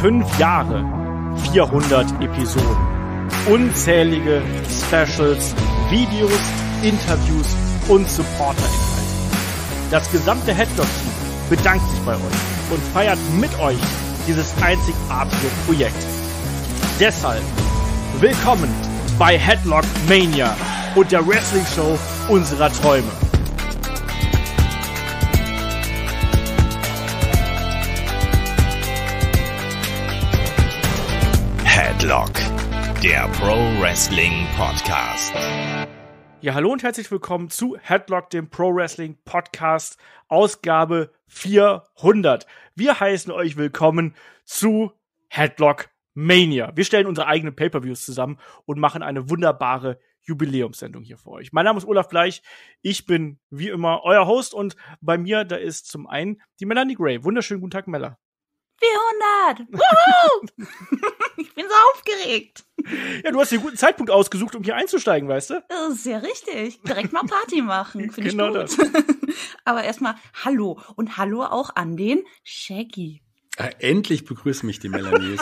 fünf Jahre 400 Episoden. Unzählige Specials, Videos, Interviews und Supporter-Inhalte. Das gesamte Headlock-Team bedankt sich bei euch und feiert mit euch dieses einzigartige Projekt. Deshalb willkommen bei Headlock Mania und der Wrestling Show unserer Träume. Headlock, der Pro Wrestling Podcast. Ja, hallo und herzlich willkommen zu Headlock, dem Pro Wrestling Podcast, Ausgabe 400. Wir heißen euch willkommen zu Headlock Mania. Wir stellen unsere eigenen Pay-per-Views zusammen und machen eine wunderbare Jubiläumssendung hier für euch. Mein Name ist Olaf Bleich. Ich bin wie immer euer Host und bei mir, da ist zum einen die Melanie Gray. Wunderschönen guten Tag, Mella. 400! Woohoo! ich bin so aufgeregt. Ja, du hast dir einen guten Zeitpunkt ausgesucht, um hier einzusteigen, weißt du? Das ist ja richtig. Direkt mal Party machen. Finde genau ich gut. Das. Aber erstmal Hallo. Und Hallo auch an den Shaggy. Ja, ah, endlich begrüßt mich die Melanie.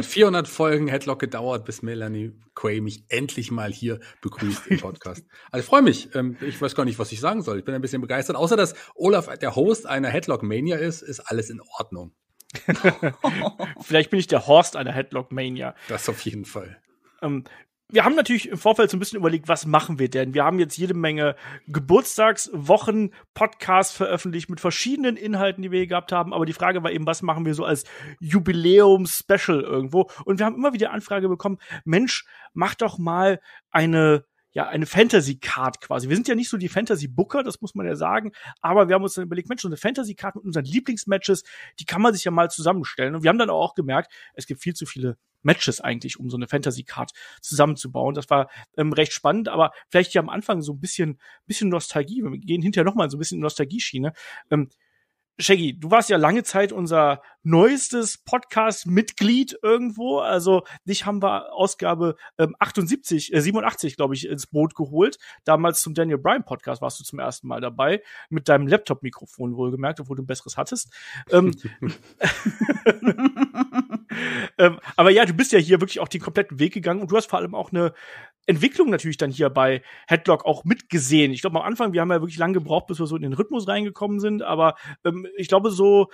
400 Folgen Headlock gedauert, bis Melanie Quay mich endlich mal hier begrüßt im Podcast. Also ich freue mich. Ähm, ich weiß gar nicht, was ich sagen soll. Ich bin ein bisschen begeistert. Außer dass Olaf der Host einer Headlock Mania ist, ist alles in Ordnung. Vielleicht bin ich der Horst einer Headlock Mania. Das auf jeden Fall. Ähm, wir haben natürlich im Vorfeld so ein bisschen überlegt, was machen wir denn? Wir haben jetzt jede Menge Geburtstagswochen, Podcasts veröffentlicht mit verschiedenen Inhalten, die wir hier gehabt haben. Aber die Frage war eben, was machen wir so als Jubiläum-Special irgendwo? Und wir haben immer wieder Anfrage bekommen, Mensch, mach doch mal eine ja, eine Fantasy-Card quasi. Wir sind ja nicht so die Fantasy-Booker, das muss man ja sagen, aber wir haben uns dann überlegt, Mensch, so eine Fantasy-Card mit unseren Lieblingsmatches, die kann man sich ja mal zusammenstellen. Und wir haben dann auch gemerkt, es gibt viel zu viele Matches eigentlich, um so eine Fantasy-Card zusammenzubauen. Das war ähm, recht spannend, aber vielleicht ja am Anfang so ein bisschen, bisschen Nostalgie. Wir gehen hinterher nochmal so ein bisschen in Nostalgie-Schiene. Ähm, Shaggy, du warst ja lange Zeit unser neuestes Podcast-Mitglied irgendwo. Also dich haben wir Ausgabe ähm, 78, äh, 87, glaube ich, ins Boot geholt. Damals zum Daniel Bryan Podcast warst du zum ersten Mal dabei, mit deinem Laptop-Mikrofon wohlgemerkt, obwohl du ein besseres hattest. Ähm, ähm, aber ja, du bist ja hier wirklich auch den kompletten Weg gegangen und du hast vor allem auch eine Entwicklung natürlich dann hier bei Headlock auch mitgesehen. Ich glaube, am Anfang, wir haben ja wirklich lange gebraucht, bis wir so in den Rhythmus reingekommen sind, aber ähm, ich glaube, so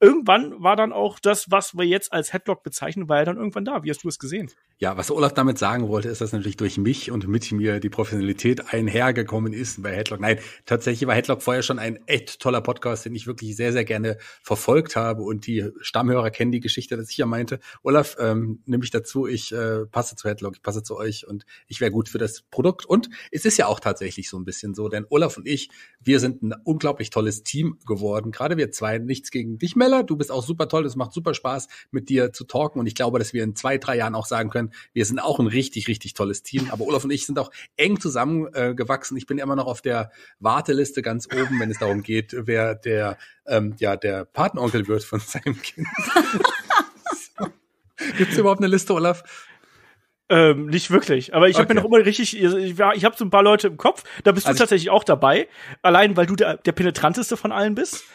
irgendwann war dann auch das, was wir jetzt als Headlock bezeichnen, war ja dann irgendwann da. Wie hast du es gesehen? Ja, was Olaf damit sagen wollte, ist, dass natürlich durch mich und mit mir die Professionalität einhergekommen ist bei Headlock. Nein, tatsächlich war Headlock vorher schon ein echt toller Podcast, den ich wirklich sehr, sehr gerne verfolgt habe. Und die Stammhörer kennen die Geschichte, dass ich ja meinte, Olaf, ähm, nehme ich dazu, ich äh, passe zu Headlock, ich passe zu euch und ich wäre gut für das Produkt. Und es ist ja auch tatsächlich so ein bisschen so, denn Olaf und ich, wir sind ein unglaublich tolles Team geworden. Gerade wir zwei, nichts gegen dich, Mella. Du bist auch super toll, es macht super Spaß, mit dir zu talken. Und ich glaube, dass wir in zwei, drei Jahren auch sagen können, sein. Wir sind auch ein richtig, richtig tolles Team. Aber Olaf und ich sind auch eng zusammengewachsen. Äh, ich bin immer noch auf der Warteliste ganz oben, wenn es darum geht, wer der, ähm, ja, der Patenonkel wird von seinem Kind. Gibt es überhaupt eine Liste, Olaf? Ähm, nicht wirklich, aber ich okay. habe mir noch immer richtig, ich, ich habe so ein paar Leute im Kopf, da bist also du tatsächlich auch dabei, allein weil du der, der penetranteste von allen bist.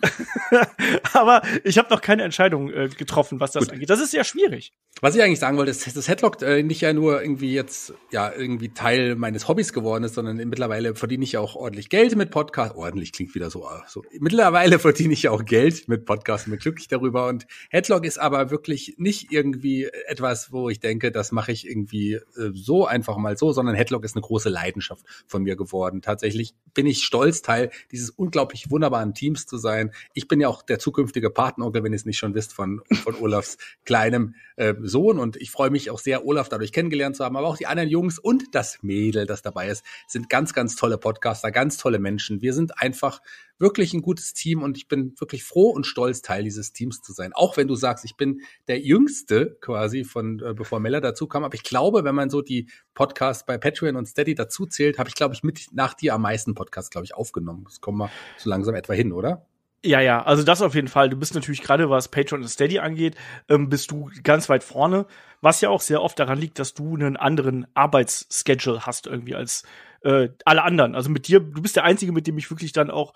Aber ich habe noch keine Entscheidung äh, getroffen, was das Gut. angeht. Das ist sehr schwierig. Was ich eigentlich sagen wollte, ist, dass das Headlock äh, nicht ja nur irgendwie jetzt ja irgendwie Teil meines Hobbys geworden ist, sondern mittlerweile verdiene ich auch ordentlich Geld mit Podcast. Ordentlich klingt wieder so. Äh, so. Mittlerweile verdiene ich ja auch Geld mit Podcast Podcasts, bin glücklich darüber. Und Headlock ist aber wirklich nicht irgendwie etwas, wo ich denke, das mache ich irgendwie äh, so einfach mal so, sondern Headlock ist eine große Leidenschaft von mir geworden. Tatsächlich bin ich stolz, Teil dieses unglaublich wunderbaren Teams zu sein sein. Ich bin ja auch der zukünftige Patenonkel, wenn ihr es nicht schon wisst, von, von Olafs kleinem äh, Sohn. Und ich freue mich auch sehr, Olaf dadurch kennengelernt zu haben. Aber auch die anderen Jungs und das Mädel, das dabei ist, sind ganz, ganz tolle Podcaster, ganz tolle Menschen. Wir sind einfach wirklich ein gutes Team und ich bin wirklich froh und stolz, Teil dieses Teams zu sein. Auch wenn du sagst, ich bin der Jüngste quasi von, äh, bevor Mella dazu kam. Aber ich glaube, wenn man so die Podcasts bei Patreon und Steady dazu zählt, habe ich, glaube ich, mit nach dir am meisten Podcasts, glaube ich, aufgenommen. Das kommen wir so langsam etwa hin, oder? Ja, ja, also das auf jeden Fall. Du bist natürlich gerade, was Patreon und Steady angeht, ähm, bist du ganz weit vorne, was ja auch sehr oft daran liegt, dass du einen anderen Arbeitsschedule hast irgendwie als äh, alle anderen. Also mit dir, du bist der Einzige, mit dem ich wirklich dann auch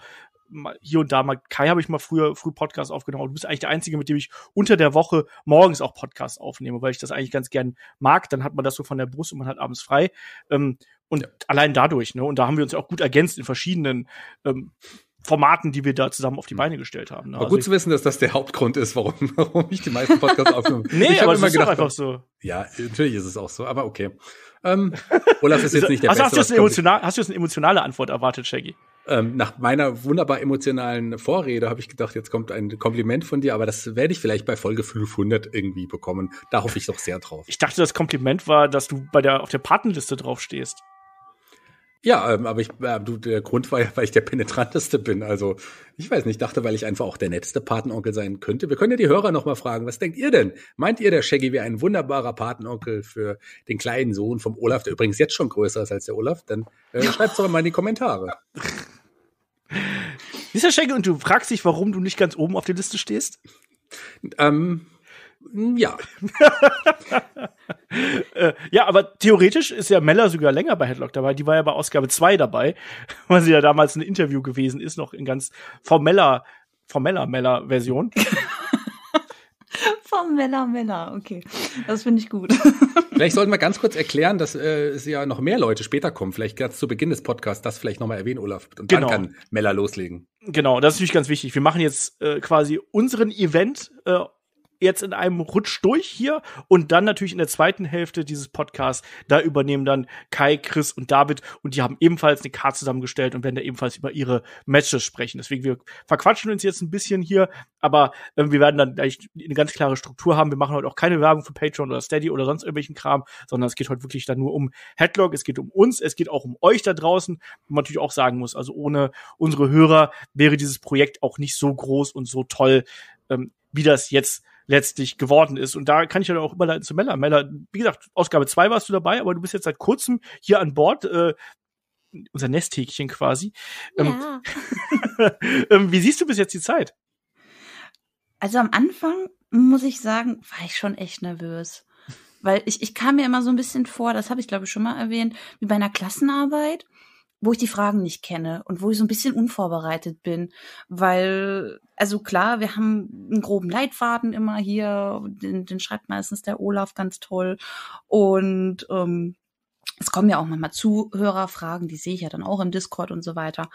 hier und da mal, Kai habe ich mal früher früh Podcast aufgenommen. Du bist eigentlich der Einzige, mit dem ich unter der Woche morgens auch Podcast aufnehme, weil ich das eigentlich ganz gern mag. Dann hat man das so von der Brust und man hat abends frei. Ähm, und ja. allein dadurch, ne? Und da haben wir uns auch gut ergänzt in verschiedenen ähm, Formaten, die wir da zusammen auf die hm. Beine gestellt haben. Ne? Aber gut also zu wissen, dass das der Hauptgrund ist, warum, warum ich die meisten Podcasts aufnehme. nee, ich aber es ist gedacht, einfach so. Ja, natürlich ist es auch so, aber okay. Ähm, Olaf ist jetzt also, nicht der also Beste. Hast du, jetzt eine hast du jetzt eine emotionale Antwort erwartet, Shaggy? Ähm, nach meiner wunderbar emotionalen Vorrede habe ich gedacht, jetzt kommt ein Kompliment von dir, aber das werde ich vielleicht bei Folge 500 irgendwie bekommen. Da hoffe ich doch sehr drauf. Ich dachte, das Kompliment war, dass du bei der, auf der Patenliste draufstehst. Ja, ähm, aber ich, äh, du, der Grund war ja, weil ich der penetranteste bin. Also ich weiß nicht, dachte, weil ich einfach auch der netteste Patenonkel sein könnte. Wir können ja die Hörer nochmal fragen, was denkt ihr denn? Meint ihr, der Shaggy wäre ein wunderbarer Patenonkel für den kleinen Sohn vom Olaf, der übrigens jetzt schon größer ist als der Olaf? Dann äh, schreibt doch mal in die Kommentare. Mr. Shaggy, und du fragst dich, warum du nicht ganz oben auf der Liste stehst? Ähm, hm, ja. Äh, ja, aber theoretisch ist ja Meller sogar länger bei Headlock dabei. Die war ja bei Ausgabe 2 dabei, weil sie ja damals ein Interview gewesen ist, noch in ganz formeller, formeller Meller-Version. formeller Meller, okay. Das finde ich gut. vielleicht sollten wir ganz kurz erklären, dass äh, es ja noch mehr Leute später kommen. Vielleicht ganz zu Beginn des Podcasts das vielleicht nochmal erwähnen, Olaf. Und genau. dann kann Meller loslegen. Genau, das ist natürlich ganz wichtig. Wir machen jetzt äh, quasi unseren Event äh, jetzt in einem Rutsch durch hier und dann natürlich in der zweiten Hälfte dieses Podcasts, da übernehmen dann Kai, Chris und David und die haben ebenfalls eine Karte zusammengestellt und werden da ebenfalls über ihre Matches sprechen. Deswegen, wir verquatschen uns jetzt ein bisschen hier, aber äh, wir werden dann eigentlich eine ganz klare Struktur haben. Wir machen heute auch keine Werbung für Patreon oder Steady oder sonst irgendwelchen Kram, sondern es geht heute wirklich dann nur um Headlock, es geht um uns, es geht auch um euch da draußen, wo man natürlich auch sagen muss, also ohne unsere Hörer wäre dieses Projekt auch nicht so groß und so toll, ähm, wie das jetzt letztlich geworden ist. Und da kann ich ja auch überleiten zu Mella. Mella, wie gesagt, Ausgabe 2 warst du dabei, aber du bist jetzt seit kurzem hier an Bord. Äh, unser Nesthäkchen quasi. Ähm, ja. Ähm, wie siehst du bis jetzt die Zeit? Also am Anfang, muss ich sagen, war ich schon echt nervös. Weil ich, ich kam mir immer so ein bisschen vor, das habe ich glaube ich schon mal erwähnt, wie bei einer Klassenarbeit wo ich die Fragen nicht kenne und wo ich so ein bisschen unvorbereitet bin, weil, also klar, wir haben einen groben Leitfaden immer hier, den, den schreibt meistens der Olaf ganz toll und ähm, es kommen ja auch manchmal Zuhörerfragen, die sehe ich ja dann auch im Discord und so weiter.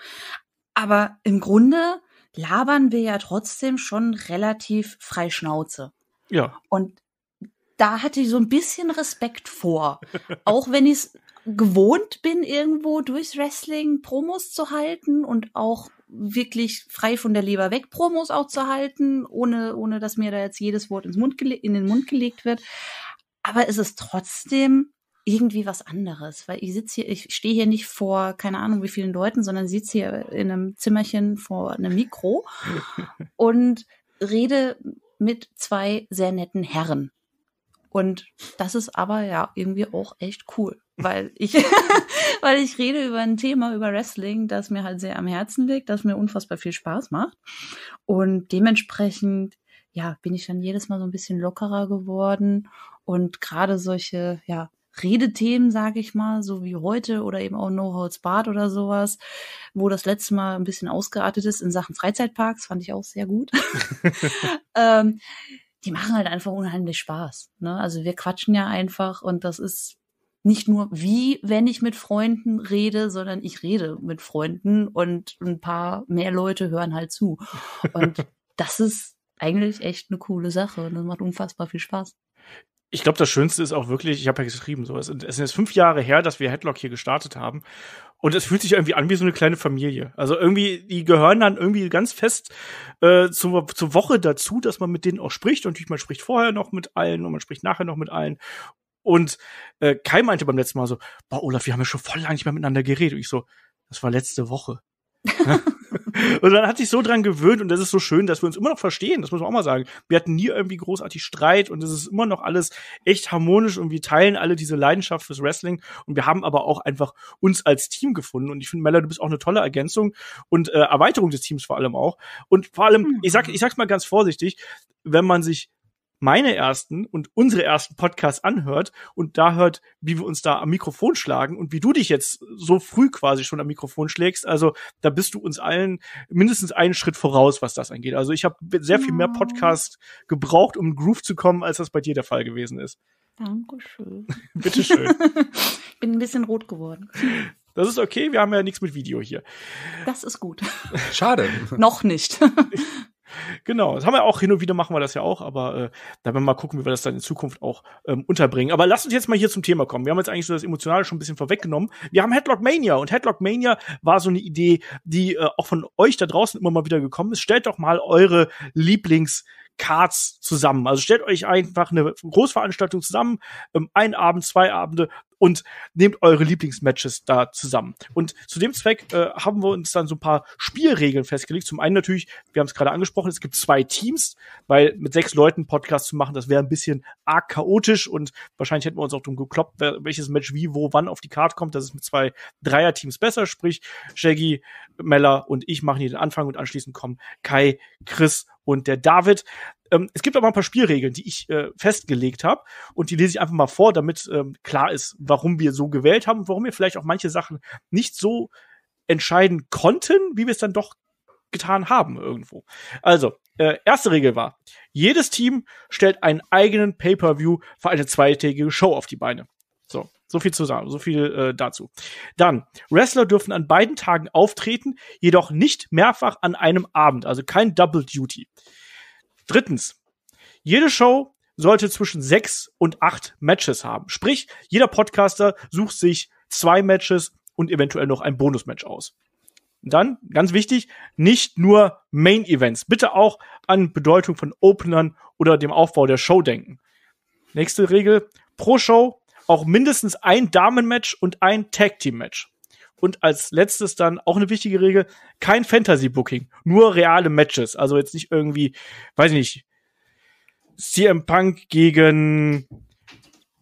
Aber im Grunde labern wir ja trotzdem schon relativ frei Schnauze. Ja. Und da hatte ich so ein bisschen Respekt vor. Auch wenn ich es gewohnt bin, irgendwo durchs Wrestling Promos zu halten und auch wirklich frei von der Leber weg Promos auch zu halten, ohne, ohne dass mir da jetzt jedes Wort ins Mund in den Mund gelegt wird. Aber es ist trotzdem irgendwie was anderes, weil ich sitze hier, ich stehe hier nicht vor, keine Ahnung wie vielen Leuten, sondern sitze hier in einem Zimmerchen vor einem Mikro und rede mit zwei sehr netten Herren. Und das ist aber ja irgendwie auch echt cool, weil ich, weil ich rede über ein Thema, über Wrestling, das mir halt sehr am Herzen liegt, das mir unfassbar viel Spaß macht. Und dementsprechend, ja, bin ich dann jedes Mal so ein bisschen lockerer geworden und gerade solche, ja, Redethemen, sage ich mal, so wie heute oder eben auch No Holds Bart oder sowas, wo das letzte Mal ein bisschen ausgeartet ist in Sachen Freizeitparks, fand ich auch sehr gut. ähm, die machen halt einfach unheimlich Spaß. Ne? Also wir quatschen ja einfach und das ist nicht nur wie, wenn ich mit Freunden rede, sondern ich rede mit Freunden und ein paar mehr Leute hören halt zu. Und das ist eigentlich echt eine coole Sache und das macht unfassbar viel Spaß. Ich glaube, das Schönste ist auch wirklich, ich habe ja geschrieben, so, es sind jetzt fünf Jahre her, dass wir Headlock hier gestartet haben. Und es fühlt sich irgendwie an wie so eine kleine Familie. Also irgendwie, die gehören dann irgendwie ganz fest äh, zur, zur Woche dazu, dass man mit denen auch spricht. Und natürlich, man spricht vorher noch mit allen und man spricht nachher noch mit allen. Und äh, Kai meinte beim letzten Mal so, boah, Olaf, wir haben ja schon voll lange nicht mehr miteinander geredet. Und ich so, das war letzte Woche. und dann hat sich so dran gewöhnt und das ist so schön, dass wir uns immer noch verstehen. Das muss man auch mal sagen. Wir hatten nie irgendwie großartig Streit und es ist immer noch alles echt harmonisch und wir teilen alle diese Leidenschaft fürs Wrestling und wir haben aber auch einfach uns als Team gefunden und ich finde, Mella, du bist auch eine tolle Ergänzung und äh, Erweiterung des Teams vor allem auch. Und vor allem, hm. ich sag, ich sag's mal ganz vorsichtig, wenn man sich meine ersten und unsere ersten Podcasts anhört und da hört, wie wir uns da am Mikrofon schlagen und wie du dich jetzt so früh quasi schon am Mikrofon schlägst. Also da bist du uns allen mindestens einen Schritt voraus, was das angeht. Also ich habe sehr viel mehr Podcast gebraucht, um in Groove zu kommen, als das bei dir der Fall gewesen ist. Dankeschön. Bitteschön. ich bin ein bisschen rot geworden. Das ist okay, wir haben ja nichts mit Video hier. Das ist gut. Schade. Noch nicht. Genau, das haben wir auch hin und wieder machen wir das ja auch, aber äh, da werden wir mal gucken, wie wir das dann in Zukunft auch ähm, unterbringen. Aber lasst uns jetzt mal hier zum Thema kommen. Wir haben jetzt eigentlich so das Emotionale schon ein bisschen vorweggenommen. Wir haben Headlock Mania und Headlock Mania war so eine Idee, die äh, auch von euch da draußen immer mal wieder gekommen ist. Stellt doch mal eure Lieblings Cards zusammen. Also stellt euch einfach eine Großveranstaltung zusammen, ähm, ein Abend, zwei Abende und nehmt eure Lieblingsmatches da zusammen. Und zu dem Zweck äh, haben wir uns dann so ein paar Spielregeln festgelegt. Zum einen natürlich, wir haben es gerade angesprochen, es gibt zwei Teams, weil mit sechs Leuten Podcast zu machen, das wäre ein bisschen arg chaotisch und wahrscheinlich hätten wir uns auch drum gekloppt, welches Match wie, wo, wann auf die Karte kommt. Das ist mit zwei Dreier-Teams besser, sprich Shaggy, Meller und ich machen hier den Anfang und anschließend kommen Kai, Chris und der David. Ähm, es gibt aber ein paar Spielregeln, die ich äh, festgelegt habe und die lese ich einfach mal vor, damit ähm, klar ist, warum wir so gewählt haben und warum wir vielleicht auch manche Sachen nicht so entscheiden konnten, wie wir es dann doch getan haben irgendwo. Also, äh, erste Regel war, jedes Team stellt einen eigenen Pay-per-view für eine zweitägige Show auf die Beine. So, so viel zusammen, so viel äh, dazu. Dann, Wrestler dürfen an beiden Tagen auftreten, jedoch nicht mehrfach an einem Abend, also kein Double Duty. Drittens, jede Show sollte zwischen sechs und acht Matches haben. Sprich, jeder Podcaster sucht sich zwei Matches und eventuell noch ein Bonusmatch aus. Dann, ganz wichtig, nicht nur Main Events. Bitte auch an Bedeutung von Openern oder dem Aufbau der Show denken. Nächste Regel, pro Show auch mindestens ein Damenmatch und ein Tag Team Match. Und als letztes dann auch eine wichtige Regel, kein Fantasy Booking, nur reale Matches. Also jetzt nicht irgendwie, weiß ich nicht, CM Punk gegen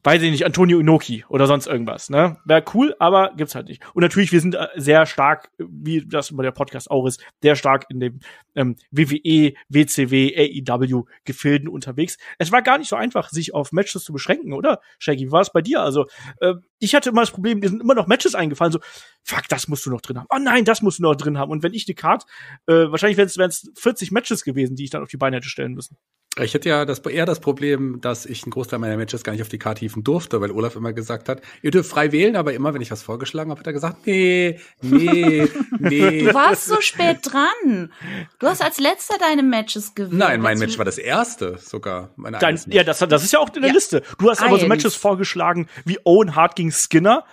weiß ich nicht, Antonio Inoki oder sonst irgendwas. Ne? Wäre cool, aber gibt's halt nicht. Und natürlich, wir sind äh, sehr stark, wie das bei der Podcast auch ist, sehr stark in dem ähm, WWE, WCW, AEW Gefilden unterwegs. Es war gar nicht so einfach, sich auf Matches zu beschränken, oder? Shaggy, wie war es bei dir? Also, äh, ich hatte immer das Problem, mir sind immer noch Matches eingefallen, so, fuck, das musst du noch drin haben. Oh nein, das musst du noch drin haben. Und wenn ich eine Card, äh, wahrscheinlich wären es 40 Matches gewesen, die ich dann auf die Beine hätte stellen müssen. Ich hätte ja das, eher das Problem, dass ich einen Großteil meiner Matches gar nicht auf die Karte hieven durfte, weil Olaf immer gesagt hat, ihr dürft frei wählen, aber immer, wenn ich was vorgeschlagen habe, hat er gesagt, nee, nee, nee. Du warst so spät dran. Du hast als letzter deine Matches gewählt. Nein, mein Match war das erste sogar. Dein, ja, das, das ist ja auch in der ja. Liste. Du hast aber so Matches vorgeschlagen wie Owen Hart gegen Skinner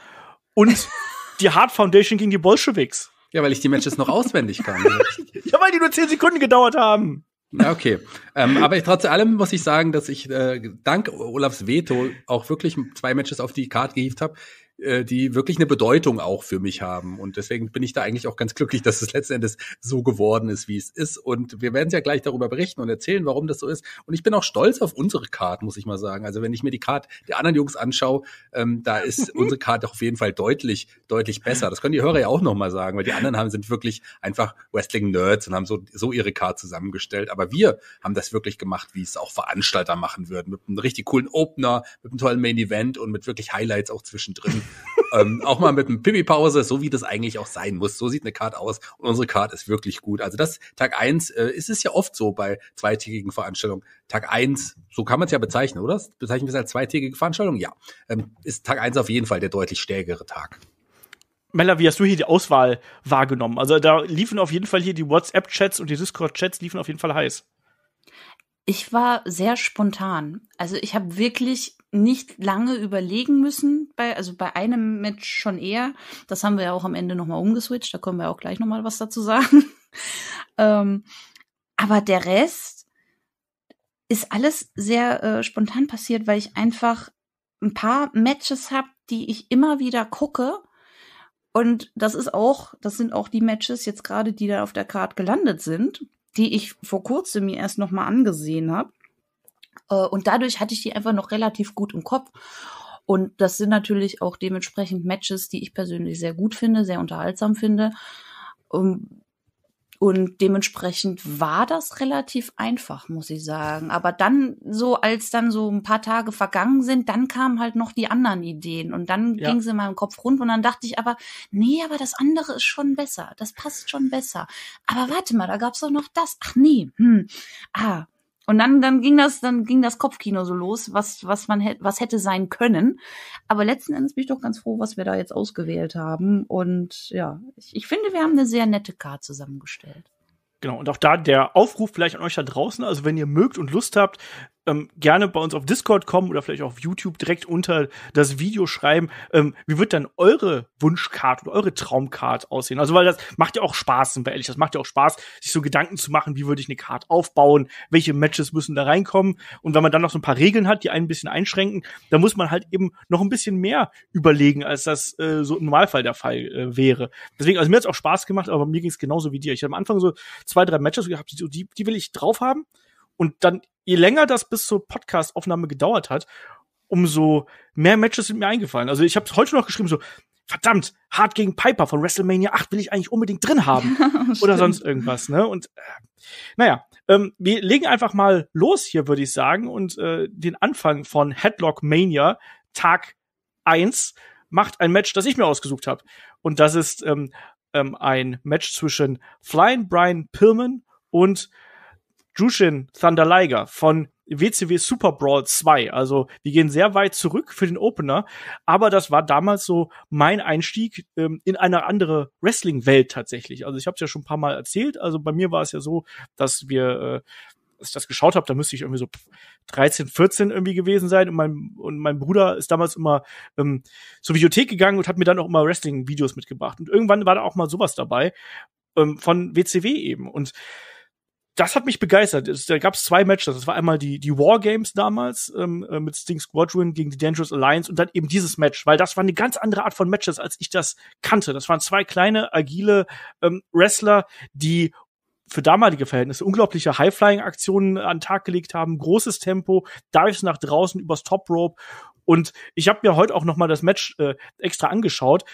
und die Hart Foundation gegen die Bolschewiks. Ja, weil ich die Matches noch auswendig kann. ja, weil die nur zehn Sekunden gedauert haben. Okay, ähm, aber ich, trotz allem muss ich sagen, dass ich äh, dank Olafs Veto auch wirklich zwei Matches auf die Karte gehievt habe, äh, die wirklich eine Bedeutung auch für mich haben. Und deswegen bin ich da eigentlich auch ganz glücklich, dass es letzten Endes so geworden ist, wie es ist. Und wir werden es ja gleich darüber berichten und erzählen, warum das so ist. Und ich bin auch stolz auf unsere Karte, muss ich mal sagen. Also wenn ich mir die Karte der anderen Jungs anschaue, ähm, da ist unsere Karte auf jeden Fall deutlich, deutlich besser. Das können die Hörer ja auch nochmal sagen, weil die anderen haben, sind wirklich einfach Wrestling-Nerds und haben so, so ihre Karte zusammengestellt. Aber wir haben das wirklich gemacht, wie es auch Veranstalter machen würden. Mit einem richtig coolen Opener, mit einem tollen Main Event und mit wirklich Highlights auch zwischendrin ähm, auch mal mit einem Pipi-Pause, so wie das eigentlich auch sein muss. So sieht eine Karte aus und unsere Karte ist wirklich gut. Also das Tag 1 äh, ist es ja oft so bei zweitägigen Veranstaltungen. Tag 1, so kann man es ja bezeichnen, oder? Bezeichnen wir es als zweitägige Veranstaltung? Ja. Ähm, ist Tag 1 auf jeden Fall der deutlich stärkere Tag. Mella, wie hast du hier die Auswahl wahrgenommen? Also da liefen auf jeden Fall hier die WhatsApp-Chats und die Discord-Chats liefen auf jeden Fall heiß. Ich war sehr spontan. Also ich habe wirklich nicht lange überlegen müssen, bei, also bei einem Match schon eher. Das haben wir ja auch am Ende nochmal umgeswitcht, da können wir auch gleich nochmal was dazu sagen. ähm, aber der Rest ist alles sehr äh, spontan passiert, weil ich einfach ein paar Matches habe, die ich immer wieder gucke. Und das ist auch, das sind auch die Matches jetzt gerade, die da auf der Karte gelandet sind, die ich vor kurzem mir erst nochmal angesehen habe. Äh, und dadurch hatte ich die einfach noch relativ gut im Kopf. Und das sind natürlich auch dementsprechend Matches, die ich persönlich sehr gut finde, sehr unterhaltsam finde. Ähm, und dementsprechend war das relativ einfach, muss ich sagen. Aber dann so, als dann so ein paar Tage vergangen sind, dann kamen halt noch die anderen Ideen und dann ja. ging sie in meinem Kopf rund und dann dachte ich aber, nee, aber das andere ist schon besser. Das passt schon besser. Aber warte mal, da gab's doch noch das. Ach nee, hm. Ah, und dann, dann ging das, dann ging das Kopfkino so los, was, was man hätte, was hätte sein können. Aber letzten Endes bin ich doch ganz froh, was wir da jetzt ausgewählt haben. Und ja, ich, ich finde, wir haben eine sehr nette Card zusammengestellt. Genau, und auch da der Aufruf vielleicht an euch da draußen, also wenn ihr mögt und Lust habt, ähm, gerne bei uns auf Discord kommen oder vielleicht auch auf YouTube direkt unter das Video schreiben, ähm, wie wird dann eure Wunschkarte oder eure Traumkarte aussehen? Also, weil das macht ja auch Spaß, sind wir ehrlich, das macht ja auch Spaß, sich so Gedanken zu machen, wie würde ich eine Karte aufbauen, welche Matches müssen da reinkommen. Und wenn man dann noch so ein paar Regeln hat, die einen ein bisschen einschränken, dann muss man halt eben noch ein bisschen mehr überlegen, als das äh, so im Normalfall der Fall äh, wäre. Deswegen, also mir hat es auch Spaß gemacht, aber mir ging es genauso wie dir. Ich habe am Anfang so zwei, drei Matches gehabt, die, die will ich drauf haben und dann, je länger das bis zur Podcast-Aufnahme gedauert hat, umso mehr Matches sind mir eingefallen. Also ich habe heute noch geschrieben, so, verdammt, Hart gegen Piper von WrestleMania 8 will ich eigentlich unbedingt drin haben. oder sonst irgendwas, ne? Und äh, naja, ähm, wir legen einfach mal los hier, würde ich sagen. Und äh, den Anfang von Headlock Mania, Tag 1, macht ein Match, das ich mir ausgesucht habe. Und das ist ähm, ähm, ein Match zwischen Flying Brian Pillman und Jushin Thunder Liger von WCW Super Brawl 2. Also wir gehen sehr weit zurück für den Opener, aber das war damals so mein Einstieg ähm, in eine andere Wrestling-Welt tatsächlich. Also ich habe es ja schon ein paar Mal erzählt. Also bei mir war es ja so, dass wir äh, als ich das geschaut habe, da müsste ich irgendwie so 13, 14 irgendwie gewesen sein. Und mein, und mein Bruder ist damals immer ähm, zur Videothek gegangen und hat mir dann auch immer Wrestling-Videos mitgebracht. Und irgendwann war da auch mal sowas dabei ähm, von WCW eben. Und das hat mich begeistert. Es, da gab es zwei Matches. Das war einmal die, die Wargames damals ähm, äh, mit Sting Squadron gegen die Dangerous Alliance und dann eben dieses Match, weil das war eine ganz andere Art von Matches, als ich das kannte. Das waren zwei kleine, agile ähm, Wrestler, die für damalige Verhältnisse unglaubliche High-Flying-Aktionen an den Tag gelegt haben, großes Tempo, Dives nach draußen übers Top Rope. Und ich habe mir heute auch noch mal das Match äh, extra angeschaut.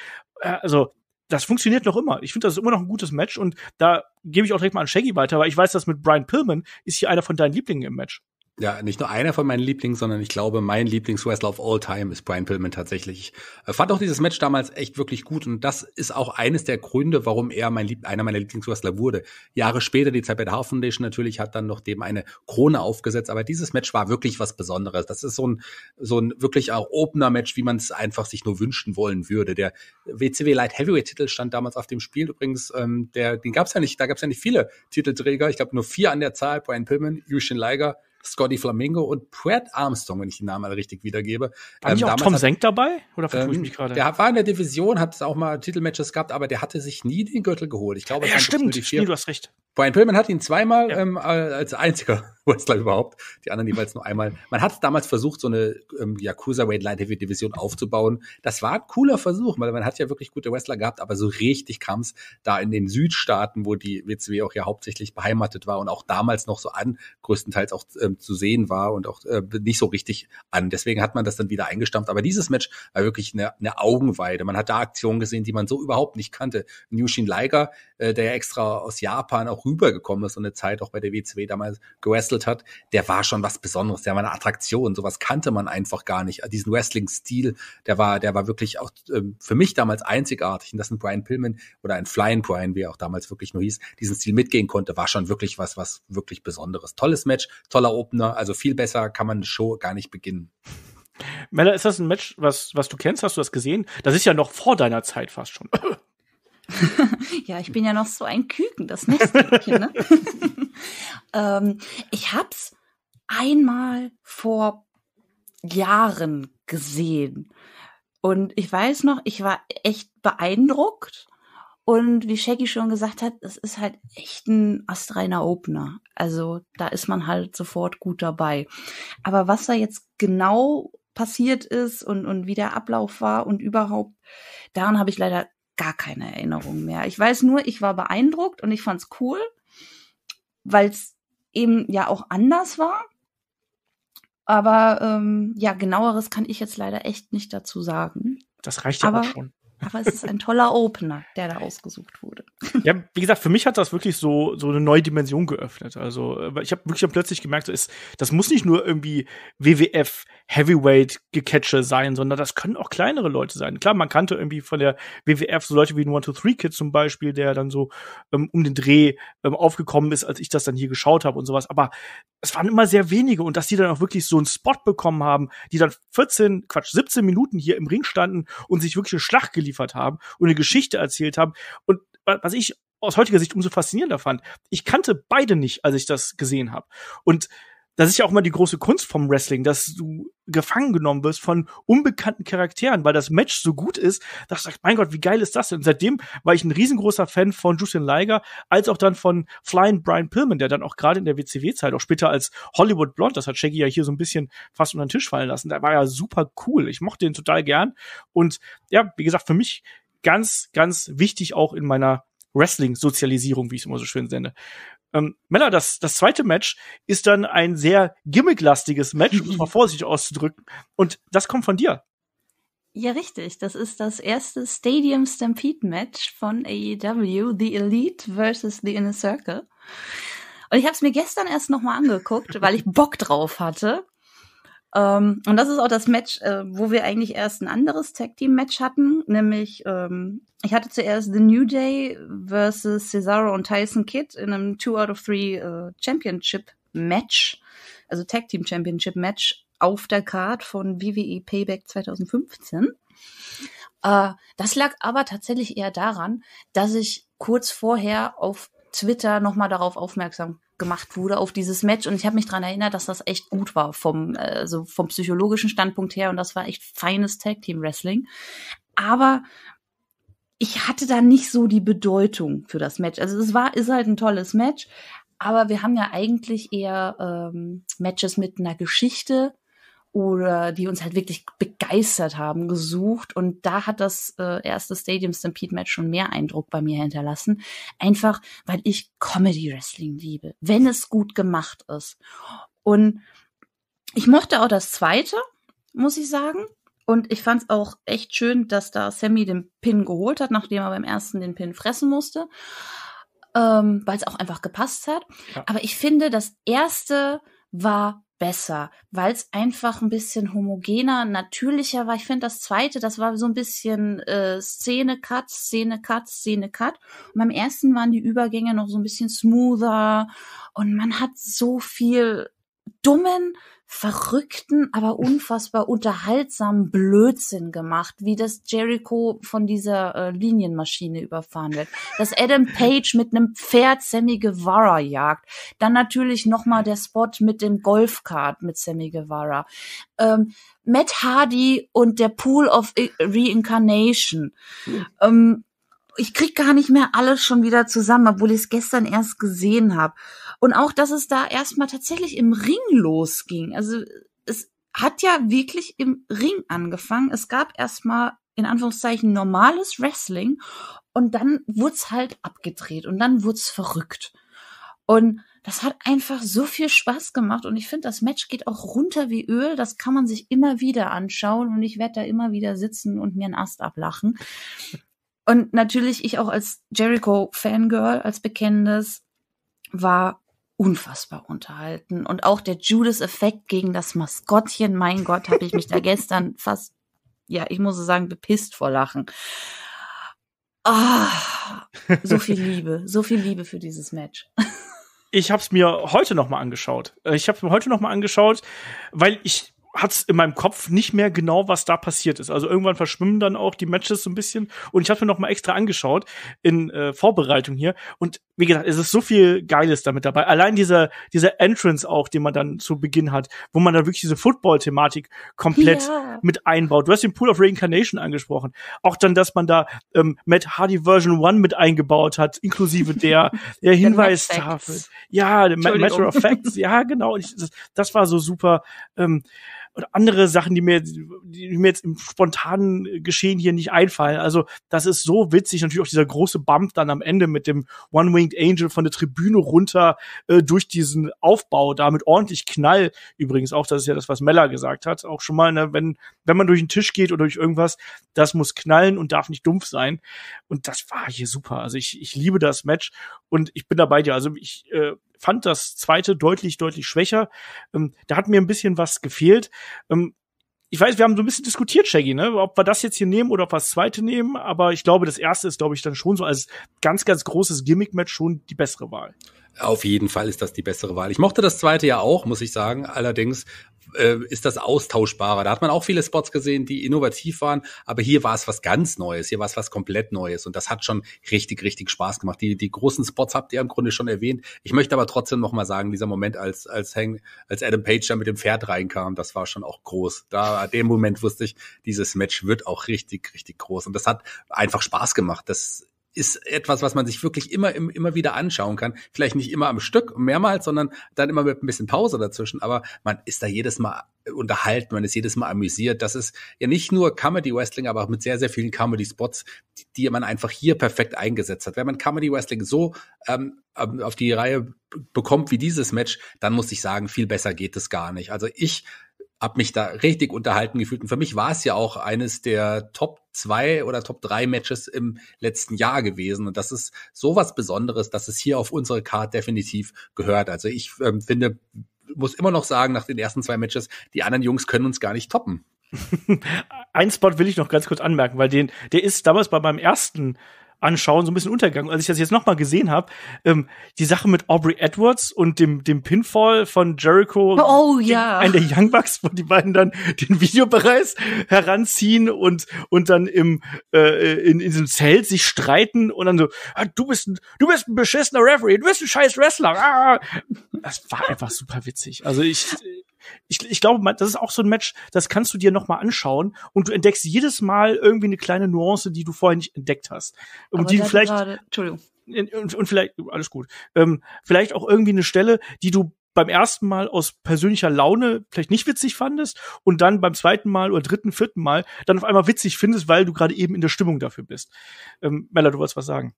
Äh, also das funktioniert noch immer. Ich finde, das ist immer noch ein gutes Match und da gebe ich auch direkt mal an Shaggy weiter, weil ich weiß, dass mit Brian Pillman ist hier einer von deinen Lieblingen im Match. Ja, nicht nur einer von meinen Lieblings, sondern ich glaube, mein Lieblingswrestler of all time ist Brian Pillman tatsächlich. Ich äh, fand auch dieses Match damals echt wirklich gut und das ist auch eines der Gründe, warum er mein Lieb einer meiner Lieblingswrestler wurde. Jahre später, die Zeit bei der Haar Foundation natürlich hat dann noch dem eine Krone aufgesetzt, aber dieses Match war wirklich was Besonderes. Das ist so ein, so ein wirklich auch Opener-Match, wie man es einfach sich nur wünschen wollen würde. Der WCW Light Heavyweight Titel stand damals auf dem Spiel übrigens, ähm, der, den gab's ja nicht, da gab's ja nicht viele Titelträger. Ich glaube nur vier an der Zahl, Brian Pillman, Yushin Liger, Scotty Flamingo und Pratt Armstrong, wenn ich den Namen alle richtig wiedergebe. War ähm, auch Tom Senk dabei? Oder vertue ich ähm, mich gerade? Der war in der Division, hat auch mal Titelmatches gehabt, aber der hatte sich nie den Gürtel geholt. Ich glaube, ja, stimmt. Nee, du hast recht. Brian Pillman hat ihn zweimal ja. ähm, äh, als einziger Wrestler überhaupt, die anderen jeweils nur einmal. Man hat damals versucht, so eine ähm, Yakuza Weight Light Heavy Division aufzubauen. Das war ein cooler Versuch, weil man hat ja wirklich gute Wrestler gehabt, aber so richtig kam es da in den Südstaaten, wo die WCW auch ja hauptsächlich beheimatet war und auch damals noch so an, größtenteils auch ähm, zu sehen war und auch äh, nicht so richtig an. Deswegen hat man das dann wieder eingestampft. Aber dieses Match war wirklich eine, eine Augenweide. Man hat da Aktionen gesehen, die man so überhaupt nicht kannte. Yushin Liger, äh, der ja extra aus Japan auch rübergekommen ist und eine Zeit auch bei der WCW damals gewrestelt hat, der war schon was Besonderes. Der war eine Attraktion. Sowas kannte man einfach gar nicht. Diesen Wrestling-Stil, der war, der war wirklich auch äh, für mich damals einzigartig. Und dass ein Brian Pillman oder ein Flying Brian, wie er auch damals wirklich nur hieß, diesen Stil mitgehen konnte, war schon wirklich was, was wirklich Besonderes. Tolles Match, toller Opener. Also viel besser kann man eine Show gar nicht beginnen. Mella, ist das ein Match, was, was du kennst? Hast du das gesehen? Das ist ja noch vor deiner Zeit fast schon. ja, ich bin ja noch so ein Küken, das Nesthäkchen, ne? ähm, ich hab's einmal vor Jahren gesehen. Und ich weiß noch, ich war echt beeindruckt und wie Shaggy schon gesagt hat, es ist halt echt ein astreiner Opener. Also da ist man halt sofort gut dabei. Aber was da jetzt genau passiert ist und, und wie der Ablauf war und überhaupt, daran habe ich leider gar keine Erinnerung mehr. Ich weiß nur, ich war beeindruckt und ich fand's cool, weil es eben ja auch anders war. Aber ähm, ja, genaueres kann ich jetzt leider echt nicht dazu sagen. Das reicht ja aber, schon. Aber es ist ein toller Opener, der da ausgesucht wurde. Ja, wie gesagt, für mich hat das wirklich so, so eine neue Dimension geöffnet. Also, äh, ich habe wirklich dann plötzlich gemerkt, so ist, das muss nicht nur irgendwie WWF Heavyweight Gecatcher sein, sondern das können auch kleinere Leute sein. Klar, man kannte irgendwie von der WWF so Leute wie One Two Three Kid zum Beispiel, der dann so ähm, um den Dreh ähm, aufgekommen ist, als ich das dann hier geschaut habe und sowas. Aber es waren immer sehr wenige und dass die dann auch wirklich so einen Spot bekommen haben, die dann 14, Quatsch, 17 Minuten hier im Ring standen und sich wirklich eine Schlacht geliefert abgeliefert haben und eine Geschichte erzählt haben. Und was ich aus heutiger Sicht umso faszinierender fand, ich kannte beide nicht, als ich das gesehen habe. Und das ist ja auch mal die große Kunst vom Wrestling, dass du gefangen genommen wirst von unbekannten Charakteren, weil das Match so gut ist, dass du sagst, mein Gott, wie geil ist das denn? Und seitdem war ich ein riesengroßer Fan von Justin Liger, als auch dann von Flying Brian Pillman, der dann auch gerade in der WCW-Zeit, auch später als Hollywood Blond, das hat Shaggy ja hier so ein bisschen fast unter den Tisch fallen lassen, der war ja super cool. Ich mochte den total gern. Und ja, wie gesagt, für mich ganz, ganz wichtig auch in meiner Wrestling-Sozialisierung, wie ich es immer so schön sende. Ähm, Mella, das, das zweite Match ist dann ein sehr gimmicklastiges Match, um es mal vorsichtig auszudrücken. Und das kommt von dir. Ja, richtig. Das ist das erste Stadium Stampede Match von AEW, The Elite versus The Inner Circle. Und ich habe es mir gestern erst nochmal angeguckt, weil ich Bock drauf hatte. Ähm, und das ist auch das Match, äh, wo wir eigentlich erst ein anderes Tag Team Match hatten, nämlich ähm, ich hatte zuerst The New Day versus Cesaro und Tyson Kidd in einem Two out of Three äh, Championship Match, also Tag Team Championship Match auf der Card von WWE Payback 2015. Äh, das lag aber tatsächlich eher daran, dass ich kurz vorher auf Twitter nochmal darauf aufmerksam gemacht wurde, auf dieses Match. Und ich habe mich daran erinnert, dass das echt gut war vom, äh, so vom psychologischen Standpunkt her. Und das war echt feines Tag-Team-Wrestling. Aber ich hatte da nicht so die Bedeutung für das Match. Also es war, ist halt ein tolles Match, aber wir haben ja eigentlich eher ähm, Matches mit einer Geschichte oder die uns halt wirklich begeistert haben, gesucht. Und da hat das äh, erste Stadium Stampede Match schon mehr Eindruck bei mir hinterlassen. Einfach, weil ich Comedy Wrestling liebe, wenn es gut gemacht ist. Und ich mochte auch das zweite, muss ich sagen. Und ich fand es auch echt schön, dass da Sammy den Pin geholt hat, nachdem er beim ersten den Pin fressen musste, ähm, weil es auch einfach gepasst hat. Ja. Aber ich finde, das erste war besser, weil es einfach ein bisschen homogener, natürlicher war. Ich finde das zweite, das war so ein bisschen äh, Szene, Cut, Szene, Cut, Szene, Cut. Und beim ersten waren die Übergänge noch so ein bisschen smoother und man hat so viel dummen verrückten, aber unfassbar unterhaltsamen Blödsinn gemacht, wie das Jericho von dieser äh, Linienmaschine überfahren wird, dass Adam Page mit einem Pferd Sammy Guevara jagt, dann natürlich nochmal der Spot mit dem Golfkart mit Sammy Guevara, ähm, Matt Hardy und der Pool of Reincarnation. Ähm, ich krieg gar nicht mehr alles schon wieder zusammen, obwohl ich es gestern erst gesehen habe. Und auch, dass es da erstmal tatsächlich im Ring losging. Also es hat ja wirklich im Ring angefangen. Es gab erstmal in Anführungszeichen normales Wrestling und dann wurd's halt abgedreht und dann wurd's verrückt. Und das hat einfach so viel Spaß gemacht und ich finde, das Match geht auch runter wie Öl. Das kann man sich immer wieder anschauen und ich werde da immer wieder sitzen und mir einen Ast ablachen. Und natürlich ich auch als Jericho Fangirl, als Bekennendes, war unfassbar unterhalten. Und auch der Judas-Effekt gegen das Maskottchen, mein Gott, habe ich mich da gestern fast, ja, ich muss so sagen, bepisst vor Lachen. Ah, oh, so viel Liebe, so viel Liebe für dieses Match. ich habe es mir heute noch mal angeschaut. Äh, ich habe es mir heute noch mal angeschaut, weil ich hat's in meinem Kopf nicht mehr genau, was da passiert ist. Also irgendwann verschwimmen dann auch die Matches so ein bisschen. Und ich habe mir noch mal extra angeschaut in äh, Vorbereitung hier. Und wie gesagt, es ist so viel Geiles damit dabei. Allein dieser, dieser Entrance auch, den man dann zu Beginn hat, wo man dann wirklich diese Football-Thematik komplett ja. mit einbaut. Du hast den Pool of Reincarnation angesprochen. Auch dann, dass man da ähm, Matt Hardy Version 1 mit eingebaut hat, inklusive der, der Hinweistafel. ja, der Matter of Facts. Ja, genau. Ich, das, das war so super. Ähm, und andere Sachen, die mir, die mir jetzt im spontanen äh, Geschehen hier nicht einfallen. Also das ist so witzig. Natürlich auch dieser große Bump dann am Ende mit dem One-Winged Angel von der Tribüne runter äh, durch diesen Aufbau, da mit ordentlich Knall übrigens auch. Das ist ja das, was Mella gesagt hat. Auch schon mal, ne, wenn, wenn man durch den Tisch geht oder durch irgendwas, das muss knallen und darf nicht dumpf sein. Und das war hier super. Also ich, ich liebe das Match und ich bin dabei dir. Also ich, äh, fand das zweite deutlich, deutlich schwächer. Ähm, da hat mir ein bisschen was gefehlt. Ähm, ich weiß, wir haben so ein bisschen diskutiert, Shaggy, ne? ob wir das jetzt hier nehmen oder ob wir das zweite nehmen, aber ich glaube, das erste ist, glaube ich, dann schon so als ganz, ganz großes Gimmick-Match schon die bessere Wahl. Auf jeden Fall ist das die bessere Wahl. Ich mochte das zweite ja auch, muss ich sagen. Allerdings äh, ist das austauschbarer. Da hat man auch viele Spots gesehen, die innovativ waren, aber hier war es was ganz Neues, hier war es was komplett Neues und das hat schon richtig, richtig Spaß gemacht. Die, die großen Spots habt ihr im Grunde schon erwähnt. Ich möchte aber trotzdem nochmal sagen, dieser Moment, als, als, Hang, als Adam Page da mit dem Pferd reinkam, das war schon auch groß. Da, an dem Moment wusste ich, dieses Match wird auch richtig, richtig groß und das hat einfach Spaß gemacht. Das ist etwas, was man sich wirklich immer, immer wieder anschauen kann. Vielleicht nicht immer am Stück, mehrmals, sondern dann immer mit ein bisschen Pause dazwischen. Aber man ist da jedes Mal unterhalten, man ist jedes Mal amüsiert. Das ist ja nicht nur Comedy Wrestling, aber auch mit sehr, sehr vielen Comedy Spots, die, die man einfach hier perfekt eingesetzt hat. Wenn man Comedy Wrestling so ähm, ähm auf die Reihe bekommt wie dieses Match, dann muss ich sagen, viel besser geht es gar nicht. Also ich hab mich da richtig unterhalten gefühlt. Und für mich war es ja auch eines der Top zwei oder Top drei Matches im letzten Jahr gewesen. Und das ist sowas Besonderes, dass es hier auf unsere Card definitiv gehört. Also ich ähm, finde, muss immer noch sagen, nach den ersten zwei Matches, die anderen Jungs können uns gar nicht toppen. Ein Spot will ich noch ganz kurz anmerken, weil den, der ist damals bei meinem ersten anschauen, so ein bisschen untergegangen. Als ich das jetzt nochmal gesehen habe, ähm, die Sache mit Aubrey Edwards und dem, dem Pinfall von Jericho, oh, ja. ein der Young Bucks, wo die beiden dann den Videobereis heranziehen und, und dann im, äh, in, in diesem Zelt sich streiten und dann so, ah, du bist ein, du bist ein beschissener Referee, du bist ein scheiß Wrestler. Ah. Das war einfach super witzig. Also ich, ich, ich glaube, das ist auch so ein Match, das kannst du dir nochmal anschauen und du entdeckst jedes Mal irgendwie eine kleine Nuance, die du vorher nicht entdeckt hast. Und die du vielleicht. Grade, Entschuldigung. Und, und, vielleicht, alles gut. Ähm, vielleicht auch irgendwie eine Stelle, die du beim ersten Mal aus persönlicher Laune vielleicht nicht witzig fandest und dann beim zweiten Mal oder dritten, vierten Mal dann auf einmal witzig findest, weil du gerade eben in der Stimmung dafür bist. Ähm, Mella, du wolltest was sagen.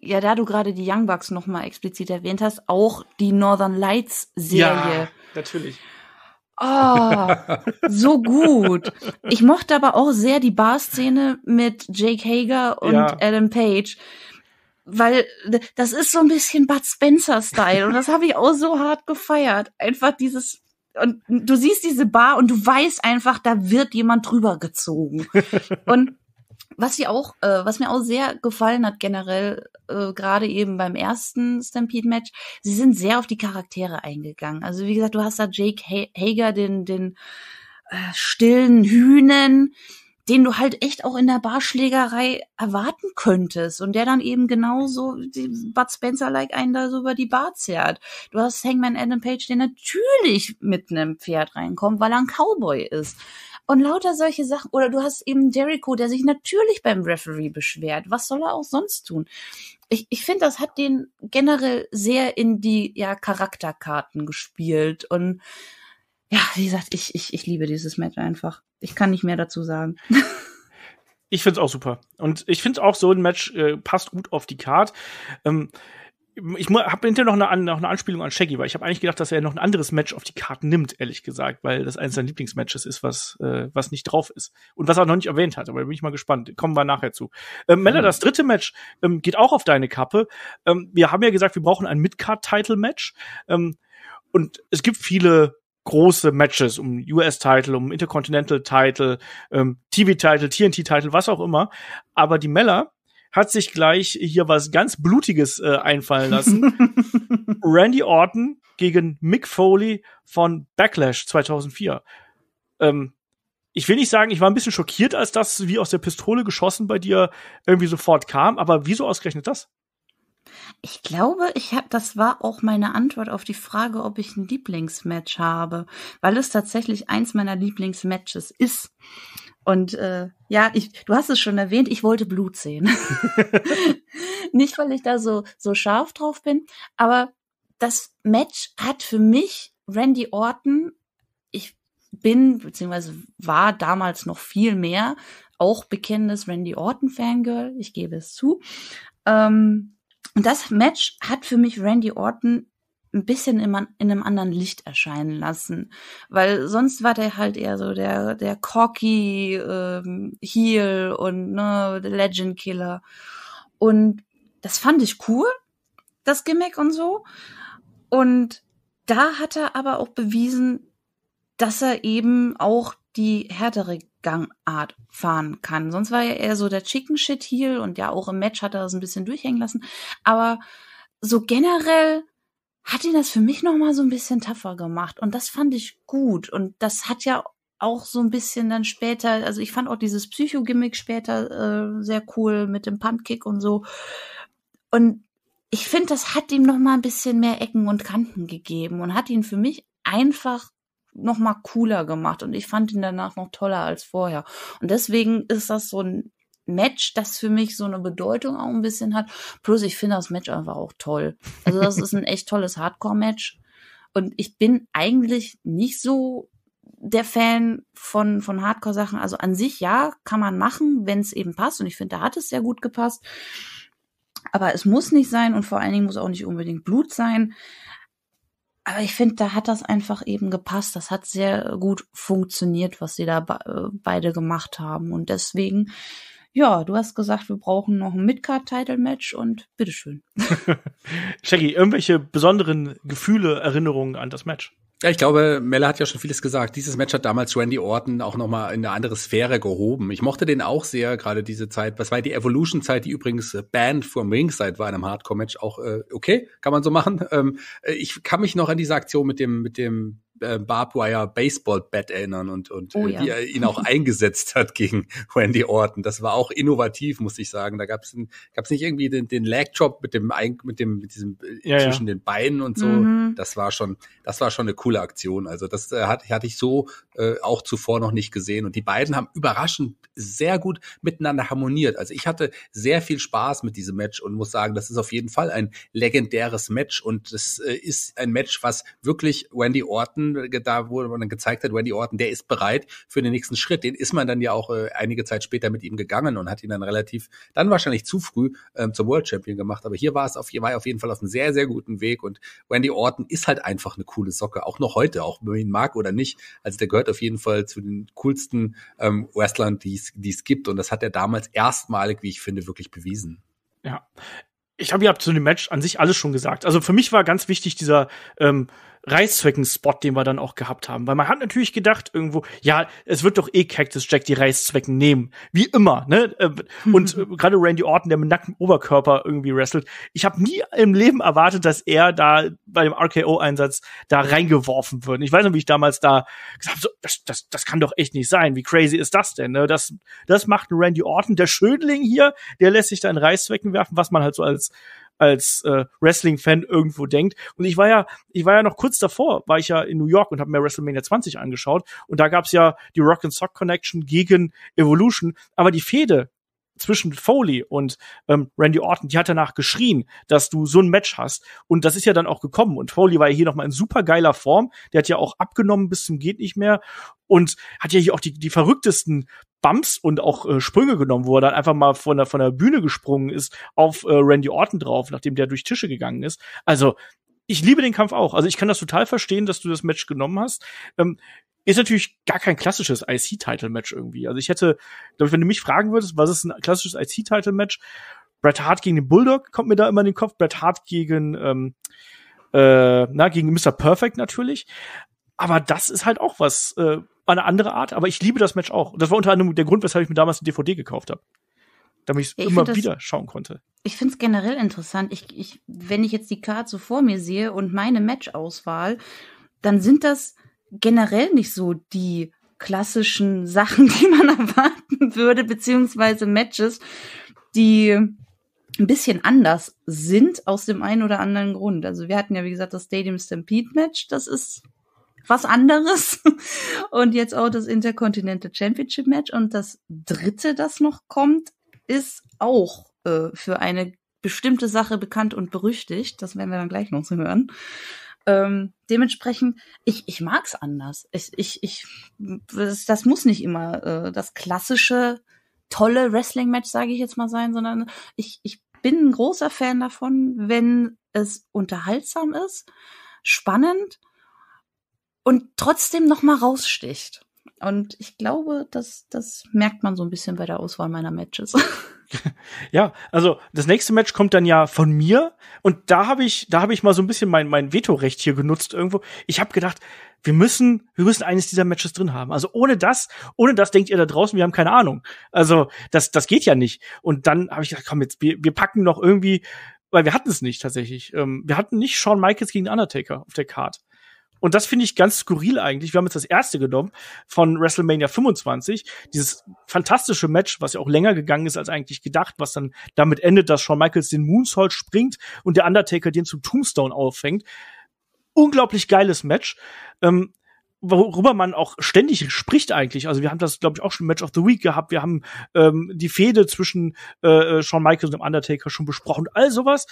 Ja, da du gerade die Young Bucks nochmal explizit erwähnt hast, auch die Northern Lights Serie. Ja, natürlich. Oh, so gut. Ich mochte aber auch sehr die Bar-Szene mit Jake Hager und ja. Adam Page. Weil das ist so ein bisschen Bud Spencer-Style und das habe ich auch so hart gefeiert. Einfach dieses und du siehst diese Bar und du weißt einfach, da wird jemand drüber gezogen. Und was sie auch, äh, was mir auch sehr gefallen hat generell, äh, gerade eben beim ersten Stampede-Match, sie sind sehr auf die Charaktere eingegangen. Also wie gesagt, du hast da Jake Hager, den, den äh, stillen Hühnen, den du halt echt auch in der Barschlägerei erwarten könntest und der dann eben genauso die Bud Spencer-like einen da so über die Bar zerrt. Du hast Hangman Adam Page, der natürlich mit einem Pferd reinkommt, weil er ein Cowboy ist. Und lauter solche Sachen. Oder du hast eben Jericho, der sich natürlich beim Referee beschwert. Was soll er auch sonst tun? Ich, ich finde, das hat den generell sehr in die ja, Charakterkarten gespielt. Und ja, wie gesagt, ich, ich, ich liebe dieses Match einfach. Ich kann nicht mehr dazu sagen. ich finde es auch super. Und ich finde auch, so ein Match äh, passt gut auf die Card. Ähm, ich habe hinterher noch eine, noch eine Anspielung an Shaggy, weil ich habe eigentlich gedacht, dass er noch ein anderes Match auf die Karten nimmt, ehrlich gesagt, weil das eines seiner Lieblingsmatches ist, was, äh, was nicht drauf ist. Und was er noch nicht erwähnt hat, aber da bin ich mal gespannt. Kommen wir nachher zu. Ähm, Mella, mhm. das dritte Match ähm, geht auch auf deine Kappe. Ähm, wir haben ja gesagt, wir brauchen ein mid card title match Ähm, und es gibt viele große Matches um US-Title, um Intercontinental-Title, ähm, TV-Title, TNT-Title, was auch immer. Aber die Mella hat sich gleich hier was ganz Blutiges äh, einfallen lassen. Randy Orton gegen Mick Foley von Backlash 2004. Ähm, ich will nicht sagen, ich war ein bisschen schockiert, als das wie aus der Pistole geschossen bei dir irgendwie sofort kam, aber wieso ausgerechnet das? Ich glaube, ich hab, das war auch meine Antwort auf die Frage, ob ich ein Lieblingsmatch habe, weil es tatsächlich eins meiner Lieblingsmatches ist. Und äh, ja, ich, du hast es schon erwähnt, ich wollte Blut sehen. Nicht, weil ich da so, so scharf drauf bin, aber das Match hat für mich Randy Orton, ich bin, beziehungsweise war damals noch viel mehr, auch bekennendes Randy Orton-Fangirl, ich gebe es zu. Ähm, und das Match hat für mich Randy Orton ein bisschen in, in einem anderen Licht erscheinen lassen. Weil sonst war der halt eher so der, der cocky ähm, Heel und ne, Legend Killer. Und das fand ich cool, das Gimmick und so. Und da hat er aber auch bewiesen, dass er eben auch die härtere Gangart fahren kann. Sonst war er eher so der Chicken Shit Heel und ja, auch im Match hat er das ein bisschen durchhängen lassen. Aber so generell hat ihn das für mich nochmal so ein bisschen tougher gemacht. Und das fand ich gut. Und das hat ja auch so ein bisschen dann später, also ich fand auch dieses Psycho-Gimmick später äh, sehr cool mit dem Pumpkick und so. Und ich finde, das hat ihm nochmal ein bisschen mehr Ecken und Kanten gegeben und hat ihn für mich einfach nochmal cooler gemacht und ich fand ihn danach noch toller als vorher. Und deswegen ist das so ein Match, das für mich so eine Bedeutung auch ein bisschen hat. Plus, ich finde das Match einfach auch toll. Also, das ist ein echt tolles Hardcore-Match. Und ich bin eigentlich nicht so der Fan von, von Hardcore-Sachen. Also an sich ja, kann man machen, wenn es eben passt. Und ich finde, da hat es sehr gut gepasst. Aber es muss nicht sein und vor allen Dingen muss auch nicht unbedingt Blut sein. Aber ich finde, da hat das einfach eben gepasst. Das hat sehr gut funktioniert, was sie da be äh, beide gemacht haben. Und deswegen ja, du hast gesagt, wir brauchen noch ein Midcard-Title-Match und bitteschön. Shaggy, irgendwelche besonderen Gefühle, Erinnerungen an das Match? Ja, ich glaube, Melle hat ja schon vieles gesagt. Dieses Match hat damals Randy Orton auch nochmal in eine andere Sphäre gehoben. Ich mochte den auch sehr, gerade diese Zeit. Was war die Evolution-Zeit, die übrigens Band vom Ringside war in einem Hardcore-Match auch äh, okay, kann man so machen. Ähm, äh, ich kann mich noch an diese Aktion mit dem, mit dem äh, Barbwire Baseball Bat erinnern und, und oh, äh, ja. wie er ihn auch eingesetzt hat gegen Randy Orton. Das war auch innovativ, muss ich sagen. Da gab es nicht irgendwie den, den Leg-Chop mit dem, mit dem, mit diesem äh, ja, zwischen ja. den Beinen und so. Mhm. Das war schon, das war schon eine coole Aktion. Also das äh, hatte ich so äh, auch zuvor noch nicht gesehen. Und die beiden haben überraschend sehr gut miteinander harmoniert. Also ich hatte sehr viel Spaß mit diesem Match und muss sagen, das ist auf jeden Fall ein legendäres Match und es äh, ist ein Match, was wirklich Wendy Orton, äh, da wurde man dann gezeigt hat, Wendy Orton, der ist bereit für den nächsten Schritt. Den ist man dann ja auch äh, einige Zeit später mit ihm gegangen und hat ihn dann relativ, dann wahrscheinlich zu früh ähm, zum World Champion gemacht. Aber hier war es auf, hier war er auf jeden Fall auf einem sehr, sehr guten Weg und Wendy Orton ist halt einfach eine coole Socke, auch noch heute, auch wenn man ihn mag oder nicht. Also der gehört gehört auf jeden Fall zu den coolsten ähm, Wrestlern, die es gibt. Und das hat er damals erstmalig, wie ich finde, wirklich bewiesen. Ja. Ich habe ja zu dem Match an sich alles schon gesagt. Also für mich war ganz wichtig dieser ähm, Reißzwecken-Spot, den wir dann auch gehabt haben. Weil man hat natürlich gedacht irgendwo, ja, es wird doch eh Cactus Jack die Reißzwecken nehmen. Wie immer, ne? Äh, und gerade Randy Orton, der mit nacktem Oberkörper irgendwie wrestelt. Ich habe nie im Leben erwartet, dass er da bei dem RKO-Einsatz da reingeworfen wird. Ich weiß noch, wie ich damals da gesagt habe, so, das, das, das kann doch echt nicht sein. Wie crazy ist das denn? Ne? Das, das macht ein Randy Orton, der Schönling hier, der lässt sich da in Reißzwecken werfen, was man halt so als als äh, Wrestling-Fan irgendwo denkt. Und ich war ja, ich war ja noch kurz davor, war ich ja in New York und habe mir WrestleMania 20 angeschaut. Und da gab's ja die Rock and Sock Connection gegen Evolution. Aber die Fehde zwischen Foley und ähm, Randy Orton, die hat danach geschrien, dass du so ein Match hast. Und das ist ja dann auch gekommen. Und Foley war ja hier nochmal in supergeiler Form. Der hat ja auch abgenommen bis zum geht nicht mehr und hat ja hier auch die, die verrücktesten Bumps und auch äh, Sprünge genommen, wo er dann einfach mal von der, von der Bühne gesprungen ist auf äh, Randy Orton drauf, nachdem der durch Tische gegangen ist. Also, ich liebe den Kampf auch. Also, ich kann das total verstehen, dass du das Match genommen hast. Ähm, ist natürlich gar kein klassisches IC-Title-Match irgendwie. Also, ich hätte, glaube ich, wenn du mich fragen würdest, was ist ein klassisches IC-Title-Match? Bret Hart gegen den Bulldog kommt mir da immer in den Kopf. Bret Hart gegen, ähm, äh, na, gegen Mr. Perfect natürlich. Aber das ist halt auch was, äh, eine andere Art, aber ich liebe das Match auch. Und das war unter anderem der Grund, weshalb ich mir damals die DVD gekauft habe. Damit ich es immer wieder schauen konnte. Ich finde es generell interessant. Ich, ich, wenn ich jetzt die Karte so vor mir sehe und meine Match-Auswahl, dann sind das generell nicht so die klassischen Sachen, die man erwarten würde, beziehungsweise Matches, die ein bisschen anders sind aus dem einen oder anderen Grund. Also wir hatten ja, wie gesagt, das Stadium Stampede Match. Das ist was anderes. Und jetzt auch das Intercontinental Championship Match. Und das dritte, das noch kommt, ist auch äh, für eine bestimmte Sache bekannt und berüchtigt. Das werden wir dann gleich noch hören. Ähm, dementsprechend, ich, ich mag's anders. Ich, ich, ich, das, das muss nicht immer äh, das klassische, tolle Wrestling-Match, sage ich jetzt mal, sein, sondern ich, ich bin ein großer Fan davon, wenn es unterhaltsam ist, spannend und trotzdem noch mal raussticht. Und ich glaube, das, das merkt man so ein bisschen bei der Auswahl meiner Matches. ja, also das nächste Match kommt dann ja von mir und da habe ich, da habe ich mal so ein bisschen mein mein Vetorecht hier genutzt irgendwo. Ich habe gedacht, wir müssen, wir müssen eines dieser Matches drin haben. Also ohne das, ohne das denkt ihr da draußen, wir haben keine Ahnung. Also das, das geht ja nicht. Und dann habe ich gedacht, komm jetzt, wir, wir packen noch irgendwie, weil wir hatten es nicht tatsächlich. Ähm, wir hatten nicht Shawn Michaels gegen Undertaker auf der Card und das finde ich ganz skurril eigentlich. Wir haben jetzt das erste genommen von WrestleMania 25. Dieses fantastische Match, was ja auch länger gegangen ist als eigentlich gedacht, was dann damit endet, dass Shawn Michaels den Moonsault springt und der Undertaker den zum Tombstone auffängt. Unglaublich geiles Match. Ähm, worüber man auch ständig spricht eigentlich. Also wir haben das, glaube ich, auch schon Match of the Week gehabt. Wir haben ähm, die Fehde zwischen äh, äh Shawn Michaels und dem Undertaker schon besprochen. All sowas.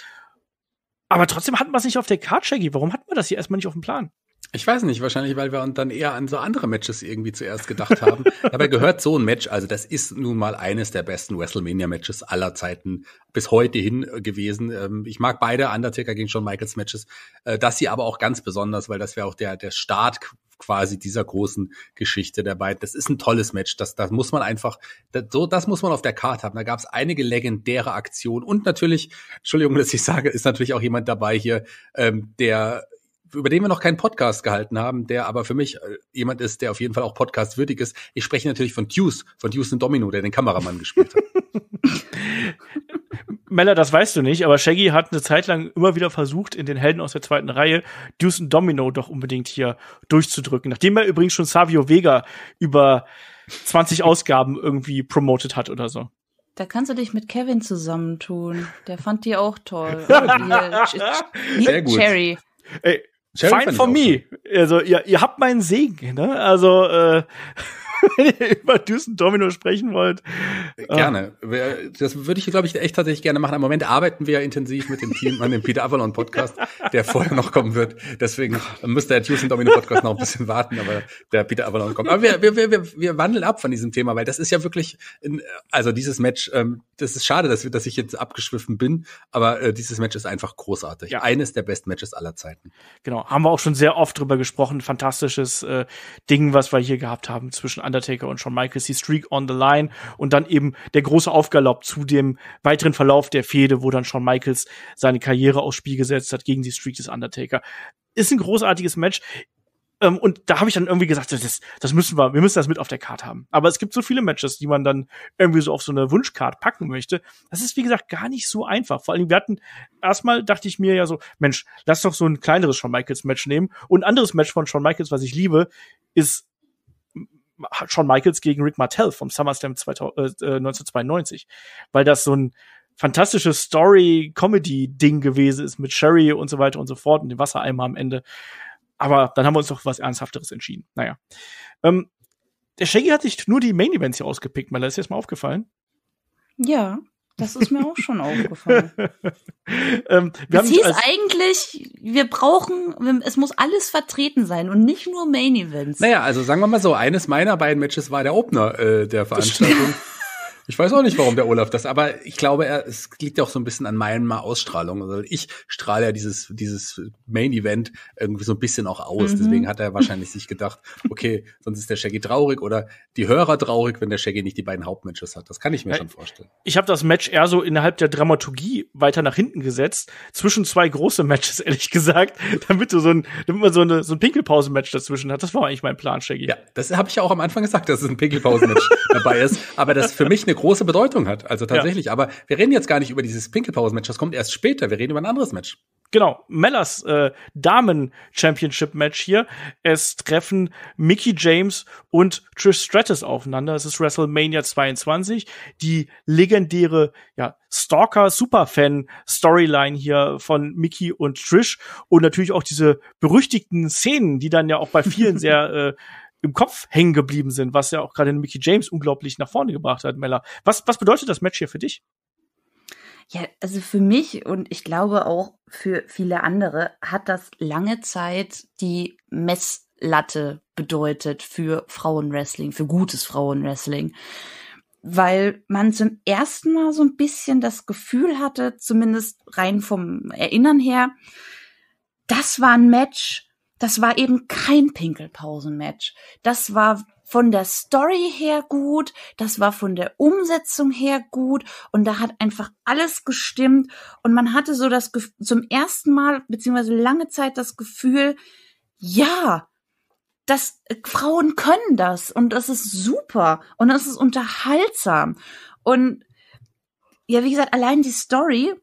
Aber trotzdem hatten wir es nicht auf der Card, Shaggy. Warum hatten wir das hier erstmal nicht auf dem Plan? Ich weiß nicht, wahrscheinlich, weil wir uns dann eher an so andere Matches irgendwie zuerst gedacht haben. Dabei gehört so ein Match, also das ist nun mal eines der besten WrestleMania-Matches aller Zeiten bis heute hin äh, gewesen. Ähm, ich mag beide Undertaker gegen Shawn Michaels Matches. Äh, das hier aber auch ganz besonders, weil das wäre auch der, der Start quasi dieser großen Geschichte der beiden. Das ist ein tolles Match. Das, das muss man einfach, das, so, das muss man auf der Karte haben. Da gab es einige legendäre Aktionen und natürlich, Entschuldigung, dass ich sage, ist natürlich auch jemand dabei hier, ähm, der über den wir noch keinen Podcast gehalten haben, der aber für mich äh, jemand ist, der auf jeden Fall auch Podcast würdig ist. Ich spreche natürlich von Deuce, von Deuce und Domino, der den Kameramann gespielt hat. Mella, das weißt du nicht, aber Shaggy hat eine Zeit lang immer wieder versucht, in den Helden aus der zweiten Reihe Deuce und Domino doch unbedingt hier durchzudrücken. Nachdem er übrigens schon Savio Vega über 20 Ausgaben irgendwie promotet hat oder so. Da kannst du dich mit Kevin zusammentun. Der fand die auch toll. Sehr gut. Cherry. Ey, Fine for me. Also ihr, ihr habt meinen Segen. Ne? Also äh, wenn ihr über Düsen Domino sprechen wollt. Äh, gerne. Das würde ich, glaube ich, echt tatsächlich gerne machen. Im Moment arbeiten wir ja intensiv mit dem Team an dem Peter Avalon Podcast, der vorher noch kommen wird. Deswegen müsste der Düsen Domino Podcast noch ein bisschen warten, aber der Peter Avalon kommt. Aber wir, wir, wir, wir wandeln ab von diesem Thema, weil das ist ja wirklich, also dieses Match, ähm, das ist schade, dass, wir, dass ich jetzt abgeschwiffen bin, aber äh, dieses Match ist einfach großartig. Ja. Eines der besten Matches aller Zeiten. Genau. Haben wir auch schon sehr oft drüber gesprochen. Fantastisches äh, Ding, was wir hier gehabt haben zwischen Undertaker und Shawn Michaels die Streak on the Line und dann eben der große Aufgalopp zu dem weiteren Verlauf der Fehde, wo dann Shawn Michaels seine Karriere aufs Spiel gesetzt hat gegen die Streak des Undertaker. Ist ein großartiges Match. Ähm, und da habe ich dann irgendwie gesagt, das, das müssen wir, wir müssen das mit auf der Karte haben. Aber es gibt so viele Matches, die man dann irgendwie so auf so eine Wunschkarte packen möchte. Das ist, wie gesagt, gar nicht so einfach. Vor allem, wir hatten, erstmal dachte ich mir ja so, Mensch, lass doch so ein kleineres Shawn Michaels Match nehmen. Und ein anderes Match von Shawn Michaels, was ich liebe, ist Shawn Michaels gegen Rick Martell vom SummerSlam 2000, äh, 1992, äh, weil das so ein fantastisches Story-Comedy-Ding gewesen ist mit Sherry und so weiter und so fort und dem Wassereimer am Ende. Aber dann haben wir uns doch was Ernsthafteres entschieden. Naja. Ähm, der Shaggy hat sich nur die Main-Events hier ausgepickt, Mella. Ist jetzt mal aufgefallen? Ja. Das ist mir auch schon aufgefallen. ähm, es hieß eigentlich, wir brauchen, es muss alles vertreten sein und nicht nur Main Events. Naja, also sagen wir mal so, eines meiner beiden Matches war der Opener äh, der Veranstaltung. Ich weiß auch nicht, warum der Olaf das, aber ich glaube, er, es liegt ja auch so ein bisschen an meiner Ausstrahlung. Also ich strahle ja dieses, dieses Main Event irgendwie so ein bisschen auch aus. Mhm. Deswegen hat er wahrscheinlich sich gedacht, okay, sonst ist der Shaggy traurig oder die Hörer traurig, wenn der Shaggy nicht die beiden Hauptmatches hat. Das kann ich mir ja, schon vorstellen. Ich habe das Match eher so innerhalb der Dramaturgie weiter nach hinten gesetzt, zwischen zwei große Matches, ehrlich gesagt, damit du so ein, damit man so, eine, so ein Pinkelpausen-Match dazwischen hat. Das war eigentlich mein Plan, Shaggy. Ja, das habe ich ja auch am Anfang gesagt, dass es ein Pinkelpausen-Match dabei ist. Aber das ist für mich eine eine große Bedeutung hat. Also tatsächlich. Ja. Aber wir reden jetzt gar nicht über dieses Pinkelpause-Match. Das kommt erst später. Wir reden über ein anderes Match. Genau, Mellers äh, Damen-Championship-Match hier. Es treffen Mickey James und Trish Stratus aufeinander. Es ist WrestleMania 22. Die legendäre ja, Stalker-Superfan-Storyline hier von Mickey und Trish. Und natürlich auch diese berüchtigten Szenen, die dann ja auch bei vielen sehr äh, im Kopf hängen geblieben sind, was ja auch gerade Mickey James unglaublich nach vorne gebracht hat, Mella. Was, was bedeutet das Match hier für dich? Ja, also für mich und ich glaube auch für viele andere hat das lange Zeit die Messlatte bedeutet für Frauenwrestling, für gutes Frauenwrestling. Weil man zum ersten Mal so ein bisschen das Gefühl hatte, zumindest rein vom Erinnern her, das war ein Match, das war eben kein Pinkelpausen-Match. Das war von der Story her gut, das war von der Umsetzung her gut und da hat einfach alles gestimmt und man hatte so das zum ersten Mal beziehungsweise lange Zeit das Gefühl, ja, das äh, Frauen können das und das ist super und das ist unterhaltsam und ja, wie gesagt, allein die Story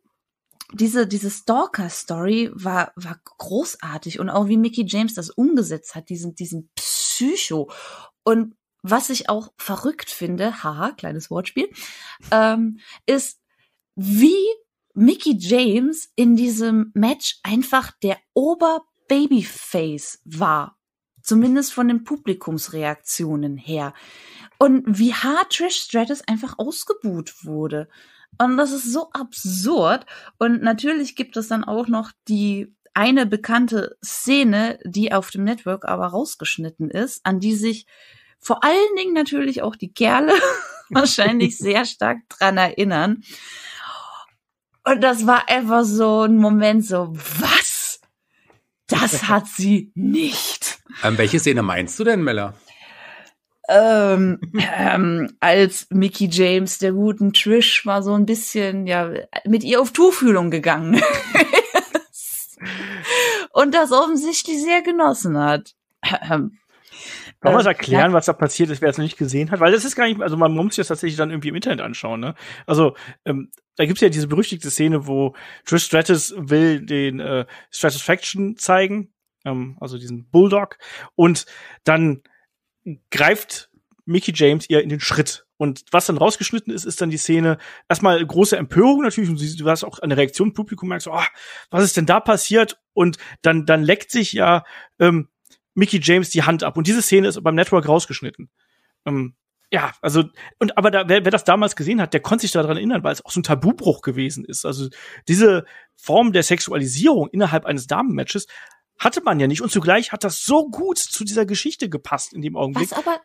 diese, diese Stalker-Story war, war großartig und auch wie Mickey James das umgesetzt hat, diesen, diesen Psycho. Und was ich auch verrückt finde, haha, kleines Wortspiel, ähm, ist, wie Mickey James in diesem Match einfach der Ober-Babyface war. Zumindest von den Publikumsreaktionen her. Und wie hart Trish Stratus einfach ausgebuht wurde. Und das ist so absurd. Und natürlich gibt es dann auch noch die eine bekannte Szene, die auf dem Network aber rausgeschnitten ist, an die sich vor allen Dingen natürlich auch die Kerle wahrscheinlich sehr stark dran erinnern. Und das war einfach so ein Moment so, was? Das hat sie nicht. Ähm, welche Szene meinst du denn, Mella? ähm, ähm, als Mickey James der guten Trish mal so ein bisschen ja mit ihr auf Tuchfühlung gegangen ist und das offensichtlich sehr genossen hat. Kann ähm, man äh, erklären, ja. was da passiert ist, wer es noch nicht gesehen hat? Weil das ist gar nicht, also man muss sich das tatsächlich dann irgendwie im Internet anschauen. Ne? Also ähm, da es ja diese berüchtigte Szene, wo Trish Stratus will den äh, Faction zeigen, ähm, also diesen Bulldog, und dann greift Mickey James ihr in den Schritt. Und was dann rausgeschnitten ist, ist dann die Szene, erstmal große Empörung natürlich, und du hast auch eine Reaktion, Publikum merkst, du, oh, ah, was ist denn da passiert? Und dann, dann leckt sich ja ähm, Mickey James die Hand ab. Und diese Szene ist beim Network rausgeschnitten. Ähm, ja, also, und aber da, wer, wer das damals gesehen hat, der konnte sich daran erinnern, weil es auch so ein Tabubruch gewesen ist. Also diese Form der Sexualisierung innerhalb eines Damenmatches hatte man ja nicht. Und zugleich hat das so gut zu dieser Geschichte gepasst in dem Augenblick. Was aber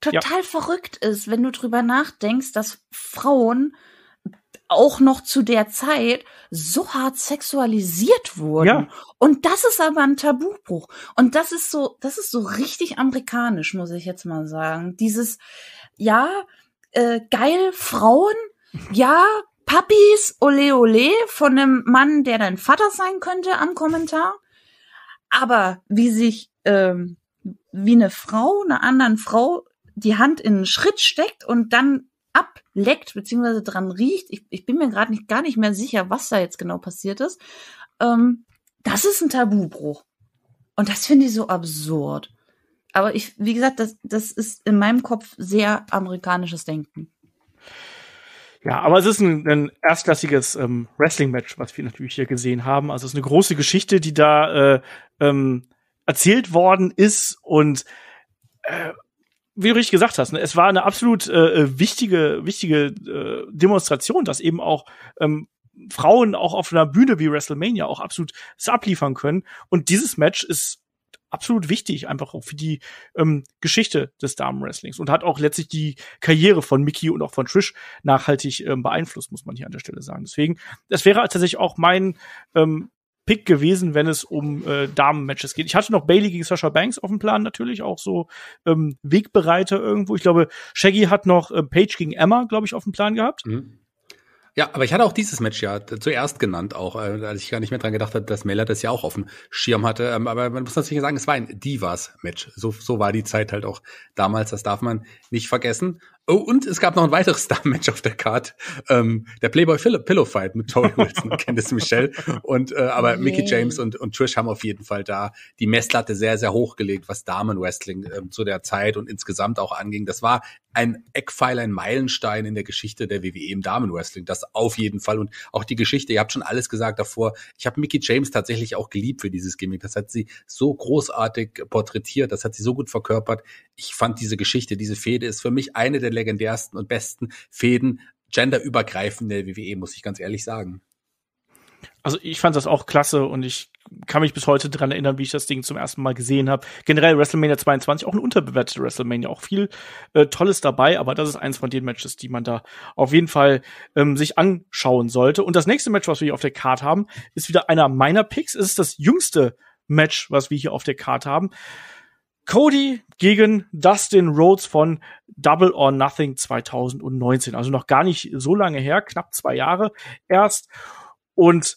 total ja. verrückt ist, wenn du drüber nachdenkst, dass Frauen auch noch zu der Zeit so hart sexualisiert wurden. Ja. Und das ist aber ein Tabubruch. Und das ist so, das ist so richtig amerikanisch, muss ich jetzt mal sagen. Dieses, ja, äh, geil, Frauen, ja, Papis, ole ole, von einem Mann, der dein Vater sein könnte, am Kommentar. Aber wie sich, ähm, wie eine Frau einer anderen Frau die Hand in einen Schritt steckt und dann ableckt, beziehungsweise dran riecht, ich, ich bin mir gerade nicht, gar nicht mehr sicher, was da jetzt genau passiert ist, ähm, das ist ein Tabubruch. Und das finde ich so absurd. Aber ich, wie gesagt, das, das ist in meinem Kopf sehr amerikanisches Denken. Ja, aber es ist ein, ein erstklassiges ähm, Wrestling-Match, was wir natürlich hier gesehen haben. Also es ist eine große Geschichte, die da äh, ähm, erzählt worden ist und äh, wie du richtig gesagt hast, ne, es war eine absolut äh, äh wichtige, wichtige äh, Demonstration, dass eben auch ähm, Frauen auch auf einer Bühne wie WrestleMania auch absolut es abliefern können. Und dieses Match ist absolut wichtig, einfach auch für die ähm, Geschichte des Damenwrestlings und hat auch letztlich die Karriere von Mickey und auch von Trish nachhaltig ähm, beeinflusst, muss man hier an der Stelle sagen. Deswegen, das wäre also tatsächlich auch mein ähm, Pick gewesen, wenn es um äh, Damenmatches geht. Ich hatte noch Bailey gegen Sasha Banks auf dem Plan natürlich, auch so ähm, Wegbereiter irgendwo. Ich glaube, Shaggy hat noch äh, Paige gegen Emma, glaube ich, auf dem Plan gehabt. Mhm. Ja, aber ich hatte auch dieses Match ja zuerst genannt, auch äh, als ich gar nicht mehr dran gedacht hatte, dass Mela das ja auch auf dem Schirm hatte. Ähm, aber man muss natürlich sagen, es war ein Divas-Match. So, so war die Zeit halt auch damals, das darf man nicht vergessen. Oh, und es gab noch ein weiteres Star-Match auf der Card. Ähm, der Playboy Phil Pillow Fight mit Tori Wilson und Candice Michelle. Und, äh, aber okay. Oh Mickey James und, und Trish haben auf jeden Fall da die Messlatte sehr, sehr hochgelegt, was Damen-Wrestling äh, zu der Zeit und insgesamt auch anging. Das war ein Eckpfeil, ein Meilenstein in der Geschichte der WWE im Damen-Wrestling. Das auf jeden Fall. Und auch die Geschichte, ihr habt schon alles gesagt davor. Ich habe Mickey James tatsächlich auch geliebt für dieses Gimmick. Das hat sie so großartig porträtiert, das hat sie so gut verkörpert. Ich fand diese Geschichte, diese Fehde ist für mich eine der legendärsten und besten Fäden, genderübergreifende WWE, muss ich ganz ehrlich sagen. Also ich fand das auch klasse und ich kann mich bis heute dran erinnern, wie ich das Ding zum ersten Mal gesehen habe. Generell WrestleMania 22 auch ein unterbewertetes WrestleMania, auch viel äh, Tolles dabei, aber das ist eins von den Matches, die man da auf jeden Fall ähm, sich anschauen sollte. Und das nächste Match, was wir hier auf der Card haben, ist wieder einer meiner Picks. Es ist das jüngste Match, was wir hier auf der Card haben. Cody gegen Dustin Rhodes von Double or Nothing 2019. Also noch gar nicht so lange her, knapp zwei Jahre erst. Und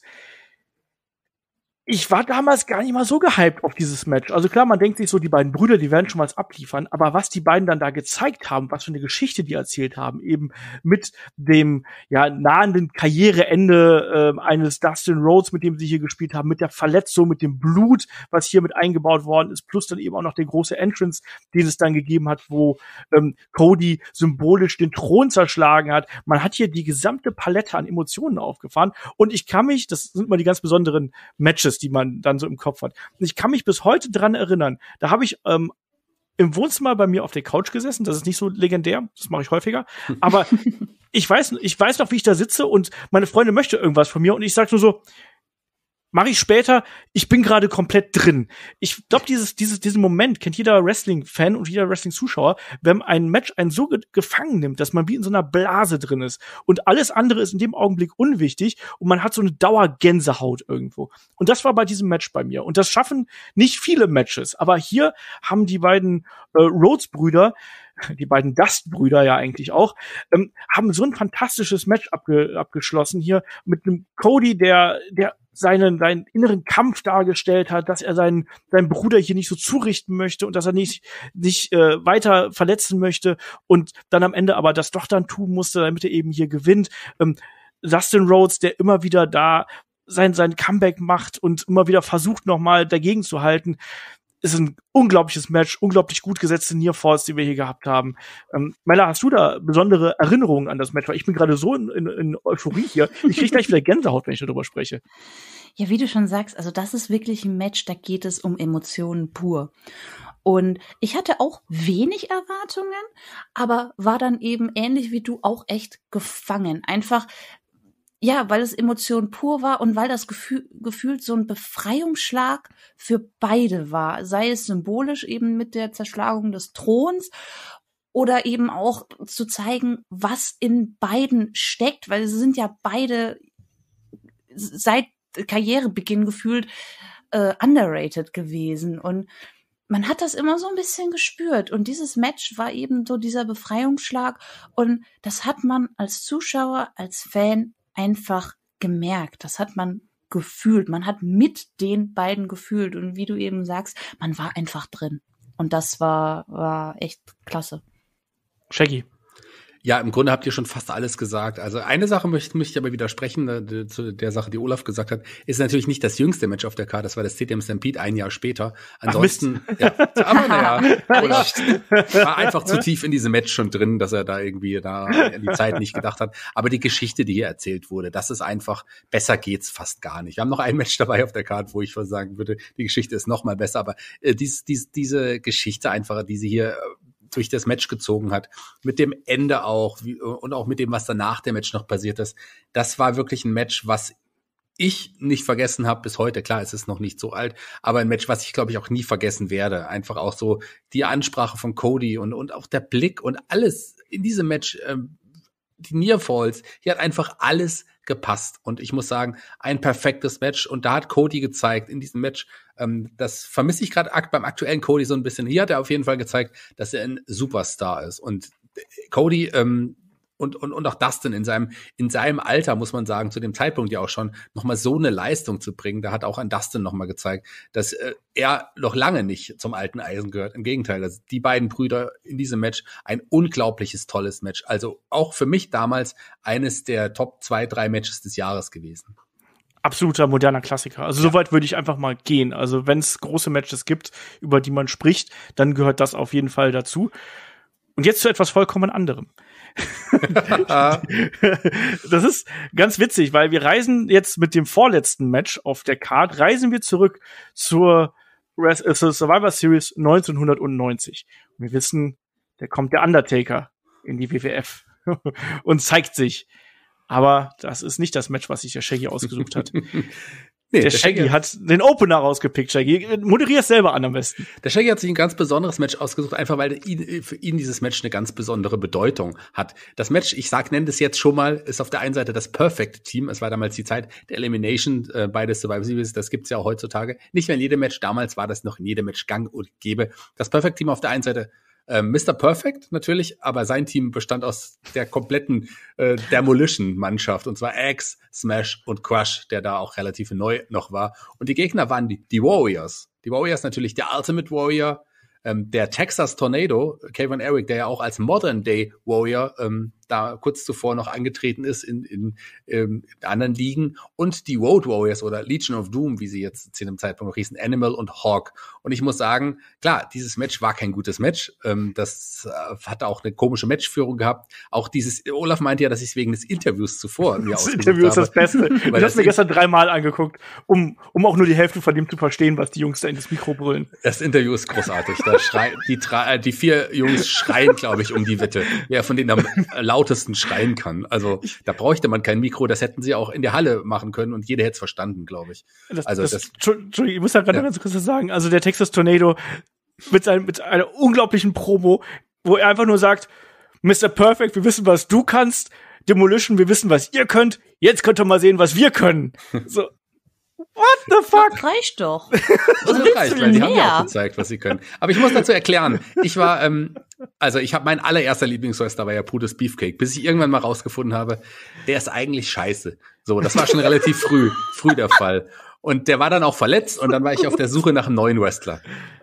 ich war damals gar nicht mal so gehypt auf dieses Match. Also klar, man denkt sich so, die beiden Brüder, die werden schon was abliefern, aber was die beiden dann da gezeigt haben, was für eine Geschichte die erzählt haben, eben mit dem ja nahenden Karriereende äh, eines Dustin Rhodes, mit dem sie hier gespielt haben, mit der Verletzung, mit dem Blut, was hier mit eingebaut worden ist, plus dann eben auch noch der große Entrance, den es dann gegeben hat, wo ähm, Cody symbolisch den Thron zerschlagen hat. Man hat hier die gesamte Palette an Emotionen aufgefahren und ich kann mich, das sind mal die ganz besonderen Matches, Images, die man dann so im Kopf hat. Und ich kann mich bis heute dran erinnern. Da habe ich ähm, im Wohnzimmer bei mir auf der Couch gesessen. Das ist nicht so legendär, das mache ich häufiger. Aber ich weiß, ich weiß noch, wie ich da sitze und meine Freundin möchte irgendwas von mir und ich sage nur so, Mache ich später. Ich bin gerade komplett drin. Ich glaube, dieses, dieses, diesen Moment kennt jeder Wrestling-Fan und jeder Wrestling-Zuschauer, wenn ein Match einen so ge gefangen nimmt, dass man wie in so einer Blase drin ist. Und alles andere ist in dem Augenblick unwichtig und man hat so eine Dauergänsehaut irgendwo. Und das war bei diesem Match bei mir. Und das schaffen nicht viele Matches. Aber hier haben die beiden äh, Rhodes-Brüder die beiden Dust-Brüder ja eigentlich auch, ähm, haben so ein fantastisches Match abge abgeschlossen hier mit einem Cody, der, der seinen, seinen inneren Kampf dargestellt hat, dass er seinen, seinen Bruder hier nicht so zurichten möchte und dass er nicht, nicht äh, weiter verletzen möchte und dann am Ende aber das doch dann tun musste, damit er eben hier gewinnt. Ähm, Dustin Rhodes, der immer wieder da sein, sein Comeback macht und immer wieder versucht nochmal dagegen zu halten ist ein unglaubliches Match, unglaublich gut gesetzte Nearfalls, die wir hier gehabt haben. Ähm, Mella, hast du da besondere Erinnerungen an das Match? Weil ich bin gerade so in, in, in, Euphorie hier. Ich kriege gleich wieder Gänsehaut, wenn ich darüber spreche. Ja, wie du schon sagst, also das ist wirklich ein Match, da geht es um Emotionen pur. Und ich hatte auch wenig Erwartungen, aber war dann eben ähnlich wie du auch echt gefangen. Einfach, ja, weil es Emotion pur war und weil das Gefühl, gefühlt so ein Befreiungsschlag für beide war. Sei es symbolisch eben mit der Zerschlagung des Throns oder eben auch zu zeigen, was in beiden steckt, weil sie sind ja beide seit Karrierebeginn gefühlt äh, underrated gewesen und man hat das immer so ein bisschen gespürt. Und dieses Match war eben so dieser Befreiungsschlag. Und das hat man als Zuschauer, als Fan einfach gemerkt. Das hat man gefühlt. Man hat mit den beiden gefühlt. Und wie du eben sagst, man war einfach drin. Und das war, war echt klasse. Shaggy, ja, im Grunde habt ihr schon fast alles gesagt. Also eine Sache möchte, möchte ich aber widersprechen, äh, zu der Sache, die Olaf gesagt hat, ist natürlich nicht das jüngste Match auf der Karte, das war das CTM Stampede ein Jahr später. Ansonsten, Ach, ja, aber naja, Olaf war einfach zu tief in diesem Match schon drin, dass er da irgendwie da die Zeit nicht gedacht hat. Aber die Geschichte, die hier erzählt wurde, das ist einfach, besser geht's fast gar nicht. Wir haben noch ein Match dabei auf der Karte, wo ich sagen würde, die Geschichte ist noch mal besser, aber äh, dies, dies, diese Geschichte einfach, die sie hier äh, durch das Match gezogen hat, mit dem Ende auch wie, äh, und auch mit dem, was danach der Match noch passiert ist. Das war wirklich ein Match, was ich nicht vergessen habe bis heute. Klar, es ist noch nicht so alt, aber ein Match, was ich glaube ich auch nie vergessen werde. Einfach auch so die Ansprache von Cody und, und auch der Blick und alles in diesem Match, ähm, die Nearfalls, hier hat einfach alles gepasst. Und ich muss sagen, ein perfektes Match. Und da hat Cody gezeigt in diesem Match, ähm, das vermisse ich gerade beim aktuellen Cody so ein bisschen. Hier hat er auf jeden Fall gezeigt, dass er ein Superstar ist. Und äh, Cody, ähm, und, und, und auch Dustin in seinem, in seinem Alter, muss man sagen, zu dem Zeitpunkt ja auch schon, nochmal so eine Leistung zu bringen, da hat auch an Dustin nochmal gezeigt, dass äh, er noch lange nicht zum alten Eisen gehört. Im Gegenteil, dass die beiden Brüder in diesem Match ein unglaubliches, tolles Match. Also auch für mich damals eines der Top zwei, drei Matches des Jahres gewesen absoluter moderner Klassiker. Also ja. soweit würde ich einfach mal gehen. Also wenn es große Matches gibt, über die man spricht, dann gehört das auf jeden Fall dazu. Und jetzt zu etwas vollkommen anderem. Ah. das ist ganz witzig, weil wir reisen jetzt mit dem vorletzten Match auf der Card, reisen wir zurück zur, äh, Survivor Series 1990. Und wir wissen, da kommt der Undertaker in die WWF und zeigt sich. Aber das ist nicht das Match, was sich der Shaggy ausgesucht hat. Nee, der, der Shaggy, Shaggy hat den Opener rausgepickt, Shaggy. Moderierst selber an am besten. Der Shaggy hat sich ein ganz besonderes Match ausgesucht, einfach weil ihn, für ihn dieses Match eine ganz besondere Bedeutung hat. Das Match, ich sag, nenne das jetzt schon mal, ist auf der einen Seite das Perfect Team. Es war damals die Zeit der Elimination, äh, beides Survivor Series. Das gibt's ja auch heutzutage. Nicht mehr in jedem Match. Damals war das noch in jedem Match gang und gäbe. Das Perfect Team auf der einen Seite ähm, Mr. Perfect natürlich, aber sein Team bestand aus der kompletten äh, Demolition-Mannschaft und zwar Axe, Smash und Crush, der da auch relativ neu noch war. Und die Gegner waren die, die Warriors. Die Warriors natürlich der Ultimate Warrior, ähm, der Texas Tornado, Kevin Eric, der ja auch als Modern Day Warrior ähm, da kurz zuvor noch angetreten ist in, in, ähm, in anderen Ligen und die Road Warriors oder Legion of Doom, wie sie jetzt zu dem Zeitpunkt noch hießen, Animal und Hawk. Und ich muss sagen, klar, dieses Match war kein gutes Match. Ähm, das äh, hatte auch eine komische Matchführung gehabt. Auch dieses, Olaf meinte ja, dass ich es wegen des Interviews zuvor mir Das Interview ist das Beste. ich habe mir gestern dreimal angeguckt, um, um auch nur die Hälfte von dem zu verstehen, was die Jungs da in das Mikro brüllen. Das Interview ist großartig. Da schrei die, äh, die vier Jungs schreien, glaube ich, um die Wette. Wer von denen am laut äh, lautesten schreien kann. Also da bräuchte man kein Mikro, das hätten sie auch in der Halle machen können und jeder hätte es verstanden, glaube ich. Das, also das, das Entschuldigung, ich muss halt gerade ja. ganz kurz was sagen. Also der Texas Tornado mit, seinem, mit einer unglaublichen Promo, wo er einfach nur sagt, Mr. Perfect, wir wissen, was du kannst. Demolition, wir wissen, was ihr könnt. Jetzt könnt ihr mal sehen, was wir können. So, What the fuck? Das reicht doch. Das also reicht, weil die haben ja auch gezeigt, was sie können. Aber ich muss dazu erklären, ich war, ähm, also ich habe mein allererster Lieblingsröster war ja Pudes Beefcake, bis ich irgendwann mal rausgefunden habe, der ist eigentlich scheiße. So, das war schon relativ früh, früh der Fall. Und der war dann auch verletzt und dann war ich auf der Suche nach einem neuen Wrestler,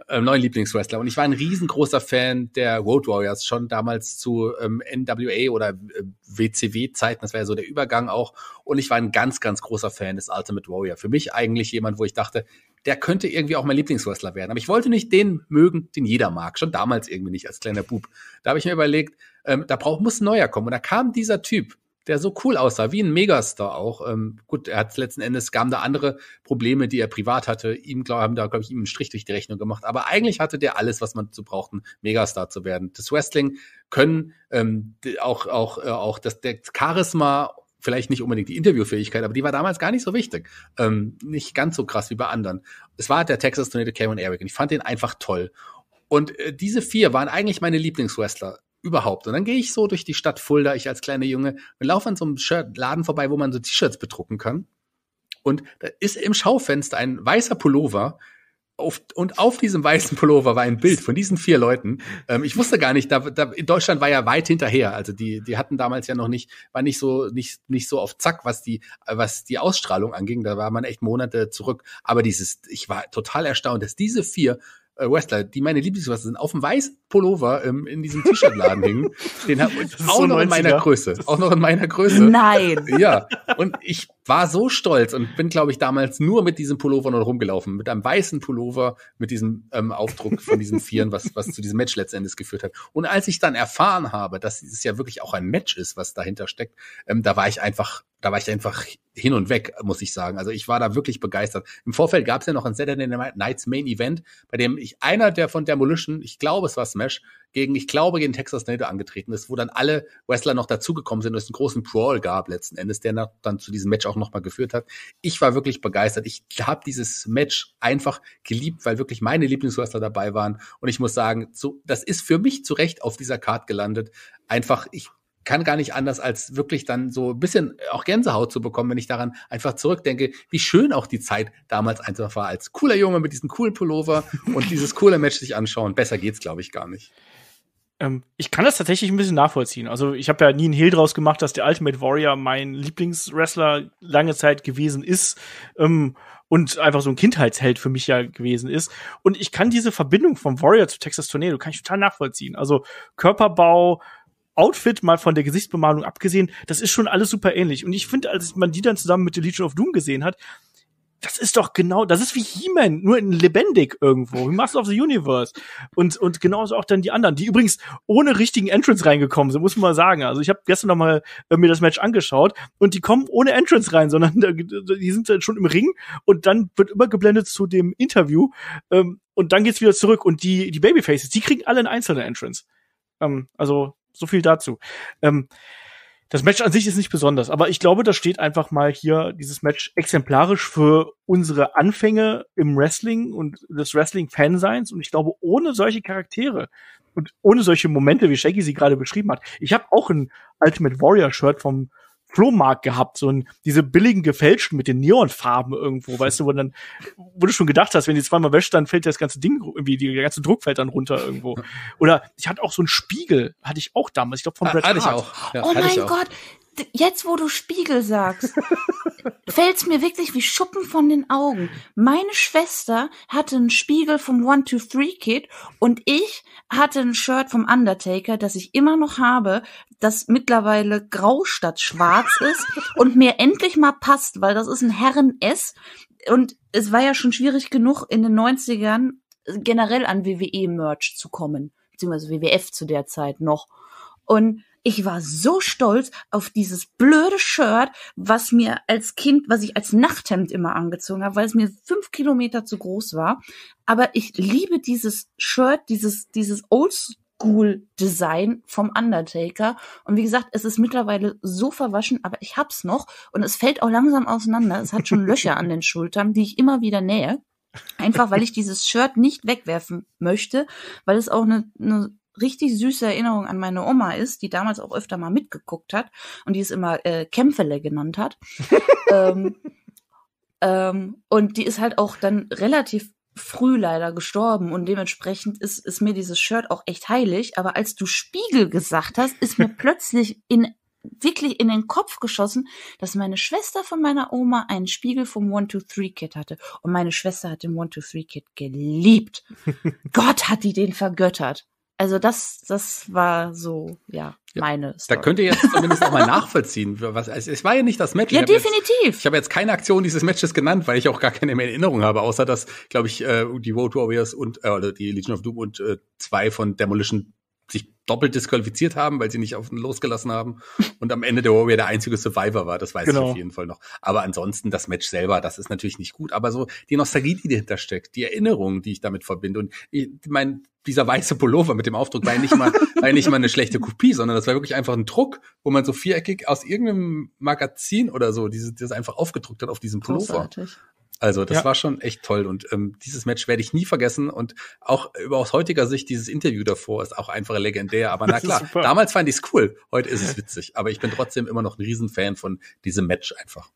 einem neuen Lieblingswrestler. Und ich war ein riesengroßer Fan der Road Warriors schon damals zu ähm, NWA oder äh, WCW-Zeiten. Das war ja so der Übergang auch. Und ich war ein ganz, ganz großer Fan des Ultimate Warrior. Für mich eigentlich jemand, wo ich dachte, der könnte irgendwie auch mein Lieblingswrestler werden. Aber ich wollte nicht den mögen, den jeder mag. Schon damals irgendwie nicht als kleiner Bub. Da habe ich mir überlegt, ähm, da braucht, muss ein neuer kommen. Und da kam dieser Typ, der so cool aussah, wie ein Megastar auch. Ähm, gut, er hat letzten Endes, gab da andere Probleme, die er privat hatte. Ihm, glaube haben da, glaube ich, ihm einen Strich durch die Rechnung gemacht. Aber eigentlich hatte der alles, was man zu brauchten, Megastar zu werden. Das Wrestling können, ähm, auch, auch, äh, auch das, der Charisma vielleicht nicht unbedingt die Interviewfähigkeit, aber die war damals gar nicht so wichtig. Ähm, nicht ganz so krass wie bei anderen. Es war der Texas Tornado Cameron Eric und ich fand den einfach toll. Und äh, diese vier waren eigentlich meine Lieblingswrestler überhaupt. Und dann gehe ich so durch die Stadt Fulda, ich als kleiner Junge, und laufe an so einem Shirt Laden vorbei, wo man so T-Shirts bedrucken kann. Und da ist im Schaufenster ein weißer Pullover. Auf, und auf diesem weißen Pullover war ein Bild von diesen vier Leuten. Ähm, ich wusste gar nicht, da, da, in Deutschland war ja weit hinterher. Also die, die hatten damals ja noch nicht, war nicht so, nicht, nicht so auf Zack, was die, was die Ausstrahlung anging. Da war man echt Monate zurück. Aber dieses, ich war total erstaunt, dass diese vier äh, Wrestler, die meine Lieblingswrestler sind, auf dem weißen Pullover ähm, in diesem T-Shirt-Laden hingen. Den hab, auch so noch 90er. in meiner Größe. Auch noch in meiner Größe. Nein. Ja. Und ich war so stolz und bin, glaube ich, damals nur mit diesem Pullover noch rumgelaufen, mit einem weißen Pullover, mit diesem ähm, Aufdruck von diesen Vieren, was, was zu diesem Match letztendlich geführt hat. Und als ich dann erfahren habe, dass es ja wirklich auch ein Match ist, was dahinter steckt, ähm, da war ich einfach, da war ich einfach hin und weg, muss ich sagen. Also ich war da wirklich begeistert. Im Vorfeld gab es ja noch ein Saturday Night's Main Event, bei dem ich einer der von Demolition, ich glaube es war Smash, gegen, ich glaube, gegen Texas Tornado angetreten ist, wo dann alle Wrestler noch dazugekommen sind und es einen großen Brawl gab letzten Endes, der dann zu diesem Match auch nochmal geführt hat. Ich war wirklich begeistert. Ich habe dieses Match einfach geliebt, weil wirklich meine Lieblingswrestler dabei waren. Und ich muss sagen, so, das ist für mich zu Recht auf dieser Card gelandet. Einfach, ich kann gar nicht anders, als wirklich dann so ein bisschen auch Gänsehaut zu bekommen, wenn ich daran einfach zurückdenke, wie schön auch die Zeit damals einfach war, als cooler Junge mit diesem coolen Pullover und dieses coole Match sich anschauen. Besser geht's, glaube ich, gar nicht. Ähm, ich kann das tatsächlich ein bisschen nachvollziehen. Also ich habe ja nie einen Hehl draus gemacht, dass der Ultimate Warrior mein Lieblingswrestler lange Zeit gewesen ist. Ähm, und einfach so ein Kindheitsheld für mich ja gewesen ist. Und ich kann diese Verbindung vom Warrior zu Texas Tornado kann ich total nachvollziehen. Also Körperbau, Outfit mal von der Gesichtsbemalung abgesehen, das ist schon alles super ähnlich. Und ich finde, als man die dann zusammen mit The Legion of Doom gesehen hat, das ist doch genau, das ist wie He-Man, nur in lebendig irgendwo, wie Master of the Universe. Und, und genauso auch dann die anderen, die übrigens ohne richtigen Entrance reingekommen sind, muss man mal sagen. Also ich habe gestern nochmal äh, mir das Match angeschaut und die kommen ohne Entrance rein, sondern die sind dann schon im Ring und dann wird übergeblendet zu dem Interview ähm, und dann geht's wieder zurück und die, die Babyfaces, die kriegen alle einen einzelnen Entrance. Ähm, also so viel dazu. Ähm, das Match an sich ist nicht besonders, aber ich glaube, das steht einfach mal hier dieses Match exemplarisch für unsere Anfänge im Wrestling und des Wrestling-Fanseins. Und ich glaube, ohne solche Charaktere und ohne solche Momente, wie Shaggy sie gerade beschrieben hat, ich habe auch ein Ultimate Warrior-Shirt vom Flohmarkt gehabt, so ein, diese billigen gefälschten mit den Neonfarben irgendwo, weißt du, wo dann, wo du schon gedacht hast, wenn die zweimal wäscht, dann fällt das ganze Ding irgendwie, die, der ganze Druck fällt dann runter irgendwo. Oder ich hatte auch so einen Spiegel, hatte ich auch damals, ich glaube von ah, Brett Hart. auch. Ja, oh mein Gott, jetzt wo du Spiegel sagst, fällt's mir wirklich wie Schuppen von den Augen. Meine Schwester hatte einen Spiegel vom One Two Three Kid und ich hatte ein Shirt vom Undertaker, das ich immer noch habe, das mittlerweile grau statt schwarz ist und mir endlich mal passt, weil das ist ein Herren S und es war ja schon schwierig genug in den 90ern generell an WWE Merch zu kommen, beziehungsweise WWF zu der Zeit noch. Und ich war so stolz auf dieses blöde Shirt, was mir als Kind, was ich als Nachthemd immer angezogen habe, weil es mir fünf Kilometer zu groß war. Aber ich liebe dieses Shirt, dieses, dieses Old Ghoul Design vom Undertaker. Und wie gesagt, es ist mittlerweile so verwaschen, aber ich hab's noch und es fällt auch langsam auseinander. Es hat schon Löcher an den Schultern, die ich immer wieder nähe. Einfach weil ich dieses Shirt nicht wegwerfen möchte, weil es auch eine, eine richtig süße Erinnerung an meine Oma ist, die damals auch öfter mal mitgeguckt hat und die es immer äh, Kämpfele genannt hat. ähm, ähm, und die ist halt auch dann relativ früh leider gestorben und dementsprechend ist, ist mir dieses Shirt auch echt heilig. Aber als du Spiegel gesagt hast, ist mir plötzlich in wirklich in den Kopf geschossen, dass meine Schwester von meiner Oma einen Spiegel vom One Two Three Kid hatte und meine Schwester hat den One Two Three Kid geliebt. Gott hat die den vergöttert. Also das, das war so, ja, ja meine Story. Da könnt ihr jetzt zumindest nochmal nachvollziehen. Was, es war ja nicht das Match. Ja, ich definitiv. Jetzt, ich habe jetzt keine Aktion dieses Matches genannt, weil ich auch gar keine mehr Erinnerung habe, außer dass, glaube ich, äh, die Road Warriors und äh, die Legion of Doom und äh, zwei von Demolition sich doppelt disqualifiziert haben, weil sie nicht auf ihn losgelassen haben und am Ende der Warrior der einzige Survivor war, das weiß genau. ich auf jeden Fall noch. Aber ansonsten das Match selber, das ist natürlich nicht gut, aber so die Nostalgie, die dahinter steckt, die Erinnerung, die ich damit verbinde und ich mein dieser weiße Pullover mit dem Aufdruck war ja nicht mal war ja nicht mal eine schlechte Kopie, sondern das war wirklich einfach ein Druck, wo man so viereckig aus irgendeinem Magazin oder so dieses das einfach aufgedruckt hat auf diesem Pullover. Großartig. Also das ja. war schon echt toll und ähm, dieses Match werde ich nie vergessen und auch über aus heutiger Sicht dieses Interview davor ist auch einfach legendär. Aber na klar, damals fand ich es cool, heute ist es witzig. Aber ich bin trotzdem immer noch ein Riesenfan von diesem Match einfach.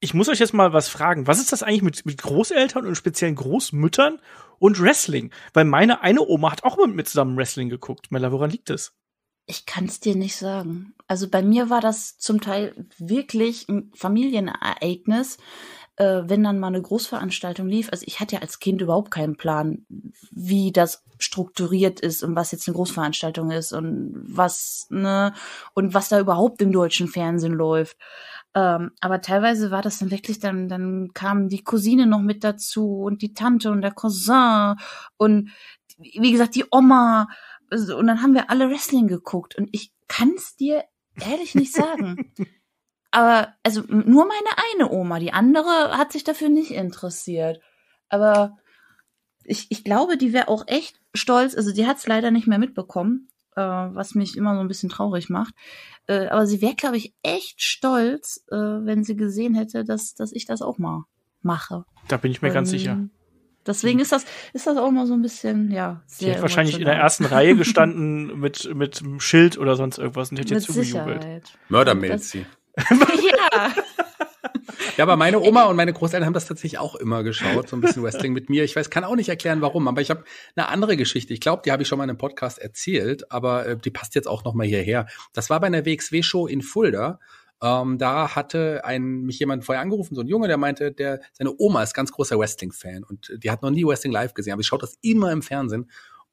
Ich muss euch jetzt mal was fragen. Was ist das eigentlich mit, mit Großeltern und speziellen Großmüttern und Wrestling? Weil meine eine Oma hat auch mit mir zusammen Wrestling geguckt. Mella, woran liegt es? Ich kann es dir nicht sagen. Also bei mir war das zum Teil wirklich ein Familienereignis äh, wenn dann mal eine Großveranstaltung lief, also ich hatte ja als Kind überhaupt keinen Plan, wie das strukturiert ist und was jetzt eine Großveranstaltung ist und was, ne, und was da überhaupt im deutschen Fernsehen läuft. Ähm, aber teilweise war das dann wirklich, dann, dann kamen die Cousine noch mit dazu und die Tante und der Cousin und wie gesagt, die Oma. Also, und dann haben wir alle Wrestling geguckt und ich kann's dir ehrlich nicht sagen. aber also nur meine eine Oma, die andere hat sich dafür nicht interessiert. Aber ich, ich glaube, die wäre auch echt stolz. Also die hat es leider nicht mehr mitbekommen, äh, was mich immer so ein bisschen traurig macht. Äh, aber sie wäre, glaube ich, echt stolz, äh, wenn sie gesehen hätte, dass, dass ich das auch mal mache. Da bin ich mir ähm, ganz sicher. Ähm, deswegen ist das, ist das auch immer so ein bisschen, ja. Sehr die hätte wahrscheinlich in der ersten Reihe gestanden mit, mit einem Schild oder sonst irgendwas und hätte dir zugejubelt. Mördermilzi. Ja. ja, aber meine Oma und meine Großeltern haben das tatsächlich auch immer geschaut, so ein bisschen Wrestling mit mir. Ich weiß, kann auch nicht erklären, warum, aber ich habe eine andere Geschichte. Ich glaube, die habe ich schon mal in einem Podcast erzählt, aber äh, die passt jetzt auch noch mal hierher. Das war bei einer WXW-Show in Fulda. Ähm, da hatte ein, mich jemand vorher angerufen, so ein Junge, der meinte, der, seine Oma ist ganz großer Wrestling-Fan und die hat noch nie Wrestling live gesehen, aber sie schaut das immer im Fernsehen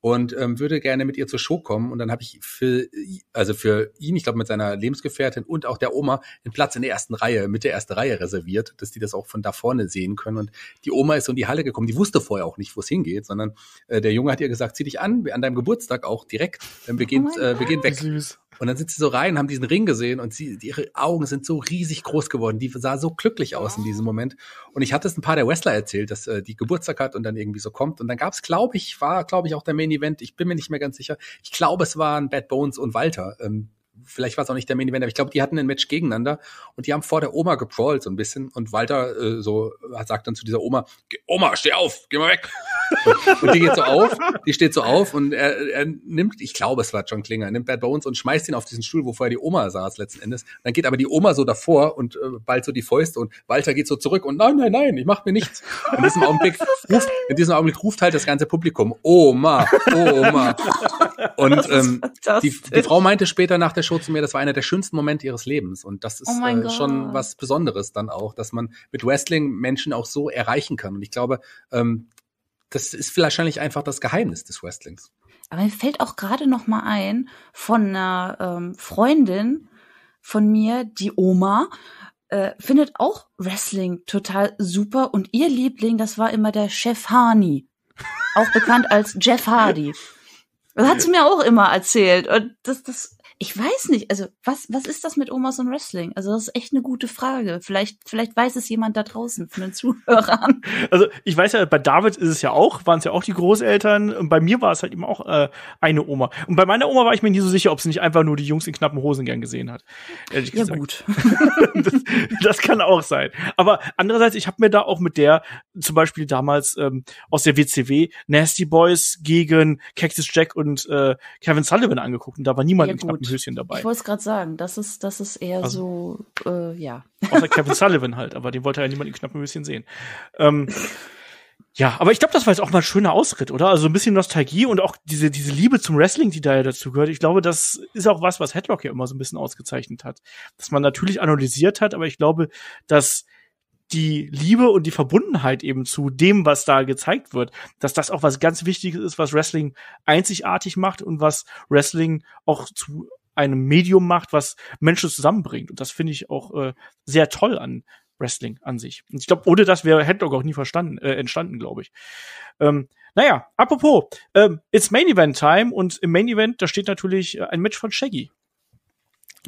und ähm, würde gerne mit ihr zur Show kommen. Und dann habe ich für, also für ihn, ich glaube mit seiner Lebensgefährtin und auch der Oma, einen Platz in der ersten Reihe, mit der ersten Reihe reserviert, dass die das auch von da vorne sehen können. Und die Oma ist so in die Halle gekommen, die wusste vorher auch nicht, wo es hingeht, sondern äh, der Junge hat ihr gesagt, zieh dich an, an deinem Geburtstag auch direkt, denn wir, oh gehen, oh äh, wir gehen weg. Süß. Und dann sind sie so rein, haben diesen Ring gesehen und sie, ihre Augen sind so riesig groß geworden. Die sah so glücklich aus in diesem Moment. Und ich hatte es ein paar der Wrestler erzählt, dass äh, die Geburtstag hat und dann irgendwie so kommt. Und dann gab es, glaube ich, war, glaube ich, auch der Main Event. Ich bin mir nicht mehr ganz sicher. Ich glaube, es waren Bad Bones und Walter. Ähm, vielleicht war es auch nicht der Main Event, aber ich glaube, die hatten ein Match gegeneinander und die haben vor der Oma geprawlt so ein bisschen und Walter äh, so sagt dann zu dieser Oma, Oma, steh auf, geh mal weg. und die geht so auf, die steht so auf und er, er nimmt, ich glaube, es war John Klinger, nimmt Bad Bones und schmeißt ihn auf diesen Stuhl, wo vorher die Oma saß letzten Endes. Dann geht aber die Oma so davor und äh, ballt so die Fäuste und Walter geht so zurück und nein, nein, nein, ich mach mir nichts. In diesem Augenblick ruft, in diesem Augenblick ruft halt das ganze Publikum, Oma, Oma. Und ähm, die, die, Frau meinte später nach der Show zu mir, das war einer der schönsten Momente ihres Lebens. Und das ist oh äh, schon was Besonderes dann auch, dass man mit Wrestling Menschen auch so erreichen kann. Und ich glaube, ähm, das ist wahrscheinlich einfach das Geheimnis des Wrestlings. Aber mir fällt auch gerade noch mal ein von einer ähm, Freundin von mir, die Oma, äh, findet auch Wrestling total super und ihr Liebling, das war immer der Chef Hani, auch bekannt als Jeff Hardy. Das hat sie mir auch immer erzählt. Und das, das, ich weiß nicht, also was, was ist das mit Omas und Wrestling? Also das ist echt eine gute Frage. Vielleicht, vielleicht weiß es jemand da draußen von den Zuhörern. Also ich weiß ja, bei David ist es ja auch, waren es ja auch die Großeltern und bei mir war es halt eben auch äh, eine Oma. Und bei meiner Oma war ich mir nie so sicher, ob sie nicht einfach nur die Jungs in knappen Hosen gern gesehen hat. Ehrlich ja gesagt. gut. das, das, kann auch sein. Aber andererseits, ich habe mir da auch mit der zum Beispiel damals ähm, aus der WCW Nasty Boys gegen Cactus Jack und äh, Kevin Sullivan angeguckt und da war niemand ja, in knappen Hosen. Höschen dabei. Ich wollte es gerade sagen, das ist, das ist eher also, so, äh, ja. Außer Kevin Sullivan halt, aber den wollte ja niemand in knappen Höschen sehen. Ähm, ja, aber ich glaube, das war jetzt auch mal ein schöner Ausritt, oder? Also ein bisschen Nostalgie und auch diese, diese Liebe zum Wrestling, die da ja dazu gehört. Ich glaube, das ist auch was, was Headlock ja immer so ein bisschen ausgezeichnet hat. Dass man natürlich analysiert hat, aber ich glaube, dass die Liebe und die Verbundenheit eben zu dem, was da gezeigt wird, dass das auch was ganz Wichtiges ist, was Wrestling einzigartig macht und was Wrestling auch zu einem Medium macht, was Menschen zusammenbringt. Und das finde ich auch äh, sehr toll an Wrestling an sich. Und ich glaube, ohne das wäre Headlock auch nie verstanden, äh, entstanden, glaube ich. Ähm, naja, apropos, ähm, it's Main Event Time und im Main Event, da steht natürlich äh, ein Match von Shaggy.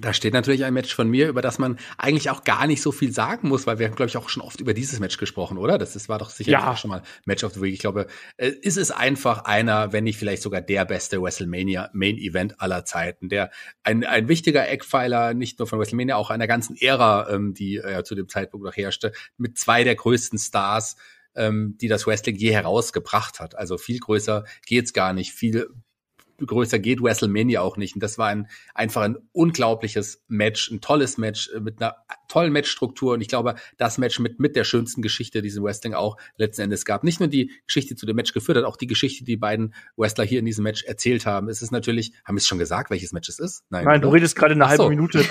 Da steht natürlich ein Match von mir, über das man eigentlich auch gar nicht so viel sagen muss, weil wir haben, glaube ich, auch schon oft über dieses Match gesprochen, oder? Das, das war doch sicher ja. schon mal Match of the Week. Ich glaube, äh, ist es einfach einer, wenn nicht vielleicht sogar der beste WrestleMania Main Event aller Zeiten, der ein, ein wichtiger Eckpfeiler nicht nur von WrestleMania, auch einer ganzen Ära, ähm, die äh, zu dem Zeitpunkt noch herrschte, mit zwei der größten Stars, ähm, die das Wrestling je herausgebracht hat. Also viel größer geht's gar nicht, viel größer geht WrestleMania auch nicht. Und das war ein, einfach ein unglaubliches Match, ein tolles Match äh, mit einer tollen Matchstruktur. Und ich glaube, das Match mit, mit der schönsten Geschichte, die es im Wrestling auch letzten Endes gab. Nicht nur die Geschichte zu dem Match geführt hat, auch die Geschichte, die beiden Wrestler hier in diesem Match erzählt haben. Es ist natürlich, haben wir es schon gesagt, welches Match es ist? Nein, Nein du redest gerade eine halbe so. Minute.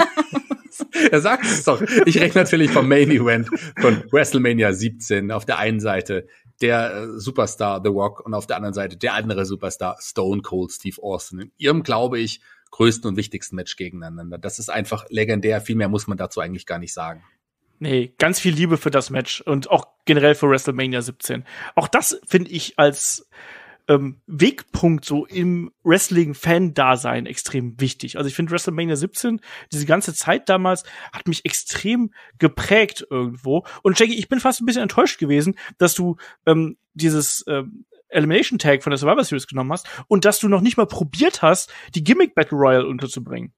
er sagt es doch. Ich rechne natürlich vom Main Event von WrestleMania 17. Auf der einen Seite der äh, Superstar The Rock und auf der anderen Seite der andere Superstar Stone Cold Steve Austin. In ihrem, glaube ich, größten und wichtigsten Match gegeneinander. Das ist einfach legendär. Viel mehr muss man dazu eigentlich gar nicht sagen. Nee, ganz viel Liebe für das Match und auch generell für WrestleMania 17. Auch das finde ich als ähm, Wegpunkt so im Wrestling-Fan-Dasein extrem wichtig. Also ich finde WrestleMania 17, diese ganze Zeit damals, hat mich extrem geprägt irgendwo. Und Jackie, ich bin fast ein bisschen enttäuscht gewesen, dass du ähm, dieses ähm, Elimination Tag von der Survivor Series genommen hast und dass du noch nicht mal probiert hast, die Gimmick Battle Royale unterzubringen.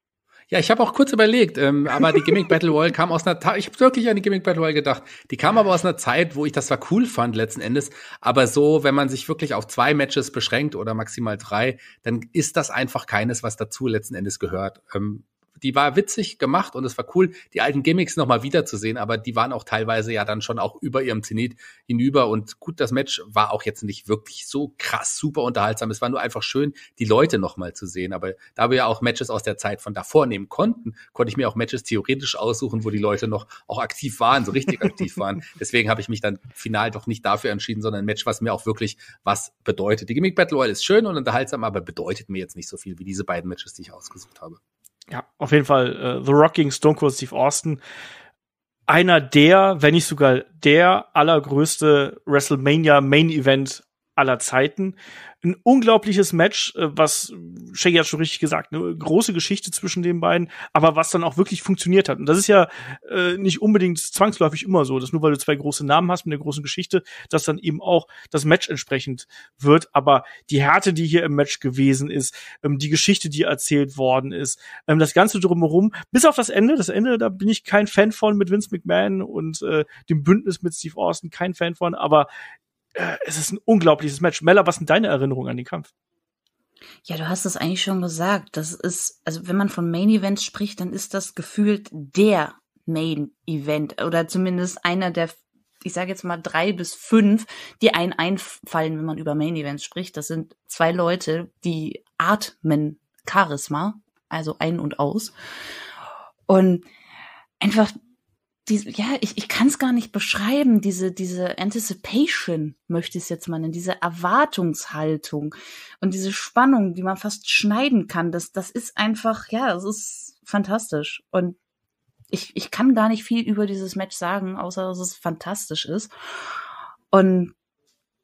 Ja, ich habe auch kurz überlegt, ähm, aber die Gimmick Battle Royale kam aus einer, Ta ich habe wirklich an die Gimmick Battle Royale gedacht. Die kam aber aus einer Zeit, wo ich das zwar cool fand letzten Endes, aber so, wenn man sich wirklich auf zwei Matches beschränkt oder maximal drei, dann ist das einfach keines, was dazu letzten Endes gehört. Ähm, die war witzig gemacht und es war cool, die alten Gimmicks nochmal wiederzusehen, aber die waren auch teilweise ja dann schon auch über ihrem Zenit hinüber und gut, das Match war auch jetzt nicht wirklich so krass super unterhaltsam. Es war nur einfach schön, die Leute nochmal zu sehen, aber da wir ja auch Matches aus der Zeit von davor nehmen konnten, konnte ich mir auch Matches theoretisch aussuchen, wo die Leute noch auch aktiv waren, so richtig aktiv waren. Deswegen habe ich mich dann final doch nicht dafür entschieden, sondern ein Match, was mir auch wirklich was bedeutet. Die Gimmick Battle Royale ist schön und unterhaltsam, aber bedeutet mir jetzt nicht so viel wie diese beiden Matches, die ich ausgesucht habe ja, auf jeden Fall äh, The Rocking Stone Cold Steve Austin. Einer der, wenn nicht sogar der allergrößte WrestleMania Main Event aller Zeiten. Ein unglaubliches Match, äh, was Shaggy hat schon richtig gesagt, eine große Geschichte zwischen den beiden, aber was dann auch wirklich funktioniert hat. Und das ist ja äh, nicht unbedingt zwangsläufig immer so, dass nur weil du zwei große Namen hast mit einer großen Geschichte, dass dann eben auch das Match entsprechend wird. Aber die Härte, die hier im Match gewesen ist, ähm, die Geschichte, die erzählt worden ist, ähm, das Ganze drumherum, bis auf das Ende, das Ende, da bin ich kein Fan von mit Vince McMahon und äh, dem Bündnis mit Steve Austin, kein Fan von, aber äh, es ist ein unglaubliches Match. Mella, was sind deine Erinnerungen an den Kampf? Ja, du hast es eigentlich schon gesagt. Das ist, also wenn man von Main Events spricht, dann ist das gefühlt der Main Event oder zumindest einer der ich sage jetzt mal drei bis fünf, die einen einfallen, wenn man über Main Events spricht. Das sind zwei Leute, die atmen Charisma, also ein und aus. Und einfach diese, ja, ich, ich kann es gar nicht beschreiben, diese, diese Anticipation, möchte ich es jetzt mal nennen, diese Erwartungshaltung und diese Spannung, die man fast schneiden kann, das, das ist einfach, ja, das ist fantastisch. Und ich, ich kann gar nicht viel über dieses Match sagen, außer dass es fantastisch ist. Und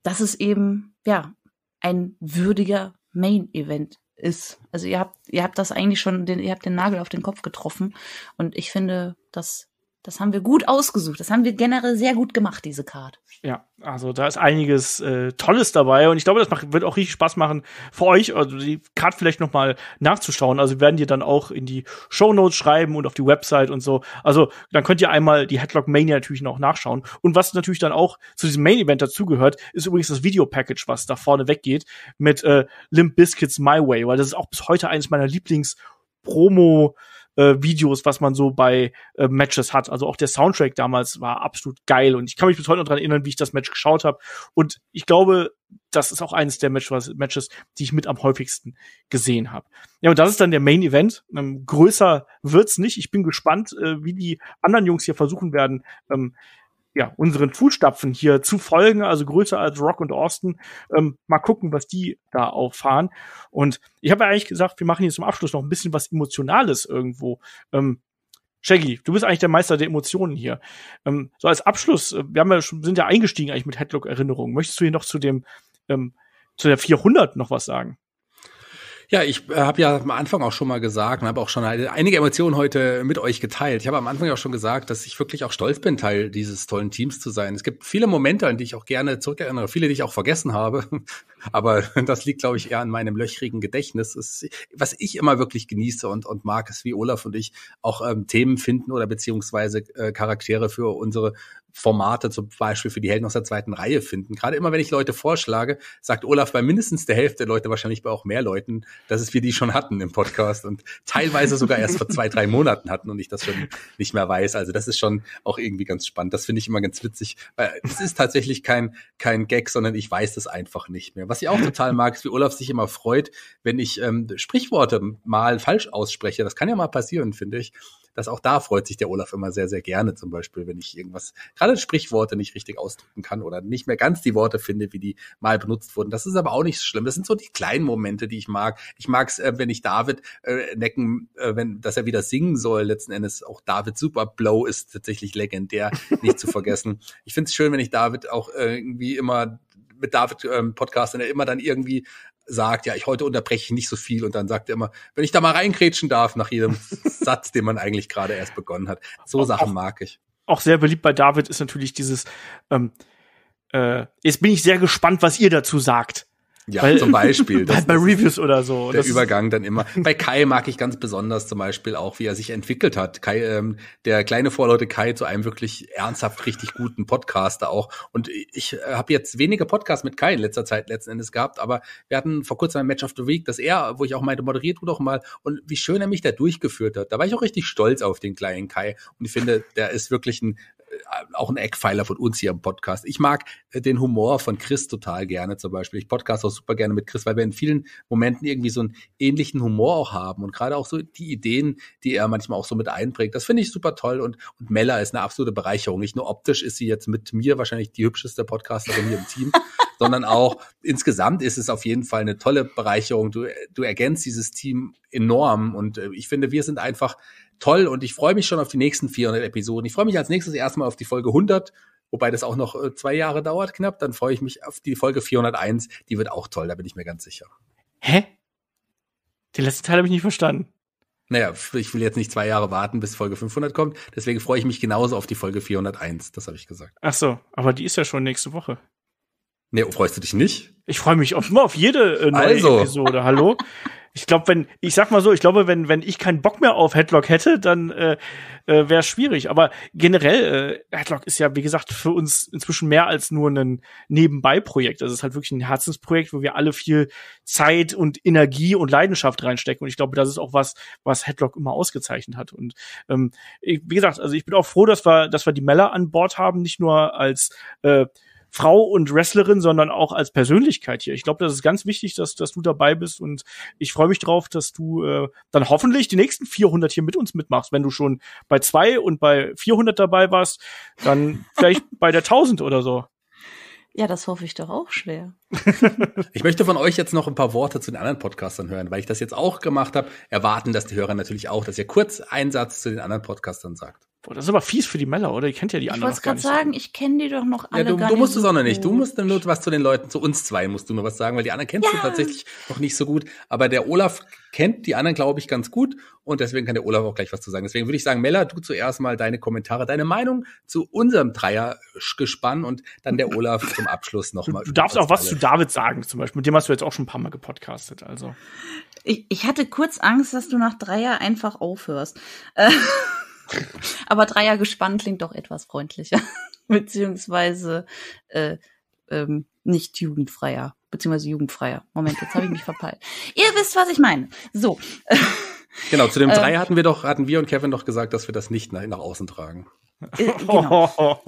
dass es eben, ja, ein würdiger Main-Event ist. Also ihr habt, ihr habt das eigentlich schon, den, ihr habt den Nagel auf den Kopf getroffen. Und ich finde, das das haben wir gut ausgesucht. Das haben wir generell sehr gut gemacht, diese Card. Ja, also da ist einiges äh, Tolles dabei und ich glaube, das macht, wird auch richtig Spaß machen für euch, also die Card vielleicht noch mal nachzuschauen. Also wir werden die dann auch in die Show Notes schreiben und auf die Website und so. Also dann könnt ihr einmal die Headlock Mania natürlich noch nachschauen. Und was natürlich dann auch zu diesem Main Event dazugehört, ist übrigens das Video Package, was da vorne weggeht mit äh, Limp Biscuits My Way, weil das ist auch bis heute eines meiner Lieblings Promo äh, Videos, was man so bei äh, Matches hat. Also auch der Soundtrack damals war absolut geil und ich kann mich bis heute noch dran erinnern, wie ich das Match geschaut habe. Und ich glaube, das ist auch eines der Match Matches, die ich mit am häufigsten gesehen habe. Ja, und das ist dann der Main Event. Ähm, größer wird's nicht. Ich bin gespannt, äh, wie die anderen Jungs hier versuchen werden, ähm, ja, unseren Fußstapfen hier zu folgen, also größer als Rock und Austin. Ähm, mal gucken, was die da auffahren. Und ich habe ja eigentlich gesagt, wir machen hier zum Abschluss noch ein bisschen was Emotionales irgendwo. Ähm, Shaggy, du bist eigentlich der Meister der Emotionen hier. Ähm, so als Abschluss, äh, wir haben ja schon, sind ja eingestiegen eigentlich mit Headlock-Erinnerungen. Möchtest du hier noch zu dem, ähm, zu der 400 noch was sagen? Ja, ich äh, habe ja am Anfang auch schon mal gesagt und habe auch schon einige Emotionen heute mit euch geteilt. Ich habe am Anfang ja auch schon gesagt, dass ich wirklich auch stolz bin, Teil dieses tollen Teams zu sein. Es gibt viele Momente, an die ich auch gerne zurückerinnere, viele, die ich auch vergessen habe. Aber das liegt, glaube ich, eher an meinem löchrigen Gedächtnis. Ist, was ich immer wirklich genieße und, und mag, ist, wie Olaf und ich auch ähm, Themen finden oder beziehungsweise äh, Charaktere für unsere Formate, zum Beispiel für die Helden aus der zweiten Reihe finden. Gerade immer, wenn ich Leute vorschlage, sagt Olaf bei mindestens der Hälfte der Leute, wahrscheinlich bei auch mehr Leuten, dass es wir die schon hatten im Podcast und teilweise sogar erst vor zwei, drei Monaten hatten und ich das schon nicht mehr weiß. Also das ist schon auch irgendwie ganz spannend. Das finde ich immer ganz witzig, es ist tatsächlich kein, kein Gag, sondern ich weiß das einfach nicht mehr. Was was ich auch total mag, ist, wie Olaf sich immer freut, wenn ich ähm, Sprichworte mal falsch ausspreche. Das kann ja mal passieren, finde ich. Dass auch da freut sich der Olaf immer sehr, sehr gerne, zum Beispiel, wenn ich irgendwas, gerade Sprichworte nicht richtig ausdrücken kann oder nicht mehr ganz die Worte finde, wie die mal benutzt wurden. Das ist aber auch nicht so schlimm. Das sind so die kleinen Momente, die ich mag. Ich mag es, äh, wenn ich David äh, necken, äh, wenn, dass er wieder singen soll. Letzten Endes auch David Super Blow ist tatsächlich legendär, nicht zu vergessen. Ich finde es schön, wenn ich David auch äh, irgendwie immer mit David ähm, Podcast, er immer dann irgendwie sagt, ja, ich heute unterbreche ich nicht so viel und dann sagt er immer, wenn ich da mal reinkrätschen darf nach jedem Satz, den man eigentlich gerade erst begonnen hat. So auch, Sachen mag ich. Auch sehr beliebt bei David ist natürlich dieses ähm, äh, jetzt bin ich sehr gespannt, was ihr dazu sagt. Ja, Weil, zum Beispiel. Das, halt bei Reviews oder so. Der das Übergang dann immer. Bei Kai mag ich ganz besonders zum Beispiel auch, wie er sich entwickelt hat. Kai, ähm, der kleine Vorleute Kai zu einem wirklich ernsthaft richtig guten Podcaster auch. Und ich äh, habe jetzt wenige Podcasts mit Kai in letzter Zeit letzten Endes gehabt, aber wir hatten vor kurzem ein Match of the Week, dass er, wo ich auch meinte, moderiert du doch mal. Und wie schön er mich da durchgeführt hat. Da war ich auch richtig stolz auf den kleinen Kai. Und ich finde, der ist wirklich ein äh, auch ein Eckpfeiler von uns hier im Podcast. Ich mag äh, den Humor von Chris total gerne zum Beispiel. Ich podcast auch super gerne mit Chris, weil wir in vielen Momenten irgendwie so einen ähnlichen Humor auch haben und gerade auch so die Ideen, die er manchmal auch so mit einbringt. Das finde ich super toll und, und Mella ist eine absolute Bereicherung. Nicht nur optisch ist sie jetzt mit mir wahrscheinlich die hübscheste Podcasterin hier im Team, sondern auch insgesamt ist es auf jeden Fall eine tolle Bereicherung. Du, äh, du ergänzt dieses Team enorm und ich finde, wir sind einfach toll und ich freue mich schon auf die nächsten 400 Episoden. Ich freue mich als nächstes erstmal auf die Folge 100, wobei das auch noch äh, zwei Jahre dauert knapp. Dann freue ich mich auf die Folge 401, die wird auch toll, da bin ich mir ganz sicher. Hä? Den letzten Teil habe ich nicht verstanden. Naja, ich will jetzt nicht zwei Jahre warten, bis Folge 500 kommt. Deswegen freue ich mich genauso auf die Folge 401. Das habe ich gesagt. Ach so, aber die ist ja schon nächste Woche. Nee, freust du dich nicht? Ich freue mich auf, immer auf jede äh, neue also. Episode. Hallo? ich glaube, wenn, ich sag mal so, ich glaube, wenn, wenn ich keinen Bock mehr auf Headlock hätte, dann äh, äh, wäre es schwierig. Aber generell, äh, Headlock ist ja, wie gesagt, für uns inzwischen mehr als nur ein Nebenbei-Projekt. Also es ist halt wirklich ein Herzensprojekt, wo wir alle viel Zeit und Energie und Leidenschaft reinstecken. Und ich glaube, das ist auch was, was Headlock immer ausgezeichnet hat. Und ähm, ich, wie gesagt, also ich bin auch froh, dass wir, dass wir die Meller an Bord haben, nicht nur als äh, Frau und Wrestlerin, sondern auch als Persönlichkeit hier. Ich glaube, das ist ganz wichtig, dass, dass du dabei bist und ich freue mich drauf, dass du äh, dann hoffentlich die nächsten 400 hier mit uns mitmachst. Wenn du schon bei zwei und bei 400 dabei warst, dann vielleicht bei der 1000 oder so. Ja, das hoffe ich doch auch schwer. ich möchte von euch jetzt noch ein paar Worte zu den anderen Podcastern hören, weil ich das jetzt auch gemacht habe. Erwarten, dass die Hörer natürlich auch, dass ihr kurz einen Satz zu den anderen Podcastern sagt. Boah, das ist aber fies für die Meller, oder? Ihr kennt ja die anderen. Ich wollte gerade sagen, so. ich kenne die doch noch alle. Ja, du, gar du musst es auch noch nicht. Du musst nur was zu den Leuten, zu uns zwei musst du nur was sagen, weil die anderen kennst ja. du tatsächlich noch nicht so gut. Aber der Olaf kennt die anderen, glaube ich, ganz gut. Und deswegen kann der Olaf auch gleich was zu sagen. Deswegen würde ich sagen, Mella, du zuerst mal deine Kommentare, deine Meinung zu unserem Dreiergespann und dann der Olaf zum Abschluss nochmal. Du darfst auch was alle. zu David sagen, zum Beispiel. Mit dem hast du jetzt auch schon ein paar Mal gepodcastet, also. Ich, ich hatte kurz Angst, dass du nach Dreier einfach aufhörst. Aber Dreier gespannt klingt doch etwas freundlicher, beziehungsweise äh, ähm, nicht jugendfreier, beziehungsweise jugendfreier. Moment, jetzt habe ich mich verpeilt. Ihr wisst, was ich meine. So. Genau, zu dem ähm, Dreier hatten wir doch, hatten wir und Kevin doch gesagt, dass wir das nicht nach, nach außen tragen. Äh, genau.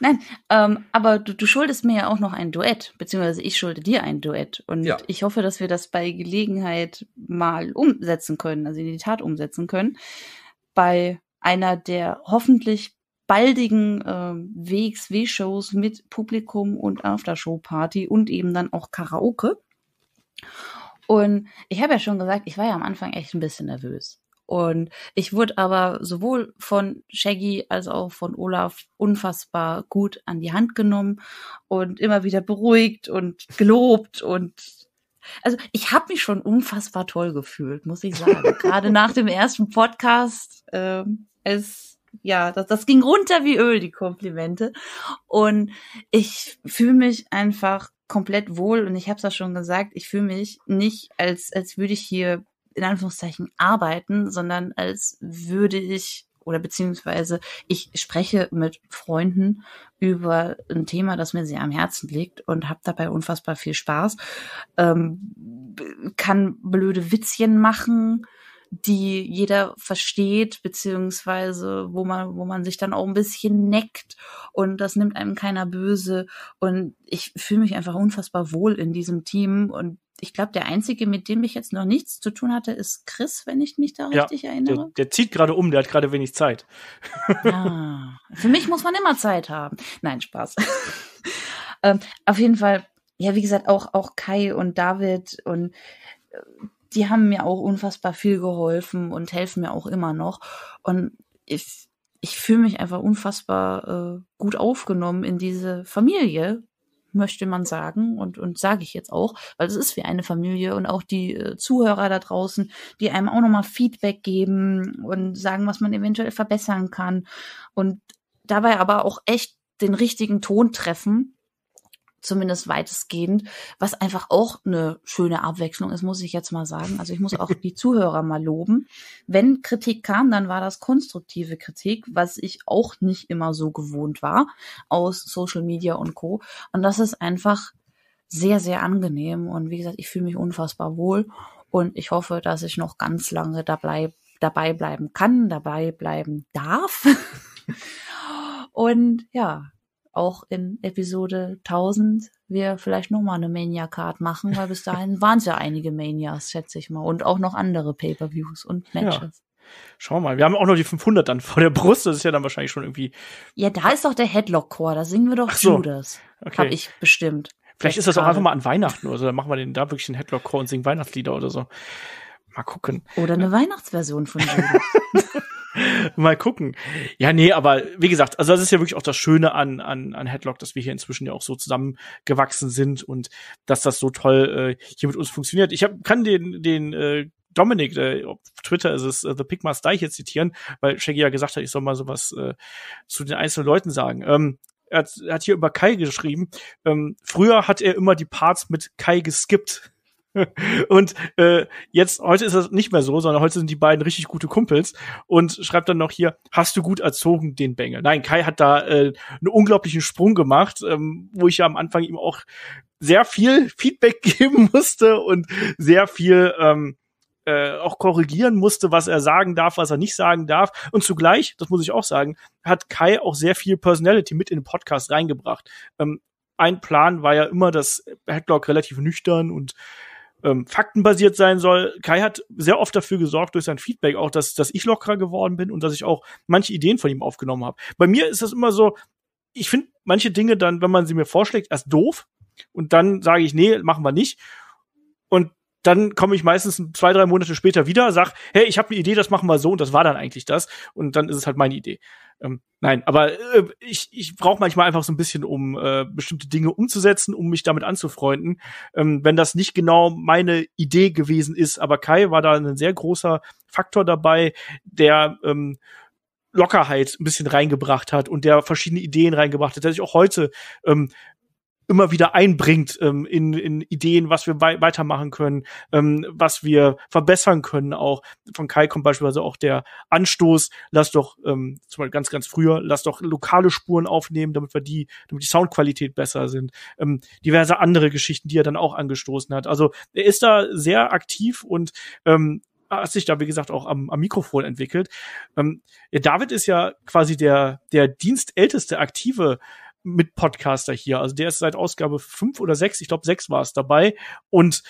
Nein, ähm, aber du, du, schuldest mir ja auch noch ein Duett, beziehungsweise ich schulde dir ein Duett. Und ja. ich hoffe, dass wir das bei Gelegenheit mal umsetzen können, also in die Tat umsetzen können bei einer der hoffentlich baldigen äh, WXW-Shows mit Publikum und Aftershow-Party und eben dann auch Karaoke. Und ich habe ja schon gesagt, ich war ja am Anfang echt ein bisschen nervös. Und ich wurde aber sowohl von Shaggy als auch von Olaf unfassbar gut an die Hand genommen und immer wieder beruhigt und gelobt und also ich habe mich schon unfassbar toll gefühlt, muss ich sagen. Gerade nach dem ersten Podcast. Ähm, es ja, das, das ging runter wie Öl, die Komplimente. Und ich fühle mich einfach komplett wohl und ich habe es ja schon gesagt, ich fühle mich nicht, als, als würde ich hier in Anführungszeichen arbeiten, sondern als würde ich oder beziehungsweise ich spreche mit Freunden über ein Thema, das mir sehr am Herzen liegt und habe dabei unfassbar viel Spaß, ähm, kann blöde Witzchen machen, die jeder versteht, beziehungsweise wo man, wo man sich dann auch ein bisschen neckt und das nimmt einem keiner böse. Und ich fühle mich einfach unfassbar wohl in diesem Team und ich glaube, der einzige, mit dem ich jetzt noch nichts zu tun hatte, ist Chris, wenn ich mich da richtig erinnere. Der, der zieht gerade um, der hat gerade wenig Zeit. Ah, für mich muss man immer Zeit haben. Nein, Spaß. ähm, auf jeden Fall, ja, wie gesagt, auch, auch Kai und David und äh, die haben mir auch unfassbar viel geholfen und helfen mir auch immer noch. Und ich, ich fühle mich einfach unfassbar äh, gut aufgenommen in diese Familie, möchte man sagen und, und sage ich jetzt auch, weil es ist wie eine Familie und auch die äh, Zuhörer da draußen, die einem auch nochmal Feedback geben und sagen, was man eventuell verbessern kann und dabei aber auch echt den richtigen Ton treffen, zumindest weitestgehend, was einfach auch eine schöne Abwechslung ist, muss ich jetzt mal sagen. Also ich muss auch die Zuhörer mal loben. Wenn Kritik kam, dann war das konstruktive Kritik, was ich auch nicht immer so gewohnt war aus Social Media und Co. Und das ist einfach sehr, sehr angenehm. Und wie gesagt, ich fühle mich unfassbar wohl und ich hoffe, dass ich noch ganz lange dabei, dabei bleiben kann, dabei bleiben darf. und ja, auch in Episode 1000 wir vielleicht nochmal eine Mania-Card machen, weil bis dahin waren es ja einige Manias, schätze ich mal. Und auch noch andere Pay-Per-Views und Matches. Ja. Schau mal, wir haben auch noch die 500 dann vor der Brust, das ist ja dann wahrscheinlich schon irgendwie. Ja, da ist doch der Headlock-Core, da singen wir doch so. Judas. Okay. Hab ich bestimmt. Vielleicht ist das auch einfach mal an Weihnachten oder so, dann machen wir den da wirklich den Headlock-Core und singen Weihnachtslieder oder so. Mal gucken. Oder eine Weihnachtsversion von Judas. Mal gucken. Ja, nee, aber wie gesagt, also das ist ja wirklich auch das Schöne an, an, an Headlock, dass wir hier inzwischen ja auch so zusammengewachsen sind und dass das so toll äh, hier mit uns funktioniert. Ich hab, kann den, den äh, Dominik, äh, auf Twitter ist es äh, The Pigmas Die hier zitieren, weil Shaggy ja gesagt hat, ich soll mal sowas äh, zu den einzelnen Leuten sagen. Ähm, er hat, er hat hier über Kai geschrieben. Ähm, früher hat er immer die Parts mit Kai geskippt. und äh, jetzt, heute ist das nicht mehr so, sondern heute sind die beiden richtig gute Kumpels und schreibt dann noch hier, hast du gut erzogen den Bengel? Nein, Kai hat da äh, einen unglaublichen Sprung gemacht, ähm, wo ich ja am Anfang ihm auch sehr viel Feedback geben musste und sehr viel ähm, äh, auch korrigieren musste, was er sagen darf, was er nicht sagen darf. Und zugleich, das muss ich auch sagen, hat Kai auch sehr viel Personality mit in den Podcast reingebracht. Ähm, ein Plan war ja immer, dass Headlock relativ nüchtern und ähm, faktenbasiert sein soll. Kai hat sehr oft dafür gesorgt durch sein Feedback auch, dass, dass ich lockerer geworden bin und dass ich auch manche Ideen von ihm aufgenommen habe. Bei mir ist das immer so, ich finde manche Dinge dann, wenn man sie mir vorschlägt, erst doof und dann sage ich, nee, machen wir nicht. Und dann komme ich meistens zwei, drei Monate später wieder, sag, hey, ich habe eine Idee, das machen wir so und das war dann eigentlich das und dann ist es halt meine Idee. Ähm, nein, aber äh, ich, ich brauche manchmal einfach so ein bisschen, um äh, bestimmte Dinge umzusetzen, um mich damit anzufreunden. Ähm, wenn das nicht genau meine Idee gewesen ist, aber Kai war da ein sehr großer Faktor dabei, der ähm, Lockerheit ein bisschen reingebracht hat und der verschiedene Ideen reingebracht hat, dass ich auch heute ähm, immer wieder einbringt ähm, in, in Ideen, was wir wei weitermachen können, ähm, was wir verbessern können auch. Von Kai kommt beispielsweise auch der Anstoß, lass doch, ähm, zum Beispiel ganz, ganz früher, lass doch lokale Spuren aufnehmen, damit wir die, damit die Soundqualität besser sind. Ähm, diverse andere Geschichten, die er dann auch angestoßen hat. Also er ist da sehr aktiv und ähm, hat sich da, wie gesagt, auch am, am Mikrofon entwickelt. Ähm, ja, David ist ja quasi der, der dienstälteste aktive mit Podcaster hier. Also der ist seit Ausgabe fünf oder sechs, ich glaube sechs war es dabei. Und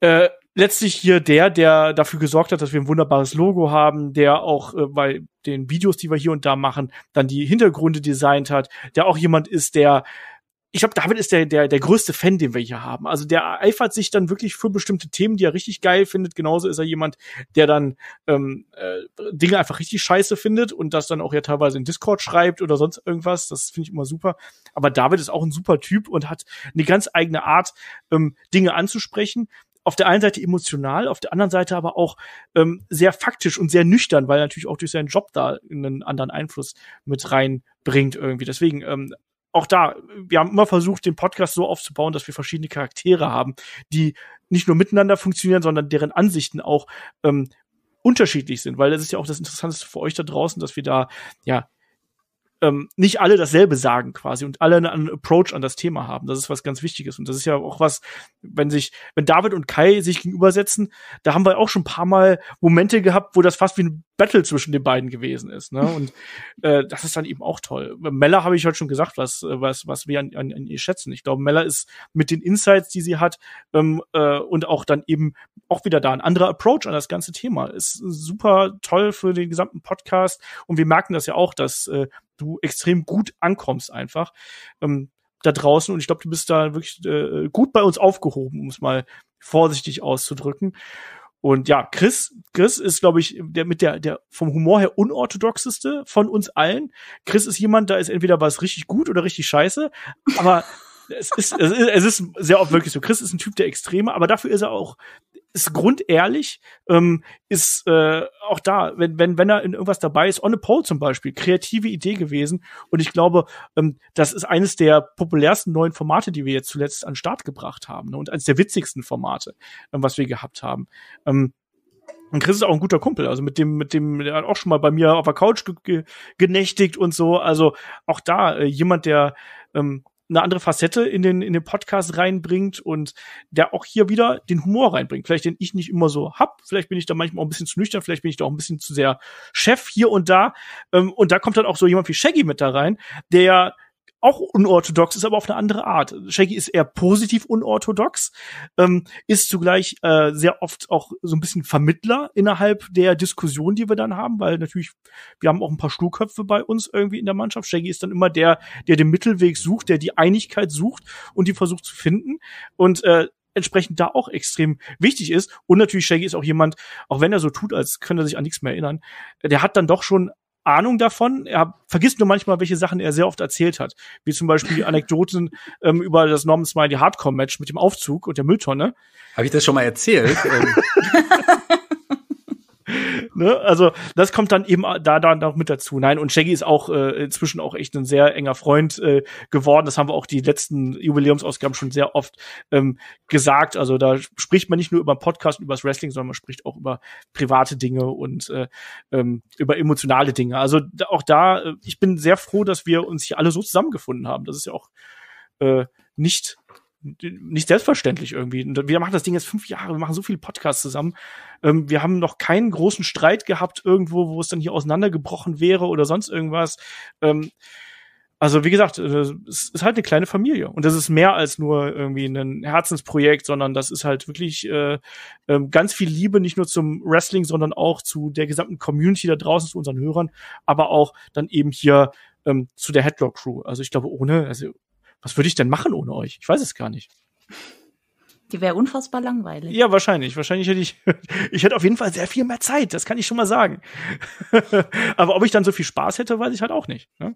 äh, letztlich hier der, der dafür gesorgt hat, dass wir ein wunderbares Logo haben, der auch äh, bei den Videos, die wir hier und da machen, dann die Hintergründe designt hat, der auch jemand ist, der ich glaube, David ist der, der, der größte Fan, den wir hier haben. Also der eifert sich dann wirklich für bestimmte Themen, die er richtig geil findet. Genauso ist er jemand, der dann ähm, äh, Dinge einfach richtig scheiße findet und das dann auch ja teilweise in Discord schreibt oder sonst irgendwas. Das finde ich immer super. Aber David ist auch ein super Typ und hat eine ganz eigene Art, ähm, Dinge anzusprechen auf der einen Seite emotional, auf der anderen Seite aber auch ähm, sehr faktisch und sehr nüchtern, weil er natürlich auch durch seinen Job da einen anderen Einfluss mit reinbringt irgendwie. Deswegen ähm, auch da, wir haben immer versucht, den Podcast so aufzubauen, dass wir verschiedene Charaktere haben, die nicht nur miteinander funktionieren, sondern deren Ansichten auch ähm, unterschiedlich sind, weil das ist ja auch das Interessanteste für euch da draußen, dass wir da ja ähm, nicht alle dasselbe sagen quasi und alle einen Approach an das Thema haben. Das ist was ganz Wichtiges. Und das ist ja auch was, wenn sich, wenn David und Kai sich gegenübersetzen, da haben wir auch schon ein paar Mal Momente gehabt, wo das fast wie ein Battle zwischen den beiden gewesen ist. Ne? Und äh, das ist dann eben auch toll. Mella habe ich heute schon gesagt, was, was, was wir an, an, an ihr schätzen. Ich glaube, Mella ist mit den Insights, die sie hat, ähm, äh, und auch dann eben auch wieder da ein anderer Approach an das ganze Thema. Ist super toll für den gesamten Podcast. Und wir merken das ja auch, dass äh, du extrem gut ankommst einfach ähm, da draußen. Und ich glaube, du bist da wirklich äh, gut bei uns aufgehoben, um es mal vorsichtig auszudrücken. Und ja, Chris, Chris ist, glaube ich, der mit der, der vom Humor her unorthodoxeste von uns allen. Chris ist jemand, da ist entweder was richtig gut oder richtig scheiße, aber es ist, es ist, es ist sehr oft wirklich so. Chris ist ein Typ der Extreme, aber dafür ist er auch ist grundehrlich, ähm, ist äh, auch da, wenn, wenn, wenn er in irgendwas dabei ist, On a Pole zum Beispiel, kreative Idee gewesen. Und ich glaube, ähm, das ist eines der populärsten neuen Formate, die wir jetzt zuletzt an den Start gebracht haben. Ne? Und eines der witzigsten Formate, ähm, was wir gehabt haben. Ähm, und Chris ist auch ein guter Kumpel, also mit dem, mit dem, der hat auch schon mal bei mir auf der Couch ge ge genächtigt und so. Also auch da äh, jemand, der ähm, eine andere Facette in den, in den Podcast reinbringt und der auch hier wieder den Humor reinbringt. Vielleicht den ich nicht immer so hab. Vielleicht bin ich da manchmal auch ein bisschen zu nüchtern. Vielleicht bin ich da auch ein bisschen zu sehr Chef hier und da. Ähm, und da kommt dann auch so jemand wie Shaggy mit da rein, der auch unorthodox ist, aber auf eine andere Art. Shaggy ist eher positiv unorthodox, ähm, ist zugleich äh, sehr oft auch so ein bisschen Vermittler innerhalb der Diskussion, die wir dann haben, weil natürlich, wir haben auch ein paar Stuhlköpfe bei uns irgendwie in der Mannschaft. Shaggy ist dann immer der, der den Mittelweg sucht, der die Einigkeit sucht und die versucht zu finden. Und äh, entsprechend da auch extrem wichtig ist. Und natürlich Shaggy ist auch jemand, auch wenn er so tut, als könnte er sich an nichts mehr erinnern, der hat dann doch schon Ahnung davon. Er vergisst nur manchmal, welche Sachen er sehr oft erzählt hat. Wie zum Beispiel Anekdoten ähm, über das Norman Smiley Hardcore-Match mit dem Aufzug und der Mülltonne. Habe ich das schon mal erzählt? Ähm, ne? Also das kommt dann eben da dann noch mit dazu. Nein, und Shaggy ist auch äh, inzwischen auch echt ein sehr enger Freund äh, geworden. Das haben wir auch die letzten Jubiläumsausgaben schon sehr oft ähm, gesagt. Also da spricht man nicht nur über Podcast, über das Wrestling, sondern man spricht auch über private Dinge und äh, ähm, über emotionale Dinge. Also da, auch da, äh, ich bin sehr froh, dass wir uns hier alle so zusammengefunden haben. Das ist ja auch äh, nicht nicht selbstverständlich irgendwie. Wir machen das Ding jetzt fünf Jahre, wir machen so viele Podcasts zusammen. Ähm, wir haben noch keinen großen Streit gehabt irgendwo, wo es dann hier auseinandergebrochen wäre oder sonst irgendwas. Ähm, also wie gesagt, äh, es ist halt eine kleine Familie und das ist mehr als nur irgendwie ein Herzensprojekt, sondern das ist halt wirklich äh, ähm, ganz viel Liebe, nicht nur zum Wrestling, sondern auch zu der gesamten Community da draußen, zu unseren Hörern, aber auch dann eben hier ähm, zu der Headlock Crew. Also ich glaube, ohne, also was würde ich denn machen ohne euch? Ich weiß es gar nicht. Die wäre unfassbar langweilig. Ja, wahrscheinlich. Wahrscheinlich hätte ich, ich hätte auf jeden Fall sehr viel mehr Zeit. Das kann ich schon mal sagen. Aber ob ich dann so viel Spaß hätte, weiß ich halt auch nicht. Ne?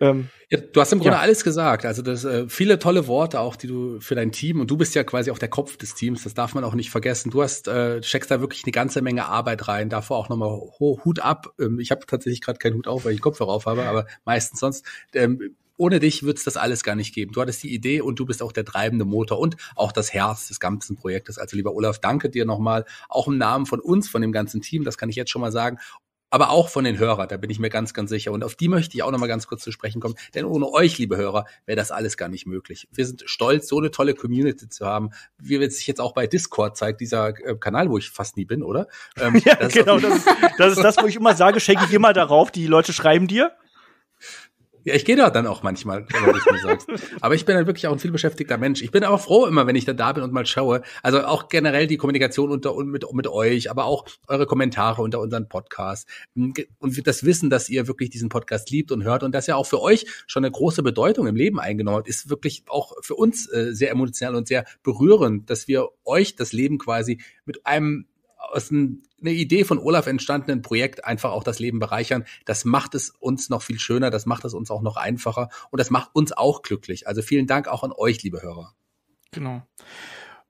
Ähm, ja, du hast im Grunde ja. alles gesagt. Also das, äh, viele tolle Worte auch, die du für dein Team und du bist ja quasi auch der Kopf des Teams. Das darf man auch nicht vergessen. Du hast äh, steckst da wirklich eine ganze Menge Arbeit rein. Davor auch nochmal Hut ab. Ähm, ich habe tatsächlich gerade keinen Hut auf, weil ich den Kopf darauf habe, aber meistens sonst. Ähm, ohne dich wird es das alles gar nicht geben. Du hattest die Idee und du bist auch der treibende Motor und auch das Herz des ganzen Projektes. Also lieber Olaf, danke dir nochmal, auch im Namen von uns, von dem ganzen Team, das kann ich jetzt schon mal sagen. Aber auch von den Hörern, da bin ich mir ganz, ganz sicher. Und auf die möchte ich auch nochmal ganz kurz zu sprechen kommen. Denn ohne euch, liebe Hörer, wäre das alles gar nicht möglich. Wir sind stolz, so eine tolle Community zu haben, wie es sich jetzt auch bei Discord zeigt, dieser äh, Kanal, wo ich fast nie bin, oder? Ähm, ja, das genau. Ist das, das ist das, wo ich immer sage, schenke ich immer darauf, die Leute schreiben dir. Ja, ich gehe da dann auch manchmal, wenn du mir sagst. Aber ich bin dann wirklich auch ein vielbeschäftigter Mensch. Ich bin aber froh immer, wenn ich da da bin und mal schaue. Also auch generell die Kommunikation unter und mit, mit euch, aber auch eure Kommentare unter unseren Podcast hm, und das Wissen, dass ihr wirklich diesen Podcast liebt und hört und dass er auch für euch schon eine große Bedeutung im Leben eingenommen hat, ist wirklich auch für uns äh, sehr emotional und sehr berührend, dass wir euch das Leben quasi mit einem aus einem eine Idee von Olaf entstandenen Projekt einfach auch das Leben bereichern. Das macht es uns noch viel schöner, das macht es uns auch noch einfacher und das macht uns auch glücklich. Also vielen Dank auch an euch, liebe Hörer. Genau.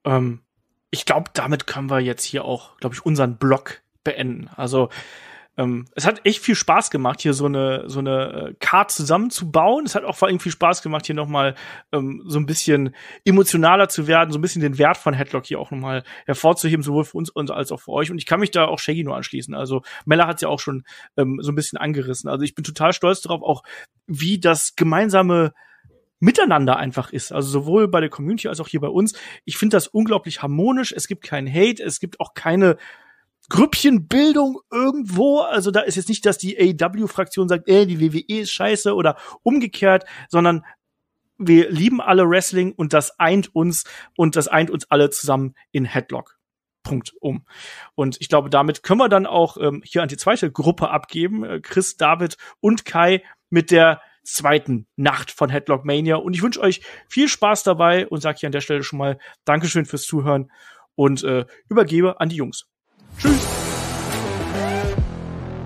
Ähm, ich glaube, damit können wir jetzt hier auch, glaube ich, unseren Blog beenden. Also ähm, es hat echt viel Spaß gemacht, hier so eine so eine äh, Card zusammenzubauen. Es hat auch vor allem viel Spaß gemacht, hier nochmal ähm, so ein bisschen emotionaler zu werden, so ein bisschen den Wert von Headlock hier auch nochmal hervorzuheben, sowohl für uns als auch für euch. Und ich kann mich da auch Shaggy nur anschließen. Also Mella hat ja auch schon ähm, so ein bisschen angerissen. Also ich bin total stolz darauf, auch wie das gemeinsame Miteinander einfach ist. Also sowohl bei der Community als auch hier bei uns. Ich finde das unglaublich harmonisch. Es gibt keinen Hate, es gibt auch keine Grüppchenbildung irgendwo. Also da ist jetzt nicht, dass die AEW-Fraktion sagt, ey, äh, die WWE ist scheiße oder umgekehrt, sondern wir lieben alle Wrestling und das eint uns und das eint uns alle zusammen in Headlock. Punkt um. Und ich glaube, damit können wir dann auch ähm, hier an die zweite Gruppe abgeben. Äh, Chris, David und Kai mit der zweiten Nacht von Headlock Mania. Und ich wünsche euch viel Spaß dabei und sage hier an der Stelle schon mal Dankeschön fürs Zuhören und äh, übergebe an die Jungs. Tschüss.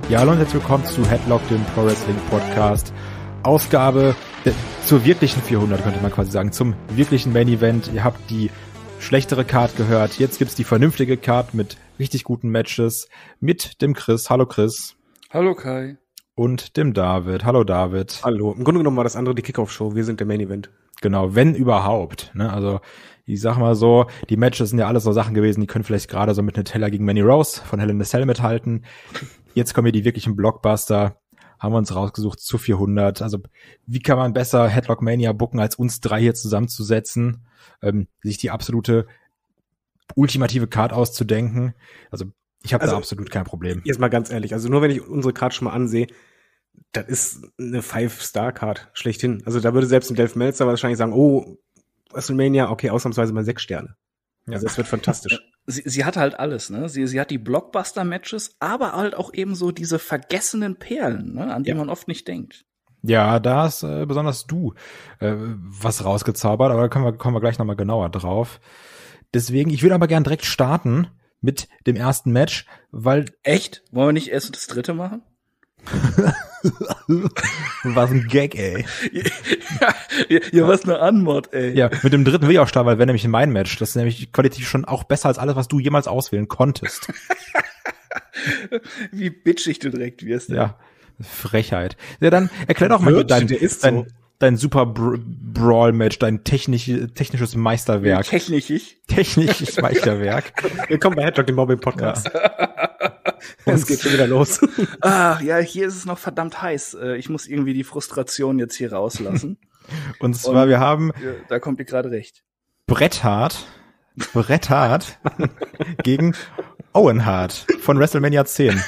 Ja, hallo und herzlich willkommen zu Headlock, dem Pro Wrestling Podcast. Ausgabe äh, zur wirklichen 400, könnte man quasi sagen, zum wirklichen Main Event. Ihr habt die schlechtere Card gehört. Jetzt gibt's die vernünftige Card mit richtig guten Matches mit dem Chris. Hallo Chris. Hallo Kai. Und dem David. Hallo David. Hallo. Im Grunde genommen war das andere die Kickoff-Show. Wir sind der Main Event. Genau, wenn überhaupt. Ne? Also ich sag mal so, die Matches sind ja alles so Sachen gewesen, die können vielleicht gerade so mit Teller gegen Manny Rose von Helen Cell mithalten. Jetzt kommen hier die wirklichen Blockbuster, haben wir uns rausgesucht zu 400. Also wie kann man besser Headlock Mania booken, als uns drei hier zusammenzusetzen, ähm, sich die absolute ultimative Card auszudenken. Also ich habe also, da absolut kein Problem. Jetzt mal ganz ehrlich, also nur wenn ich unsere Card schon mal ansehe, das ist eine Five-Star-Card schlechthin. Also da würde selbst ein Dave Meltzer wahrscheinlich sagen, oh, WrestleMania, okay, ausnahmsweise mal sechs Sterne. Ja. Also es wird fantastisch. Sie, sie hat halt alles, ne? Sie, sie hat die Blockbuster-Matches, aber halt auch eben so diese vergessenen Perlen, ne? an die ja. man oft nicht denkt. Ja, da hast äh, besonders du äh, was rausgezaubert, aber da kommen wir, kommen wir gleich nochmal genauer drauf. Deswegen, ich würde aber gern direkt starten mit dem ersten Match, weil. Echt? Wollen wir nicht erst das dritte machen? was ein Gag, ey. ja, ja, ja, was eine Anmod, ey. Ja, mit dem dritten will ich auch starten, weil wäre nämlich mein Match. Das ist nämlich qualitativ schon auch besser als alles, was du jemals auswählen konntest. Wie bitchig du direkt wirst. Ey. Ja, Frechheit. Ja, dann erklär doch mal Wird, dein, dein, so. dein Super Brawl-Match, dein technisch, technisches Meisterwerk. Technisch. Technisches Meisterwerk. Willkommen bei Hedgehog, dem Mobbing-Podcast. Ja. es geht schon wieder los. Ach, ah, ja, hier ist es noch verdammt heiß. Äh, ich muss irgendwie die Frustration jetzt hier rauslassen. Und zwar, Und, wir haben. Äh, da kommt ihr gerade recht. Bret Hart. Bret Hart gegen Owen Hart von WrestleMania 10.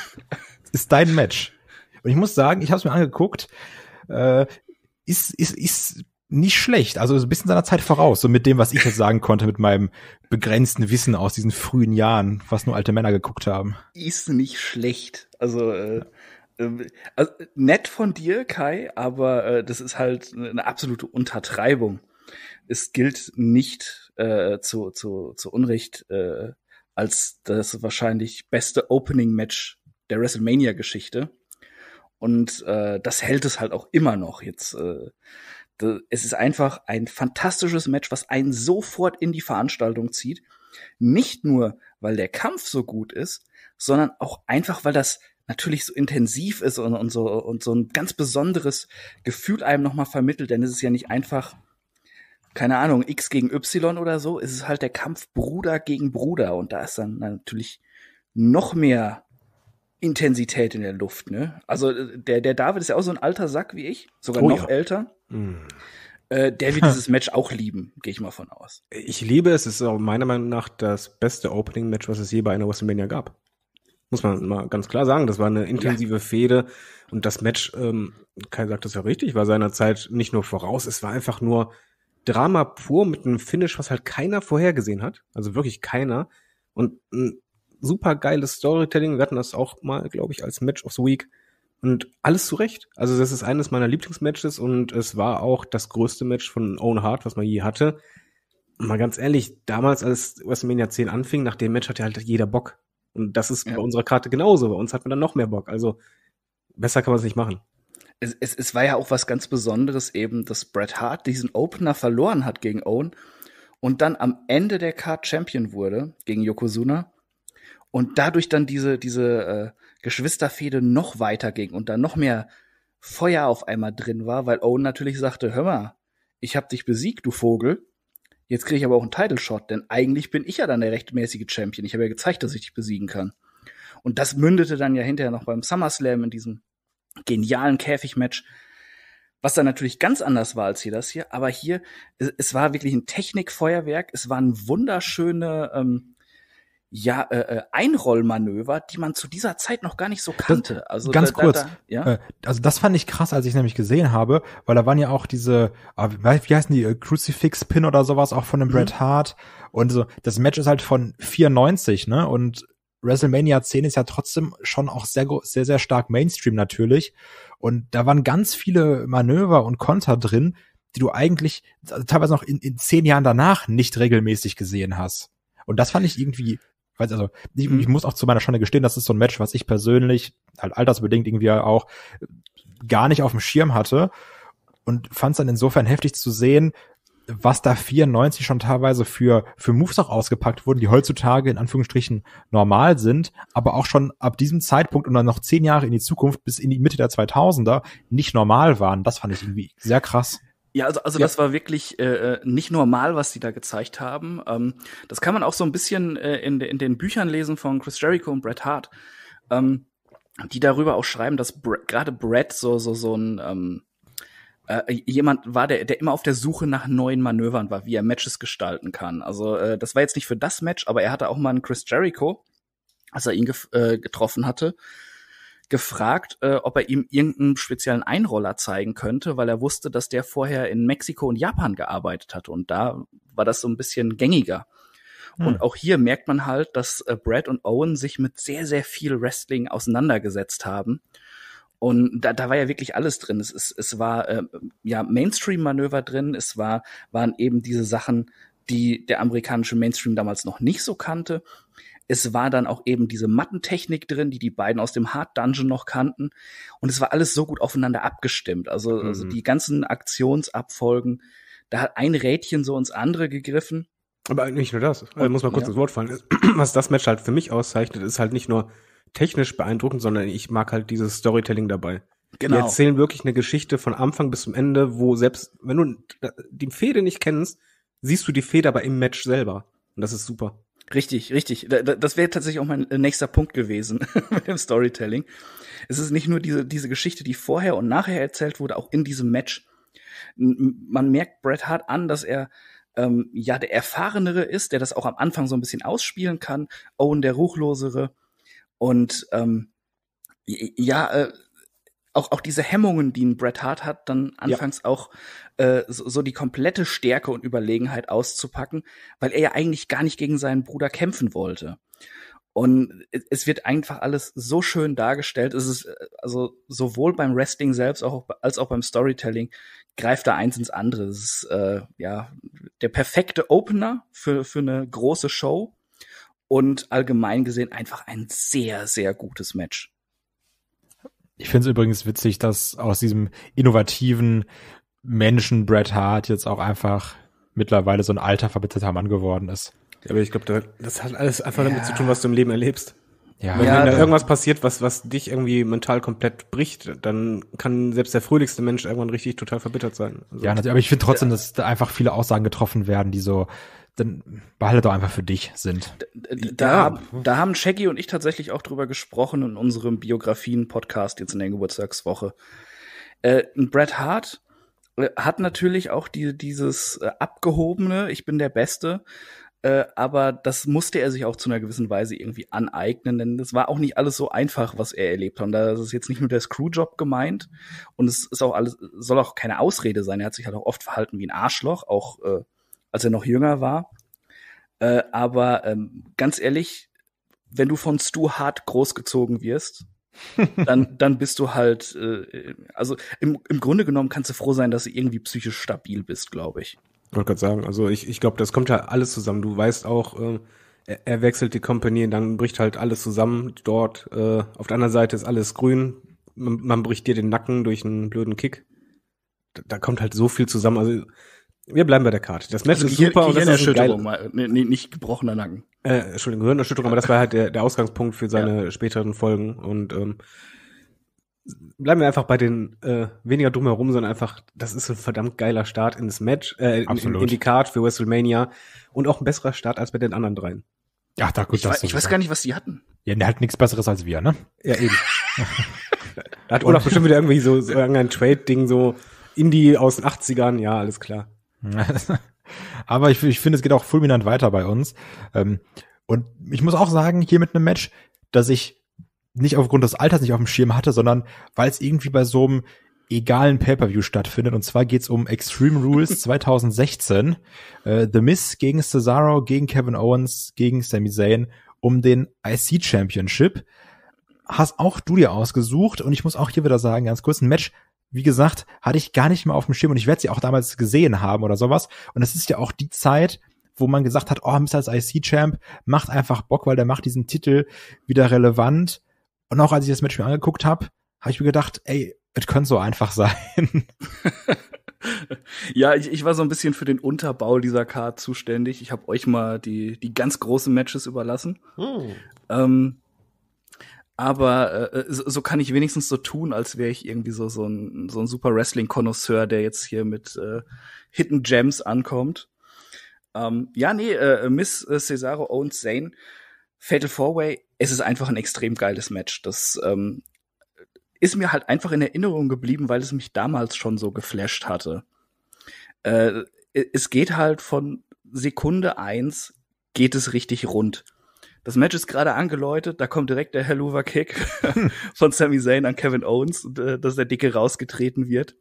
Ist dein Match. Und ich muss sagen, ich habe es mir angeguckt. Äh, ist, ist, ist nicht schlecht. Also ein bisschen seiner Zeit voraus, so mit dem, was ich jetzt sagen konnte, mit meinem begrenzten Wissen aus diesen frühen Jahren, was nur alte Männer geguckt haben. Ist nicht schlecht. Also, äh, ähm, also nett von dir, Kai, aber äh, das ist halt eine absolute Untertreibung. Es gilt nicht äh, zu, zu, zu Unrecht äh, als das wahrscheinlich beste Opening-Match der WrestleMania-Geschichte. Und äh, das hält es halt auch immer noch jetzt. Äh, es ist einfach ein fantastisches Match, was einen sofort in die Veranstaltung zieht. Nicht nur, weil der Kampf so gut ist, sondern auch einfach, weil das natürlich so intensiv ist und, und so und so ein ganz besonderes Gefühl einem nochmal vermittelt, denn es ist ja nicht einfach, keine Ahnung, X gegen Y oder so, es ist halt der Kampf Bruder gegen Bruder und da ist dann natürlich noch mehr Intensität in der Luft. Ne? Also äh, der, der David ist ja auch so ein alter Sack wie ich, sogar oh, noch ja. älter. Mm. Äh, der wird dieses Match auch lieben, gehe ich mal von aus. Ich liebe es. Es ist auch meiner Meinung nach das beste Opening-Match, was es je bei einer WrestleMania gab. Muss man mal ganz klar sagen. Das war eine intensive ja. Fehde. Und das Match, ähm, Kai sagt das ja richtig, war seinerzeit nicht nur voraus. Es war einfach nur Drama pur mit einem Finish, was halt keiner vorhergesehen hat. Also wirklich keiner. Und ein mm, super geiles Storytelling. Wir hatten das auch mal, glaube ich, als Match of the Week. Und alles zurecht. Also das ist eines meiner Lieblingsmatches und es war auch das größte Match von Owen Hart, was man je hatte. Mal ganz ehrlich, damals, als WrestleMania 10 anfing, nach dem Match hatte halt jeder Bock. Und das ist ja. bei unserer Karte genauso. Bei uns hat man dann noch mehr Bock. Also besser kann man es nicht machen. Es, es, es war ja auch was ganz Besonderes eben, dass Bret Hart diesen Opener verloren hat gegen Owen und dann am Ende der Card Champion wurde gegen Yokozuna und dadurch dann diese, diese äh, Geschwisterfehde noch weiter ging und da noch mehr Feuer auf einmal drin war, weil Owen natürlich sagte, hör mal, ich hab dich besiegt, du Vogel. Jetzt kriege ich aber auch einen Title Shot, denn eigentlich bin ich ja dann der rechtmäßige Champion. Ich habe ja gezeigt, dass ich dich besiegen kann. Und das mündete dann ja hinterher noch beim SummerSlam in diesem genialen Käfigmatch, was dann natürlich ganz anders war als hier das hier. Aber hier, es, es war wirklich ein Technikfeuerwerk. Es waren wunderschöne ähm, ja, äh, äh, Einrollmanöver, die man zu dieser Zeit noch gar nicht so kannte. Das, also ganz da, kurz, da, da, ja? Äh, also das fand ich krass, als ich nämlich gesehen habe, weil da waren ja auch diese, ah, wie heißen die, äh, Crucifix Pin oder sowas auch von dem mhm. Bret Hart und so. Das Match ist halt von 94, ne? Und WrestleMania 10 ist ja trotzdem schon auch sehr, sehr, sehr stark Mainstream natürlich. Und da waren ganz viele Manöver und Konter drin, die du eigentlich also teilweise noch in, in zehn Jahren danach nicht regelmäßig gesehen hast. Und das fand ich irgendwie ich weiß also, ich, mhm. ich muss auch zu meiner Schande gestehen, das ist so ein Match, was ich persönlich, halt altersbedingt irgendwie auch, äh, gar nicht auf dem Schirm hatte und fand es dann insofern heftig zu sehen, was da 94 schon teilweise für, für Moves auch ausgepackt wurden, die heutzutage in Anführungsstrichen normal sind, aber auch schon ab diesem Zeitpunkt und dann noch zehn Jahre in die Zukunft bis in die Mitte der 2000er nicht normal waren. Das fand ich irgendwie sehr krass. Ja, also, also ja. das war wirklich äh, äh, nicht normal, was die da gezeigt haben. Ähm, das kann man auch so ein bisschen äh, in, in den Büchern lesen von Chris Jericho und Bret Hart, ähm, die darüber auch schreiben, dass Bre gerade Bret so, so, so ein ähm, äh, jemand war, der, der immer auf der Suche nach neuen Manövern war, wie er Matches gestalten kann. Also äh, das war jetzt nicht für das Match, aber er hatte auch mal einen Chris Jericho, als er ihn ge äh, getroffen hatte gefragt, äh, ob er ihm irgendeinen speziellen Einroller zeigen könnte, weil er wusste, dass der vorher in Mexiko und Japan gearbeitet hatte. Und da war das so ein bisschen gängiger. Hm. Und auch hier merkt man halt, dass äh, Brad und Owen sich mit sehr, sehr viel Wrestling auseinandergesetzt haben. Und da, da war ja wirklich alles drin. Es, es, es war äh, ja Mainstream-Manöver drin, es war, waren eben diese Sachen, die der amerikanische Mainstream damals noch nicht so kannte. Es war dann auch eben diese Mattentechnik drin, die die beiden aus dem Hard Dungeon noch kannten. Und es war alles so gut aufeinander abgestimmt. Also, also mhm. also die ganzen Aktionsabfolgen, da hat ein Rädchen so ins andere gegriffen. Aber eigentlich nur das. Also Und, muss mal kurz ja. ins Wort fallen. Was das Match halt für mich auszeichnet, ist halt nicht nur technisch beeindruckend, sondern ich mag halt dieses Storytelling dabei. Genau. Die erzählen wirklich eine Geschichte von Anfang bis zum Ende, wo selbst wenn du die Fehde nicht kennst, siehst du die Fehde aber im Match selber. Und das ist super. Richtig, richtig. Das wäre tatsächlich auch mein äh, nächster Punkt gewesen mit dem Storytelling. Es ist nicht nur diese, diese Geschichte, die vorher und nachher erzählt wurde, auch in diesem Match. Man merkt Bret Hart an, dass er ähm, ja der Erfahrenere ist, der das auch am Anfang so ein bisschen ausspielen kann. Owen der Ruchlosere. Und ähm, ja, äh, auch, auch diese Hemmungen, die ein Bret Hart hat, dann anfangs ja. auch äh, so, so die komplette Stärke und Überlegenheit auszupacken, weil er ja eigentlich gar nicht gegen seinen Bruder kämpfen wollte. Und es wird einfach alles so schön dargestellt. Es ist äh, also sowohl beim Wrestling selbst auch, als auch beim Storytelling greift da eins ins andere. Es ist äh, ja der perfekte Opener für, für eine große Show und allgemein gesehen einfach ein sehr, sehr gutes Match. Ich finde es übrigens witzig, dass aus diesem innovativen Menschen Bret Hart jetzt auch einfach mittlerweile so ein alter, verbitterter Mann geworden ist. Ja, aber ich glaube, das hat alles einfach ja. damit zu tun, was du im Leben erlebst. Ja. Wenn, ja, da irgendwas passiert, was, was dich irgendwie mental komplett bricht, dann kann selbst der fröhlichste Mensch irgendwann richtig total verbittert sein. Also ja, natürlich, aber ich finde trotzdem, dass da einfach viele Aussagen getroffen werden, die so, dann behalte doch einfach für dich sind. Da, da, da haben Shaggy und ich tatsächlich auch drüber gesprochen in unserem Biografien-Podcast jetzt in der Geburtstagswoche. Äh, Bret Hart äh, hat natürlich auch die, dieses äh, abgehobene, ich bin der Beste, äh, aber das musste er sich auch zu einer gewissen Weise irgendwie aneignen, denn das war auch nicht alles so einfach, was er erlebt hat. Und da ist jetzt nicht nur der Screwjob gemeint und es ist auch alles, soll auch keine Ausrede sein. Er hat sich halt auch oft verhalten wie ein Arschloch, auch äh, als er noch jünger war. Äh, aber ähm, ganz ehrlich, wenn du von Stu Hart großgezogen wirst, dann, dann bist du halt, äh, also im, im Grunde genommen kannst du froh sein, dass du irgendwie psychisch stabil bist, glaube ich. Ich wollte gerade sagen, also ich, ich glaube, das kommt ja alles zusammen. Du weißt auch, äh, er, wechselt die Company, dann bricht halt alles zusammen dort. Äh, auf der anderen Seite ist alles grün. Man, man bricht dir den Nacken durch einen blöden Kick. Da, da kommt halt so viel zusammen. Also wir bleiben bei der Karte. Das Match also ist super und das ist ein geil. Mal, nee, ne, nicht gebrochener Nacken. Äh, Entschuldigung, Gehirnerschütterung, aber das war halt der, der Ausgangspunkt für seine ja. späteren Folgen und ähm, bleiben wir einfach bei den äh, weniger drumherum, sondern einfach, das ist ein verdammt geiler Start ins Match, äh, in, in, die Card für WrestleMania und auch ein besserer Start als bei den anderen dreien. Ach, da gut, ich, das weiß, ich weiß gar nicht, was die hatten. Ja, der hat nichts Besseres als wir, ne? Ja, eben. da hat Olaf bestimmt wieder irgendwie so, so irgendein Trade-Ding, so Indie aus den 80ern, ja, alles klar. Aber ich, ich finde, es geht auch fulminant weiter bei uns. Ähm, und ich muss auch sagen, hier mit einem Match, dass ich nicht aufgrund des Alters nicht auf dem Schirm hatte, sondern weil es irgendwie bei so einem egalen Pay-per-view stattfindet. Und zwar geht's um Extreme Rules 2016. Äh, The Miss gegen Cesaro, gegen Kevin Owens, gegen Sami Zayn um den IC Championship. Hast auch du dir ausgesucht und ich muss auch hier wieder sagen, ganz kurz, ein Match, wie gesagt, hatte ich gar nicht mehr auf dem Schirm und ich werde sie auch damals gesehen haben oder sowas. Und es ist ja auch die Zeit, wo man gesagt hat, oh, Mr. IC-Champ macht einfach Bock, weil der macht diesen Titel wieder relevant. Und auch als ich das Match mir angeguckt habe, habe ich mir gedacht, ey, es könnte so einfach sein. ja, ich, ich war so ein bisschen für den Unterbau dieser Card zuständig. Ich habe euch mal die, die ganz großen Matches überlassen. Hm. Ähm, aber äh, äh, so, so kann ich wenigstens so tun, als wäre ich irgendwie so, so, ein, so ein super Wrestling-Konnoisseur, der jetzt hier mit äh, Hidden Gems ankommt. Ähm, ja, nee, äh, Miss äh, Cesaro owns Zane. Fatal Four Way, es ist einfach ein extrem geiles Match. Das ähm, ist mir halt einfach in Erinnerung geblieben, weil es mich damals schon so geflasht hatte. Äh, es geht halt von Sekunde eins geht es richtig rund. Das Match ist gerade angeläutet, da kommt direkt der Helluva Kick hm. von Sami Zayn an Kevin Owens, und, äh, dass der Dicke rausgetreten wird.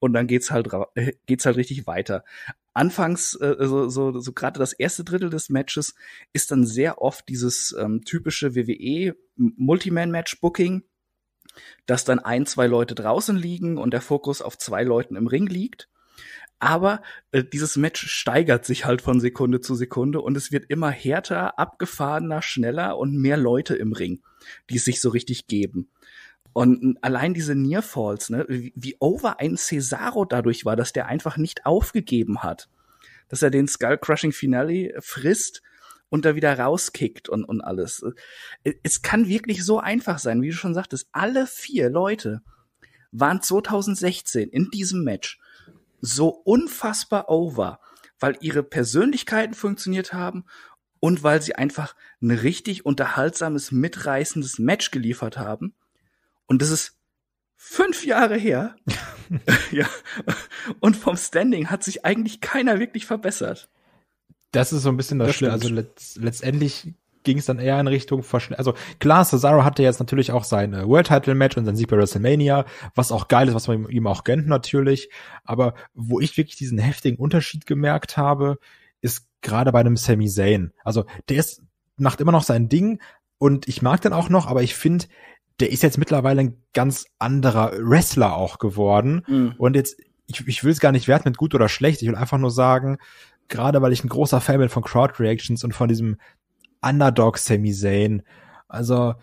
Und dann geht's halt äh, geht's halt richtig weiter. Anfangs, äh, so, so, so gerade das erste Drittel des Matches, ist dann sehr oft dieses ähm, typische WWE Multiman-Match-Booking, dass dann ein, zwei Leute draußen liegen und der Fokus auf zwei Leuten im Ring liegt. Aber äh, dieses Match steigert sich halt von Sekunde zu Sekunde und es wird immer härter, abgefahrener, schneller und mehr Leute im Ring, die es sich so richtig geben. Und allein diese Nearfalls, ne, wie, wie over ein Cesaro dadurch war, dass der einfach nicht aufgegeben hat. Dass er den Skull-Crushing-Finale frisst und da wieder rauskickt und, und alles. Äh, es kann wirklich so einfach sein, wie du schon sagtest. Alle vier Leute waren 2016 in diesem Match so unfassbar over, weil ihre Persönlichkeiten funktioniert haben und weil sie einfach ein richtig unterhaltsames, mitreißendes Match geliefert haben. Und das ist fünf Jahre her. ja. Und vom Standing hat sich eigentlich keiner wirklich verbessert. Das ist so ein bisschen das, das Schlimme. Also letzt, letztendlich ging es dann eher in Richtung Verschne Also klar, Cesaro hatte jetzt natürlich auch sein World Title Match und sein Sieg bei WrestleMania, was auch geil ist, was man ihm auch gönnt natürlich. Aber wo ich wirklich diesen heftigen Unterschied gemerkt habe, ist gerade bei einem Sami Zayn. Also der ist, macht immer noch sein Ding und ich mag den auch noch, aber ich finde, der ist jetzt mittlerweile ein ganz anderer Wrestler auch geworden. Mhm. Und jetzt, ich, ich will es gar nicht werten mit gut oder schlecht. Ich will einfach nur sagen, gerade weil ich ein großer Fan bin von Crowd Reactions und von diesem Underdog Sami Zayn. Also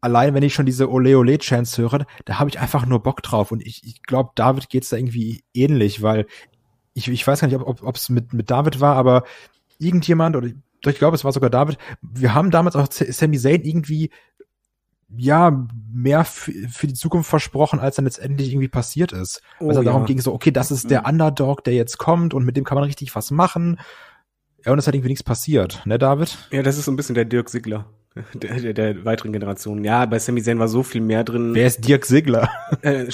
allein wenn ich schon diese Ole Ole Chance höre, da habe ich einfach nur Bock drauf und ich, ich glaube, David geht's da irgendwie ähnlich, weil ich, ich weiß gar nicht, ob ob es mit mit David war, aber irgendjemand oder ich glaube, es war sogar David. Wir haben damals auch Sami Zayn irgendwie ja, mehr für die Zukunft versprochen, als dann letztendlich irgendwie passiert ist. Also oh, darum ja. ging, so, okay, das ist der mhm. Underdog, der jetzt kommt und mit dem kann man richtig was machen. Ja, und es hat irgendwie nichts passiert, ne, David? Ja, das ist so ein bisschen der Dirk Sigler. Der, der, der weiteren Generation. Ja, bei Sammy Zayn war so viel mehr drin. Wer ist Dirk Sigler? Äh, äh,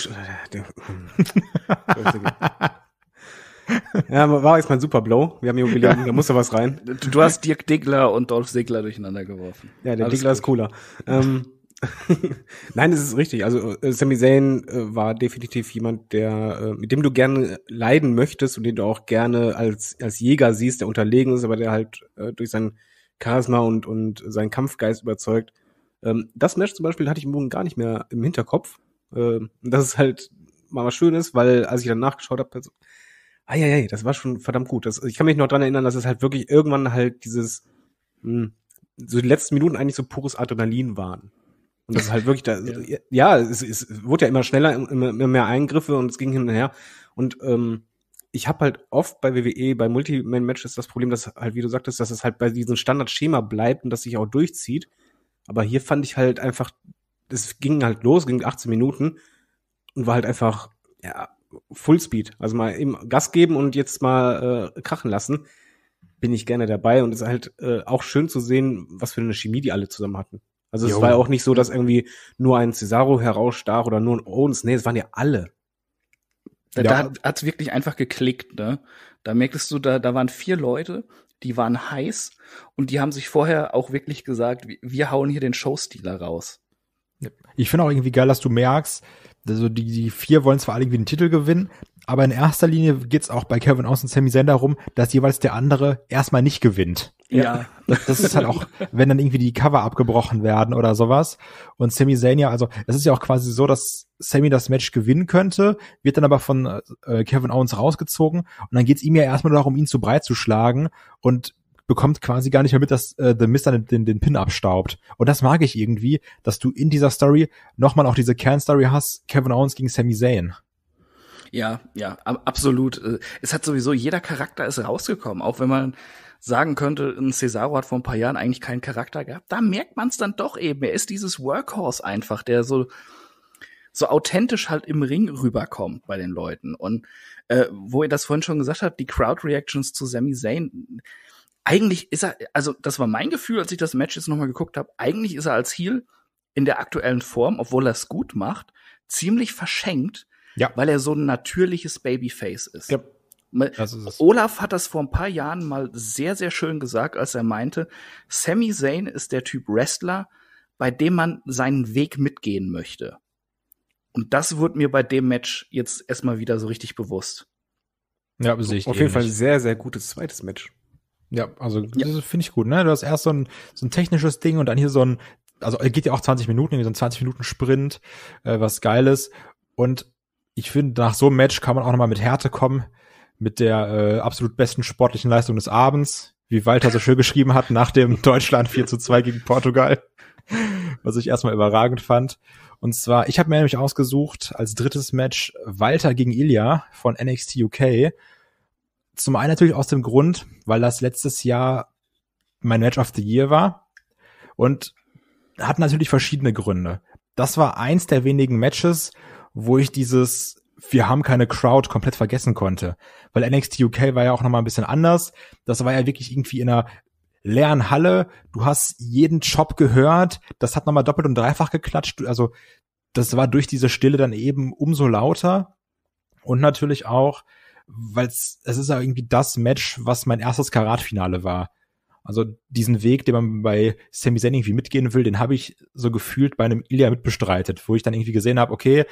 hm. ja, war jetzt mal ein super Blow. Wir haben Jubiläum, ja. da muss da was rein. Du hast Dirk Digler und Dolph Sigler durcheinander geworfen. Ja, der Digler ist cooler. Ähm, Nein, das ist richtig. Also äh, Sami Zayn äh, war definitiv jemand, der äh, mit dem du gerne leiden möchtest und den du auch gerne als als Jäger siehst, der unterlegen ist, aber der halt äh, durch sein Charisma und und seinen Kampfgeist überzeugt. Ähm, das Match zum Beispiel hatte ich morgen gar nicht mehr im Hinterkopf. Äh, das ist halt mal was Schönes, weil als ich dann nachgeschaut habe, ah ja ja, das war schon verdammt gut. Das, ich kann mich noch dran erinnern, dass es halt wirklich irgendwann halt dieses mh, hm, so die letzten Minuten eigentlich so pures Adrenalin waren. Und das ist halt wirklich, da, ja, ja es, es, wurde ja immer schneller, immer, immer, mehr Eingriffe und es ging hin und her. Und ähm, ich habe halt oft bei WWE, bei Multi-Man-Matches das Problem, dass halt, wie du sagtest, dass es halt bei diesem Standardschema bleibt und das sich auch durchzieht. Aber hier fand ich halt einfach, es ging halt los, ging 18 Minuten und war halt einfach, ja, Fullspeed. Also mal eben Gas geben und jetzt mal äh, krachen lassen. Bin ich gerne dabei und es ist halt äh, auch schön zu sehen, was für eine Chemie die alle zusammen hatten. Also jo. es war ja auch nicht so, dass irgendwie nur ein Cesaro herausstach oder nur ein Owens. Nee, es waren ja alle. Da, ja. da hat's wirklich einfach geklickt, ne? Da merkst du, da, da waren vier Leute, die waren heiß und die haben sich vorher auch wirklich gesagt, wir hauen hier den Showstealer raus. Ich finde auch irgendwie geil, dass du merkst, also die, die vier wollen zwar alle irgendwie den Titel gewinnen, aber in erster Linie geht's auch bei Kevin Owens und Sammy Zayn darum, dass jeweils der andere erstmal nicht gewinnt. Ja. Das, ist halt auch, wenn dann irgendwie die Cover abgebrochen werden oder sowas. Und Sami Zayn ja, also es ist ja auch quasi so, dass Sami das Match gewinnen könnte, wird dann aber von äh, äh Kevin Owens rausgezogen und dann geht's ihm ja erstmal nur darum, ihn zu breit zu schlagen und bekommt quasi gar nicht mehr mit, dass äh, The Mist dann den, den Pin abstaubt. Und das mag ich irgendwie, dass du in dieser Story nochmal auch diese Kernstory hast, Kevin Owens gegen Sami Zayn. Ja, ja, absolut. Äh, es hat sowieso, jeder Charakter ist rausgekommen, auch wenn man sagen könnte, ein Cesaro hat vor ein paar Jahren eigentlich keinen Charakter gehabt, da merkt man es dann doch eben. Er ist dieses Workhorse einfach, der so so authentisch halt im Ring rüberkommt bei den Leuten. Und äh, wo ihr das vorhin schon gesagt habt, die Crowd-Reactions zu Sami Zayn, eigentlich ist er, also das war mein Gefühl, als ich das Match jetzt nochmal geguckt habe, eigentlich ist er als Heel in der aktuellen Form, obwohl er es gut macht, ziemlich verschenkt, ja. weil er so ein natürliches Babyface ist. Ja. Olaf hat das vor ein paar Jahren mal sehr, sehr schön gesagt, als er meinte, Sami Zayn ist der Typ Wrestler, bei dem man seinen Weg mitgehen möchte. Und das wurde mir bei dem Match jetzt erstmal wieder so richtig bewusst. Ja, sehe ich. Auf eh jeden Fall ein sehr, sehr gutes zweites Match. Ja, also ja. finde ich gut, ne? Du hast erst so ein, so ein technisches Ding und dann hier so ein, also geht ja auch 20 Minuten, irgendwie so ein 20 Minuten Sprint, äh, was geiles. Und ich finde, nach so einem Match kann man auch nochmal mit Härte kommen mit der äh, absolut besten sportlichen Leistung des Abends, wie Walter so schön geschrieben hat, nach dem Deutschland 4 zu 2 gegen Portugal, was ich erstmal überragend fand. Und zwar, ich habe mir nämlich ausgesucht als drittes Match Walter gegen Ilya von NXT UK. Zum einen natürlich aus dem Grund, weil das letztes Jahr mein Match of the Year war und hat natürlich verschiedene Gründe. Das war eins der wenigen Matches, wo ich dieses wir haben keine Crowd komplett vergessen konnte. Weil NXT UK war ja auch nochmal ein bisschen anders. Das war ja wirklich irgendwie in einer leeren Halle. Du hast jeden Job gehört. Das hat nochmal doppelt und dreifach geklatscht. Also das war durch diese Stille dann eben umso lauter. Und natürlich auch, weil es ist ja irgendwie das Match, was mein erstes Karatfinale war. Also diesen Weg, den man bei Sami Zayn irgendwie mitgehen will, den habe ich so gefühlt bei einem Ilya mitbestreitet, wo ich dann irgendwie gesehen habe, okay,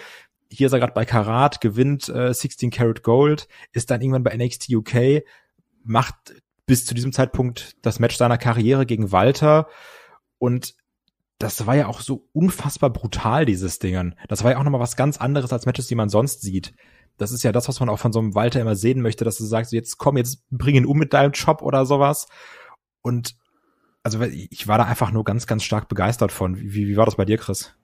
hier ist er gerade bei Karat, gewinnt äh, 16 Karat Gold, ist dann irgendwann bei NXT UK, macht bis zu diesem Zeitpunkt das Match seiner Karriere gegen Walter und das war ja auch so unfassbar brutal, dieses Dingern. Das war ja auch nochmal was ganz anderes als Matches, die man sonst sieht. Das ist ja das, was man auch von so einem Walter immer sehen möchte, dass du sagst, jetzt komm, jetzt bring ihn um mit deinem Job oder sowas. Und also ich war da einfach nur ganz, ganz stark begeistert von. Wie, wie war das bei dir, Chris?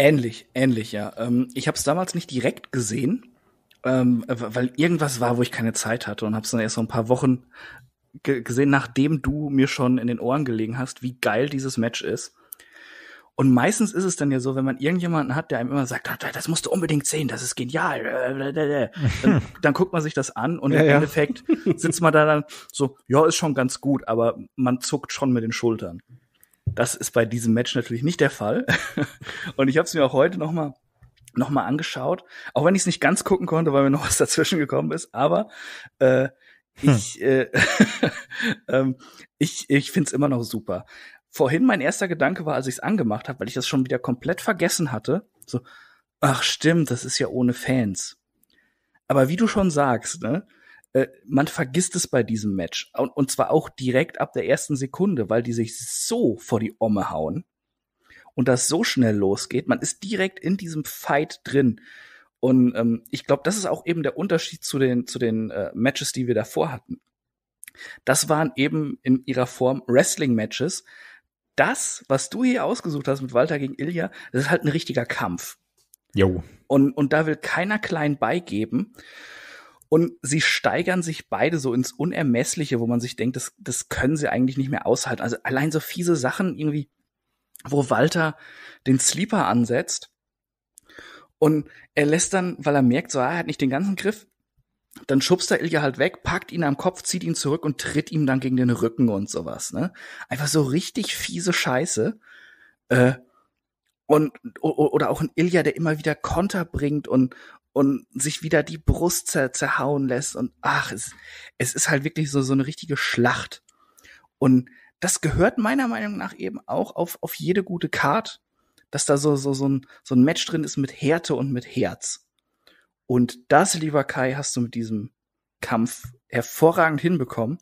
Ähnlich, ähnlich, ja. Ähm, ich habe es damals nicht direkt gesehen, ähm, weil irgendwas war, wo ich keine Zeit hatte und habe es dann erst so ein paar Wochen gesehen, nachdem du mir schon in den Ohren gelegen hast, wie geil dieses Match ist. Und meistens ist es dann ja so, wenn man irgendjemanden hat, der einem immer sagt, ah, das musst du unbedingt sehen, das ist genial. Äh, dann, dann guckt man sich das an und ja, im Endeffekt ja. sitzt man da dann so, ja, ist schon ganz gut, aber man zuckt schon mit den Schultern. Das ist bei diesem Match natürlich nicht der Fall. und ich habe es mir auch heute nochmal mal noch mal angeschaut, auch wenn ich es nicht ganz gucken konnte, weil mir noch was dazwischen gekommen ist. Aber äh, hm. ich äh, ähm, ich ich find's immer noch super. Vorhin mein erster Gedanke war, als ich es angemacht habe, weil ich das schon wieder komplett vergessen hatte. So, ach stimmt, das ist ja ohne Fans. Aber wie du schon sagst, ne, äh, man vergisst es bei diesem Match. Und, und zwar auch direkt ab der ersten Sekunde, weil die sich so vor die Omme hauen und das so schnell losgeht. Man ist direkt in diesem Fight drin. Und ähm, ich glaube, das ist auch eben der Unterschied zu den, zu den äh, Matches, die wir davor hatten. Das waren eben in ihrer Form Wrestling-Matches. Das, was du hier ausgesucht hast mit Walter gegen Ilya, das ist halt ein richtiger Kampf. Jo. Und, und da will keiner klein beigeben. Und sie steigern sich beide so ins Unermessliche, wo man sich denkt, das, das können sie eigentlich nicht mehr aushalten. Also allein so fiese Sachen irgendwie, wo Walter den Sleeper ansetzt und er lässt dann, weil er merkt, so, er hat nicht den ganzen Griff, dann schubst er Ilja halt weg, packt ihn am Kopf, zieht ihn zurück und tritt ihm dann gegen den Rücken und sowas, ne? Einfach so richtig fiese Scheiße. Äh, und oder auch ein Ilja, der immer wieder Konter bringt und und sich wieder die Brust zer zerhauen lässt und ach, es, es ist halt wirklich so, so eine richtige Schlacht. Und das gehört meiner Meinung nach eben auch auf, auf jede gute Card, dass da so, so, so, ein, so ein Match drin ist mit Härte und mit Herz. Und das, lieber Kai, hast du mit diesem Kampf hervorragend hinbekommen.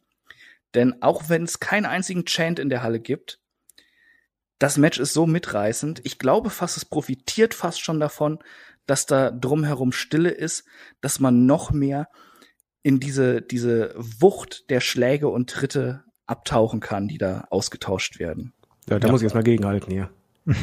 Denn auch wenn es keinen einzigen Chant in der Halle gibt, das Match ist so mitreißend. Ich glaube fast, es profitiert fast schon davon, dass da drumherum Stille ist, dass man noch mehr in diese, diese Wucht der Schläge und Tritte abtauchen kann, die da ausgetauscht werden. Ja, da ja. muss ich jetzt mal gegenhalten hier.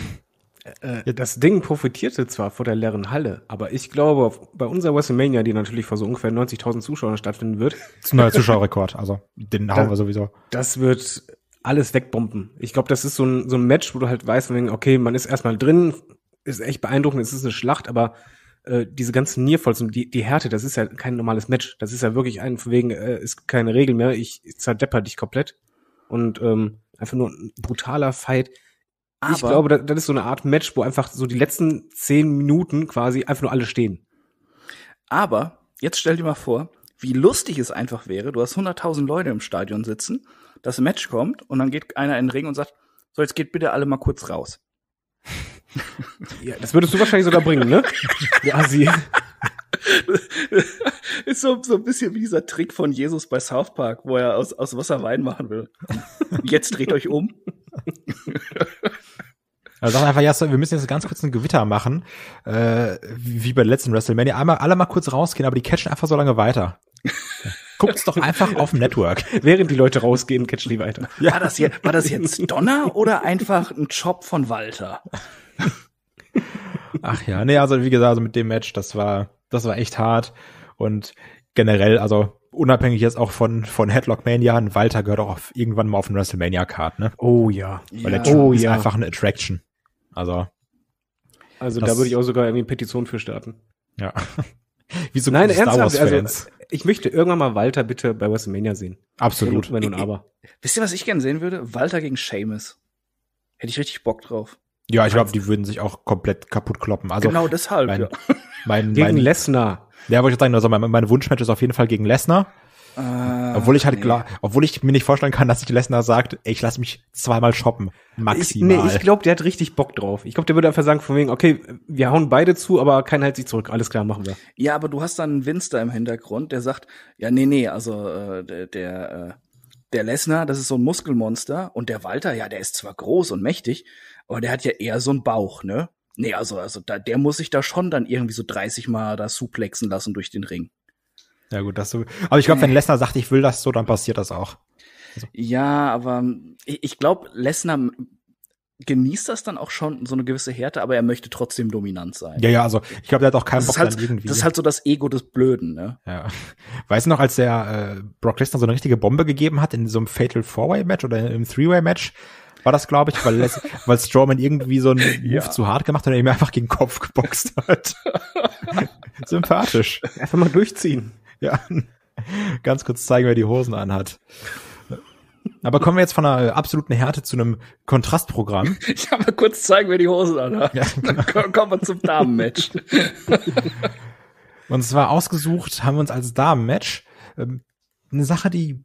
Äh, das Ding profitierte zwar vor der leeren Halle, aber ich glaube, bei unserer WrestleMania, die natürlich vor so ungefähr 90.000 Zuschauern stattfinden wird. Das ist ein neuer Zuschauerrekord, also den da, haben wir sowieso. Das wird alles wegbomben. Ich glaube, das ist so ein, so ein Match, wo du halt weißt, okay, man ist erstmal drin, ist echt beeindruckend, es ist eine Schlacht, aber äh, diese ganzen Nierfalls und die, die Härte, das ist ja kein normales Match. Das ist ja wirklich ein, von wegen, äh, ist keine Regel mehr, ich, ich zerdepper dich komplett. Und ähm, einfach nur ein brutaler Fight. Aber ich glaube, das, das ist so eine Art Match, wo einfach so die letzten zehn Minuten quasi einfach nur alle stehen. Aber jetzt stell dir mal vor, wie lustig es einfach wäre, du hast 100.000 Leute im Stadion sitzen, das Match kommt und dann geht einer in den Ring und sagt, so jetzt geht bitte alle mal kurz raus. Ja, das würdest du wahrscheinlich sogar bringen, ne? Ja, sie. Ist so, so ein bisschen wie dieser Trick von Jesus bei South Park, wo er aus, aus Wasser Wein machen will. Jetzt dreht euch um. Also sag einfach, ja, wir müssen jetzt ganz kurz ein Gewitter machen, äh, wie bei der letzten WrestleMania. Einmal alle mal kurz rausgehen, aber die catchen einfach so lange weiter. Guckt's doch einfach auf dem Network. Während die Leute rausgehen, catchen die weiter. Ja. War, das hier, war das jetzt Donner oder einfach ein Job von Walter? Ach ja, nee, also wie gesagt, also mit dem Match, das war, das war echt hart und generell, also unabhängig jetzt auch von, von Headlock Mania, Walter gehört auch auf, irgendwann mal auf den WrestleMania Card, ne? Oh ja. Weil ja. der Typ oh, ist ja. einfach eine Attraction. Also. Also da würde ich auch sogar irgendwie eine Petition für starten. Ja. Wieso Nein, ernsthaft, also äh, ich möchte irgendwann mal Walter bitte bei WrestleMania sehen. Absolut. Wenn, wenn ich, aber. Wisst ihr, was ich gerne sehen würde? Walter gegen Seamus. Hätte ich richtig Bock drauf. Ja, ich glaube, die würden sich auch komplett kaputt kloppen. Also genau deshalb. Mein, ja. mein, gegen Lesnar. Ja, wollte ich sagen, also mein, mein Wunschmatch ist auf jeden Fall gegen Lesnar. Äh, obwohl ich halt nee. klar, obwohl ich mir nicht vorstellen kann, dass sich Lesnar sagt, ey, ich lass mich zweimal shoppen. Maximal. Ich, nee, ich glaube, der hat richtig Bock drauf. Ich glaube, der würde einfach sagen, von wegen, okay, wir hauen beide zu, aber keiner hält sich zurück. Alles klar, machen wir. Ja, aber du hast dann einen Winster im Hintergrund, der sagt, ja, nee, nee, also äh, der, äh, der Lesnar, das ist so ein Muskelmonster und der Walter, ja, der ist zwar groß und mächtig, aber der hat ja eher so einen Bauch, ne? Nee, also, also da, der muss sich da schon dann irgendwie so 30 Mal da suplexen lassen durch den Ring. Ja, gut, das so. Aber ich glaube, wenn Lesnar sagt, ich will das so, dann passiert das auch. Also. Ja, aber hm, ich glaube, Lesnar hm, genießt das dann auch schon so eine gewisse Härte, aber er möchte trotzdem dominant sein. Ja, ja, also ich glaube, der hat auch keinen das Bock halt, irgendwie. Das ist halt so das Ego des Blöden, ne? Ja. Weißt du noch, als der äh, Brock Lesnar so eine richtige Bombe gegeben hat in so einem Fatal Four-Way-Match oder im Three-Way-Match, war das, glaube ich, weil, weil Strowman irgendwie so einen ja. zu hart gemacht hat und ihm einfach gegen den Kopf geboxt hat. Sympathisch. Einfach mal durchziehen. Ja. Ganz kurz zeigen, wer die Hosen anhat. Aber kommen wir jetzt von einer absoluten Härte zu einem Kontrastprogramm. Ich habe mal kurz zeigen, wer die Hosen anhat. Ja, genau. Dann kommen wir zum Damenmatch. Und zwar ausgesucht haben wir uns als Damenmatch ähm, eine Sache, die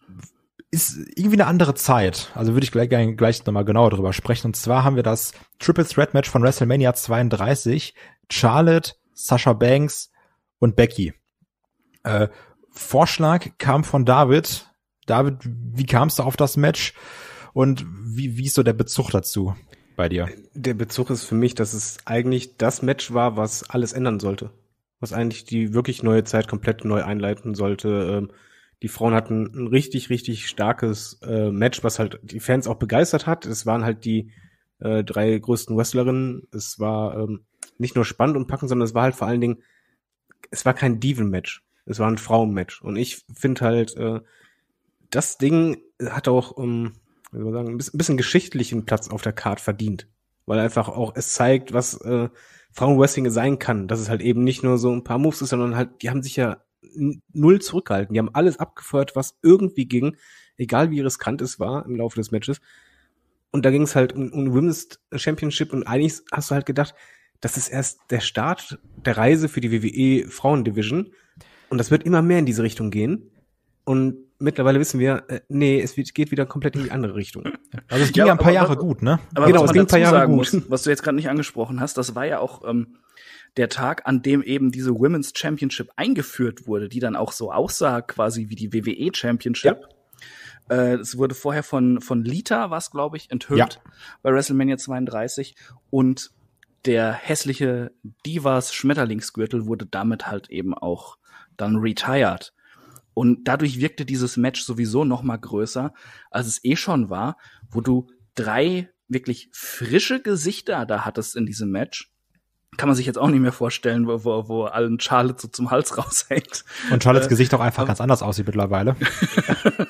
ist irgendwie eine andere Zeit. Also würde ich gleich, gleich nochmal genauer drüber sprechen. Und zwar haben wir das Triple Threat Match von WrestleMania 32. Charlotte, Sasha Banks und Becky. Äh, Vorschlag kam von David. David, wie kamst du auf das Match? Und wie, wie ist so der Bezug dazu bei dir? Der Bezug ist für mich, dass es eigentlich das Match war, was alles ändern sollte. Was eigentlich die wirklich neue Zeit komplett neu einleiten sollte. Ähm, die Frauen hatten ein richtig, richtig starkes äh, Match, was halt die Fans auch begeistert hat. Es waren halt die äh, drei größten Wrestlerinnen. Es war ähm, nicht nur spannend und packend, sondern es war halt vor allen Dingen, es war kein Diven-Match. Es war ein Frauen-Match. Und ich finde halt, äh, das Ding hat auch, ähm, wie soll man sagen, ein bisschen, geschichtlichen Platz auf der Card verdient. Weil einfach auch es zeigt, was äh, Frauenwrestling sein kann. Dass es halt eben nicht nur so ein paar Moves ist, sondern halt, die haben sich ja null zurückgehalten. Die haben alles abgefeuert, was irgendwie ging, egal wie riskant es war im Laufe des Matches. Und da ging es halt um, um Women's Championship und eigentlich hast du halt gedacht, das ist erst der Start der Reise für die WWE Frauendivision. Und das wird immer mehr in diese Richtung gehen. Und mittlerweile wissen wir, äh, nee, es geht wieder komplett in die andere Richtung. Also es ging ja, ja ein paar aber, Jahre gut, ne? genau, es ging ein paar Jahre gut. Musst, was du jetzt gerade nicht angesprochen hast, das war ja auch ähm, der Tag, an dem eben diese Women's Championship eingeführt wurde, die dann auch so aussah quasi wie die WWE Championship. Ja. Äh, es wurde vorher von, von Lita, was glaube ich, enthüllt ja. bei WrestleMania 32 und der hässliche Divas Schmetterlingsgürtel wurde damit halt eben auch dann retired. Und dadurch wirkte dieses Match sowieso noch mal größer, als es eh schon war, wo du drei wirklich frische Gesichter da hattest in diesem Match kann man sich jetzt auch nicht mehr vorstellen, wo, wo, wo allen Charlotte so zum Hals raushängt. Und Charlottes äh, Gesicht auch einfach aber, ganz anders aussieht mittlerweile.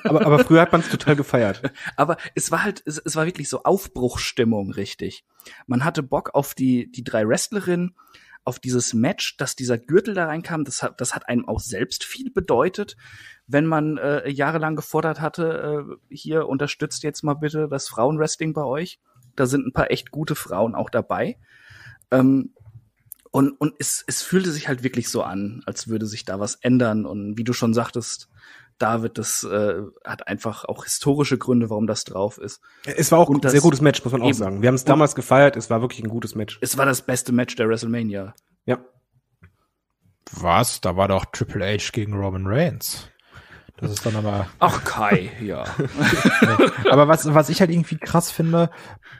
aber, aber früher hat man es total gefeiert. Aber es war halt, es, es war wirklich so Aufbruchstimmung, richtig. Man hatte Bock auf die, die drei Wrestlerinnen, auf dieses Match, dass dieser Gürtel da reinkam, das hat, das hat einem auch selbst viel bedeutet, wenn man äh, jahrelang gefordert hatte, äh, hier unterstützt jetzt mal bitte das Frauenwrestling bei euch. Da sind ein paar echt gute Frauen auch dabei. Ähm, und, und es, es fühlte sich halt wirklich so an, als würde sich da was ändern. Und wie du schon sagtest, David, das äh, hat einfach auch historische Gründe, warum das drauf ist. Es war auch ein sehr gutes Match, muss man auch sagen. Wir haben es damals gefeiert, es war wirklich ein gutes Match. Es war das beste Match der WrestleMania. Ja. Was? Da war doch Triple H gegen Roman Reigns. Das ist dann aber. Ach, Kai, ja. aber was, was ich halt irgendwie krass finde,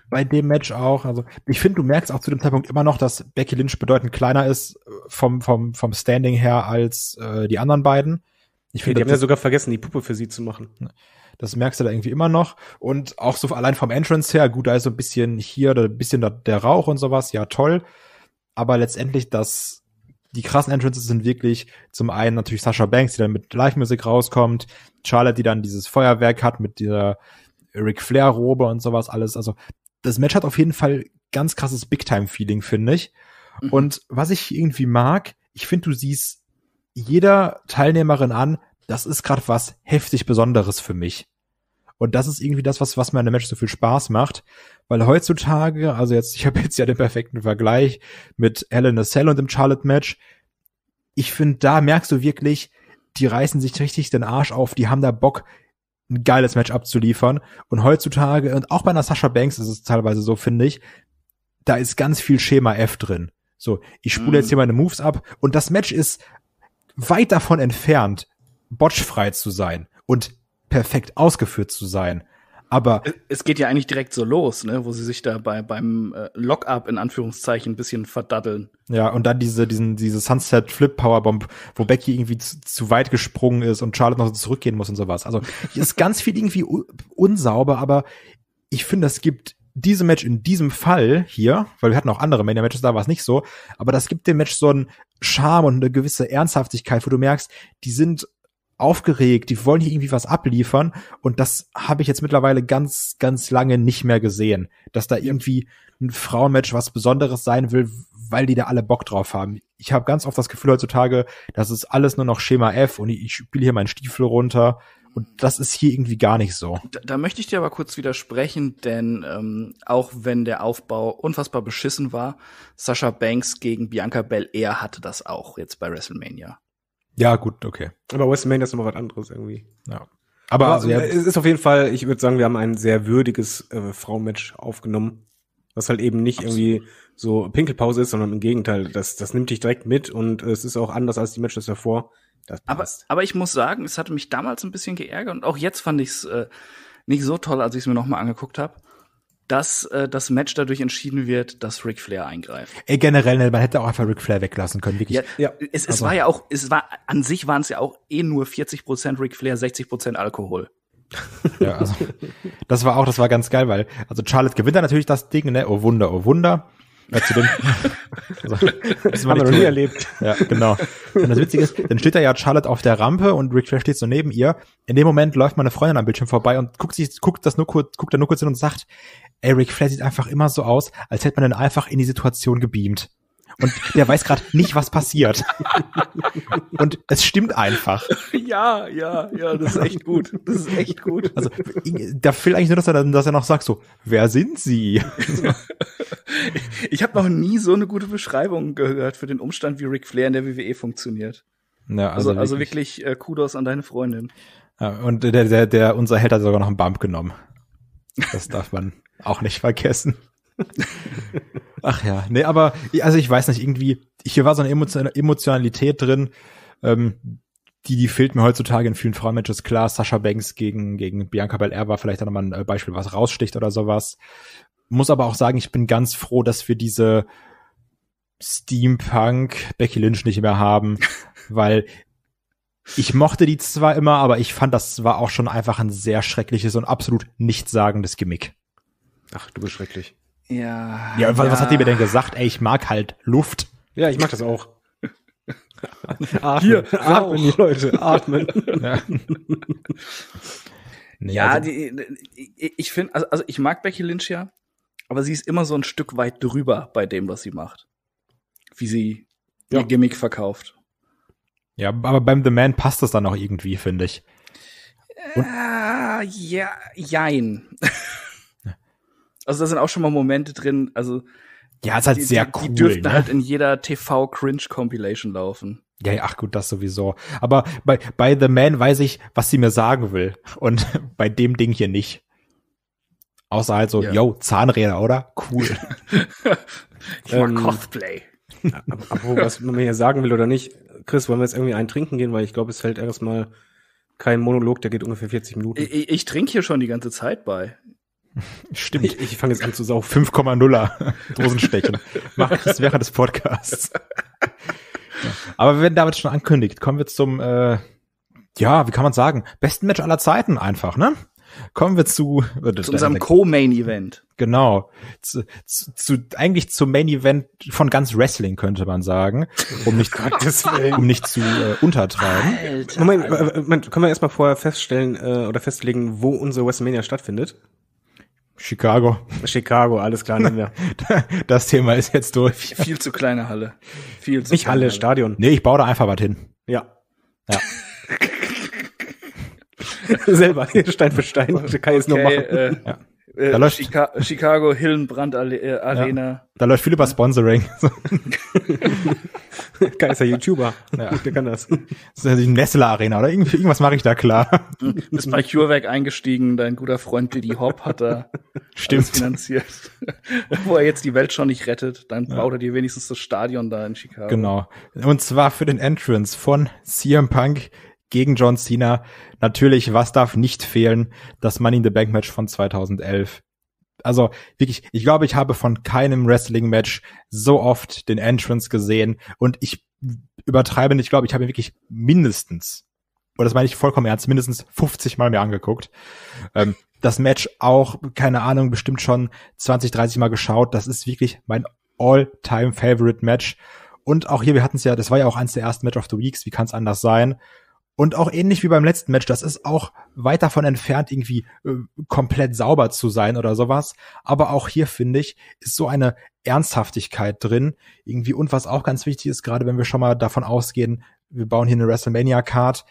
bei dem Match auch, also, ich finde, du merkst auch zu dem Zeitpunkt immer noch, dass Becky Lynch bedeutend kleiner ist vom, vom, vom Standing her als äh, die anderen beiden. Ich finde, hey, die haben ja sogar vergessen, die Puppe für sie zu machen. Das merkst du da irgendwie immer noch. Und auch so allein vom Entrance her, gut, da ist so ein bisschen hier, da ein bisschen da, der Rauch und sowas, ja, toll. Aber letztendlich, dass die krassen Entrances sind wirklich zum einen natürlich Sasha Banks, die dann mit Live-Musik rauskommt, Charlotte, die dann dieses Feuerwerk hat mit dieser Ric Flair-Robe und sowas alles. Also das Match hat auf jeden Fall ganz krasses Big-Time-Feeling, finde ich. Mhm. Und was ich irgendwie mag, ich finde, du siehst jeder Teilnehmerin an, das ist gerade was heftig Besonderes für mich. Und das ist irgendwie das, was, was mir an der Match so viel Spaß macht. Weil heutzutage, also jetzt, ich habe jetzt ja den perfekten Vergleich mit Helen in Cell und dem Charlotte-Match. Ich finde, da merkst du wirklich, die reißen sich richtig den Arsch auf, die haben da Bock, ein geiles Match abzuliefern. Und heutzutage, und auch bei einer Sascha Banks ist es teilweise so, finde ich, da ist ganz viel Schema F drin. So, ich spule mm. jetzt hier meine Moves ab und das Match ist weit davon entfernt, botchfrei zu sein. Und perfekt ausgeführt zu sein. Aber es geht ja eigentlich direkt so los, ne, wo sie sich da bei, beim äh, Lockup in Anführungszeichen ein bisschen verdaddeln. Ja, und dann diese, diesen, diese Sunset Flip Powerbomb, wo Becky irgendwie zu, zu weit gesprungen ist und Charlotte noch so zurückgehen muss und sowas. Also, ist ganz viel irgendwie unsauber, aber ich finde, es gibt diese Match in diesem Fall hier, weil wir hatten auch andere Mania Matches, da war es nicht so, aber das gibt dem Match so einen Charme und eine gewisse Ernsthaftigkeit, wo du merkst, die sind aufgeregt, die wollen hier irgendwie was abliefern und das habe ich jetzt mittlerweile ganz, ganz lange nicht mehr gesehen, dass da irgendwie ein Frauenmatch was Besonderes sein will, weil die da alle Bock drauf haben. Ich habe ganz oft das Gefühl heutzutage, das ist alles nur noch Schema F und ich spiele hier meinen Stiefel runter und das ist hier irgendwie gar nicht so. Da, da möchte ich dir aber kurz widersprechen, denn ähm, auch wenn der Aufbau unfassbar beschissen war, Sascha Banks gegen Bianca Belair hatte das auch jetzt bei WrestleMania. Ja, gut, okay. Aber Westmania ist nochmal was anderes irgendwie. Ja. Aber, Aber also, ja, es ist auf jeden Fall, ich würde sagen, wir haben ein sehr würdiges äh, Frauenmatch aufgenommen. Was halt eben nicht Absolut. irgendwie so Pinkelpause ist, sondern im Gegenteil, das, das nimmt dich direkt mit und es ist auch anders als die Matches davor. Aber, aber ich muss sagen, es hatte mich damals ein bisschen geärgert und auch jetzt fand ich es äh, nicht so toll, als ich es mir nochmal angeguckt habe dass äh, das Match dadurch entschieden wird, dass Ric Flair eingreift. Ey, generell, ne, man hätte auch einfach Ric Flair weglassen können, wirklich. Ja, ja es, es also. war ja auch, es war, an sich waren es ja auch eh nur 40 Prozent Ric Flair, 60 Prozent Alkohol. ja, also, das war auch, das war ganz geil, weil, also Charlotte gewinnt dann natürlich das Ding, ne, oh Wunder, oh Wunder. Ja, zu dem, also, das haben wir noch nie erlebt. Ja, genau. Und das Witzige ist, dann steht da ja Charlotte auf der Rampe und Ric Flair steht so neben ihr. In dem Moment läuft meine Freundin am Bildschirm vorbei und guckt sich, guckt das nur kurz, guckt da nur kurz hin und sagt, Eric Flair sieht einfach immer so aus, als hätte man ihn einfach in die Situation gebeamt. Und der weiß gerade nicht, was passiert. Und es stimmt einfach. Ja, ja, ja, das ist echt gut. Das ist echt gut. Also da fehlt eigentlich nur, dass er, dann, dass er noch sagt so, wer sind Sie? Ich habe noch nie so eine gute Beschreibung gehört für den Umstand, wie Ric Flair in der WWE funktioniert. Ja, also, also, also wirklich, wirklich äh, Kudos an deine Freundin. Ja, und der, der, der, unser Held hat sogar noch einen Bump genommen. Das darf man auch nicht vergessen. Ach ja, nee, aber also ich weiß nicht, irgendwie, hier war so eine Emotionalität drin, ähm, die, die fehlt mir heutzutage in vielen Frauenmatches. Klar, Sascha Banks gegen, gegen Bianca Belair war vielleicht auch nochmal ein äh, Beispiel, was raussticht oder sowas. Muss aber auch sagen, ich bin ganz froh, dass wir diese Steampunk Becky Lynch nicht mehr haben, weil ich mochte die zwar immer, aber ich fand, das war auch schon einfach ein sehr schreckliches und absolut nichtssagendes Gimmick. Ach, du bist schrecklich. Ja. Ja, was, ja. was hat die mir denn gesagt? Ey, ich mag halt Luft. Ja, ich mag das auch. atmen. Hier, atmen die Leute, atmen. ja, ja also. die, ich finde, also, also ich mag Becky Lynch ja, aber sie ist immer so ein Stück weit drüber bei dem, was sie macht. Wie sie ja. ihr Gimmick verkauft. Ja, aber beim The Man passt das dann auch irgendwie, finde ich. Und äh, ja, jein. also da sind auch schon mal Momente drin, also ja, ist halt die, sehr cool. Die dürften ne? halt in jeder TV-Cringe-Compilation laufen. Ja, ja, ach gut, das sowieso. Aber bei, bei The Man weiß ich, was sie mir sagen will. Und bei dem Ding hier nicht. Außer halt so, ja. yo, Zahnräder, oder? Cool. ich mag ähm, Cosplay. Aber, aber was man mir hier sagen will oder nicht, Chris, wollen wir jetzt irgendwie einen trinken gehen, weil ich glaube, es fällt erstmal kein Monolog, der geht ungefähr 40 Minuten. Ich, ich trinke hier schon die ganze Zeit bei. Stimmt. Ich, ich fange jetzt an zu saufen. 5,0er Dosenstechen. Mach das während des Podcasts. Ja. Aber wir werden damit schon ankündigt. Kommen wir zum, äh, ja, wie kann man sagen, besten Match aller Zeiten einfach, ne? Kommen wir zu, äh, zu unserem Co-Main-Event. Genau. Zu, zu, zu, eigentlich zum Main-Event von ganz Wrestling, könnte man sagen. Um nicht, um nicht zu äh, untertreiben. Alter, Moment, äh, äh, Moment, können wir erstmal vorher feststellen äh, oder festlegen, wo unsere WrestleMania stattfindet? Chicago. Chicago, alles klar, nehmen wir. Das Thema ist jetzt durch. Viel zu kleine Halle. Viel zu Nicht Halle, Halle, Stadion. Nee, ich baue da einfach was hin. Ja. Ja. Selber, Stein für Stein. Kann ich es nur machen. Äh, ja. äh, da läuft, Chica Chicago Hillenbrand äh, Arena. Ja, da läuft viel über Sponsoring. Kai ist ja YouTuber. Ja. Der kann das. Das ist natürlich die Nestle Arena, oder? Irgend, irgendwas mache ich da klar. Du Bist bei CureVac eingestiegen. Dein guter Freund Diddy Hop hat da Stimmt. finanziert. Wo er jetzt die Welt schon nicht rettet, dann ja. baut er dir wenigstens das Stadion da in Chicago. Genau. Und zwar für den Entrance von CM Punk gegen John Cena. Natürlich, was darf nicht fehlen? Das Money in the Bank Match von 2011. Also wirklich, ich glaube, ich habe von keinem Wrestling-Match so oft den Entrance gesehen und ich übertreibe nicht, ich glaube, ich habe wirklich mindestens, oder das meine ich vollkommen ernst, mindestens 50 Mal mir angeguckt. Ähm, das Match auch, keine Ahnung, bestimmt schon 20, 30 Mal geschaut. Das ist wirklich mein All-Time-Favorite-Match. Und auch hier, wir hatten es ja, das war ja auch eins der ersten Match of the Weeks, wie kann es anders sein? Und auch ähnlich wie beim letzten Match, das ist auch weit davon entfernt, irgendwie äh, komplett sauber zu sein oder sowas. Aber auch hier, finde ich, ist so eine Ernsthaftigkeit drin. Irgendwie, und was auch ganz wichtig ist, gerade wenn wir schon mal davon ausgehen, wir bauen hier eine WrestleMania-Card.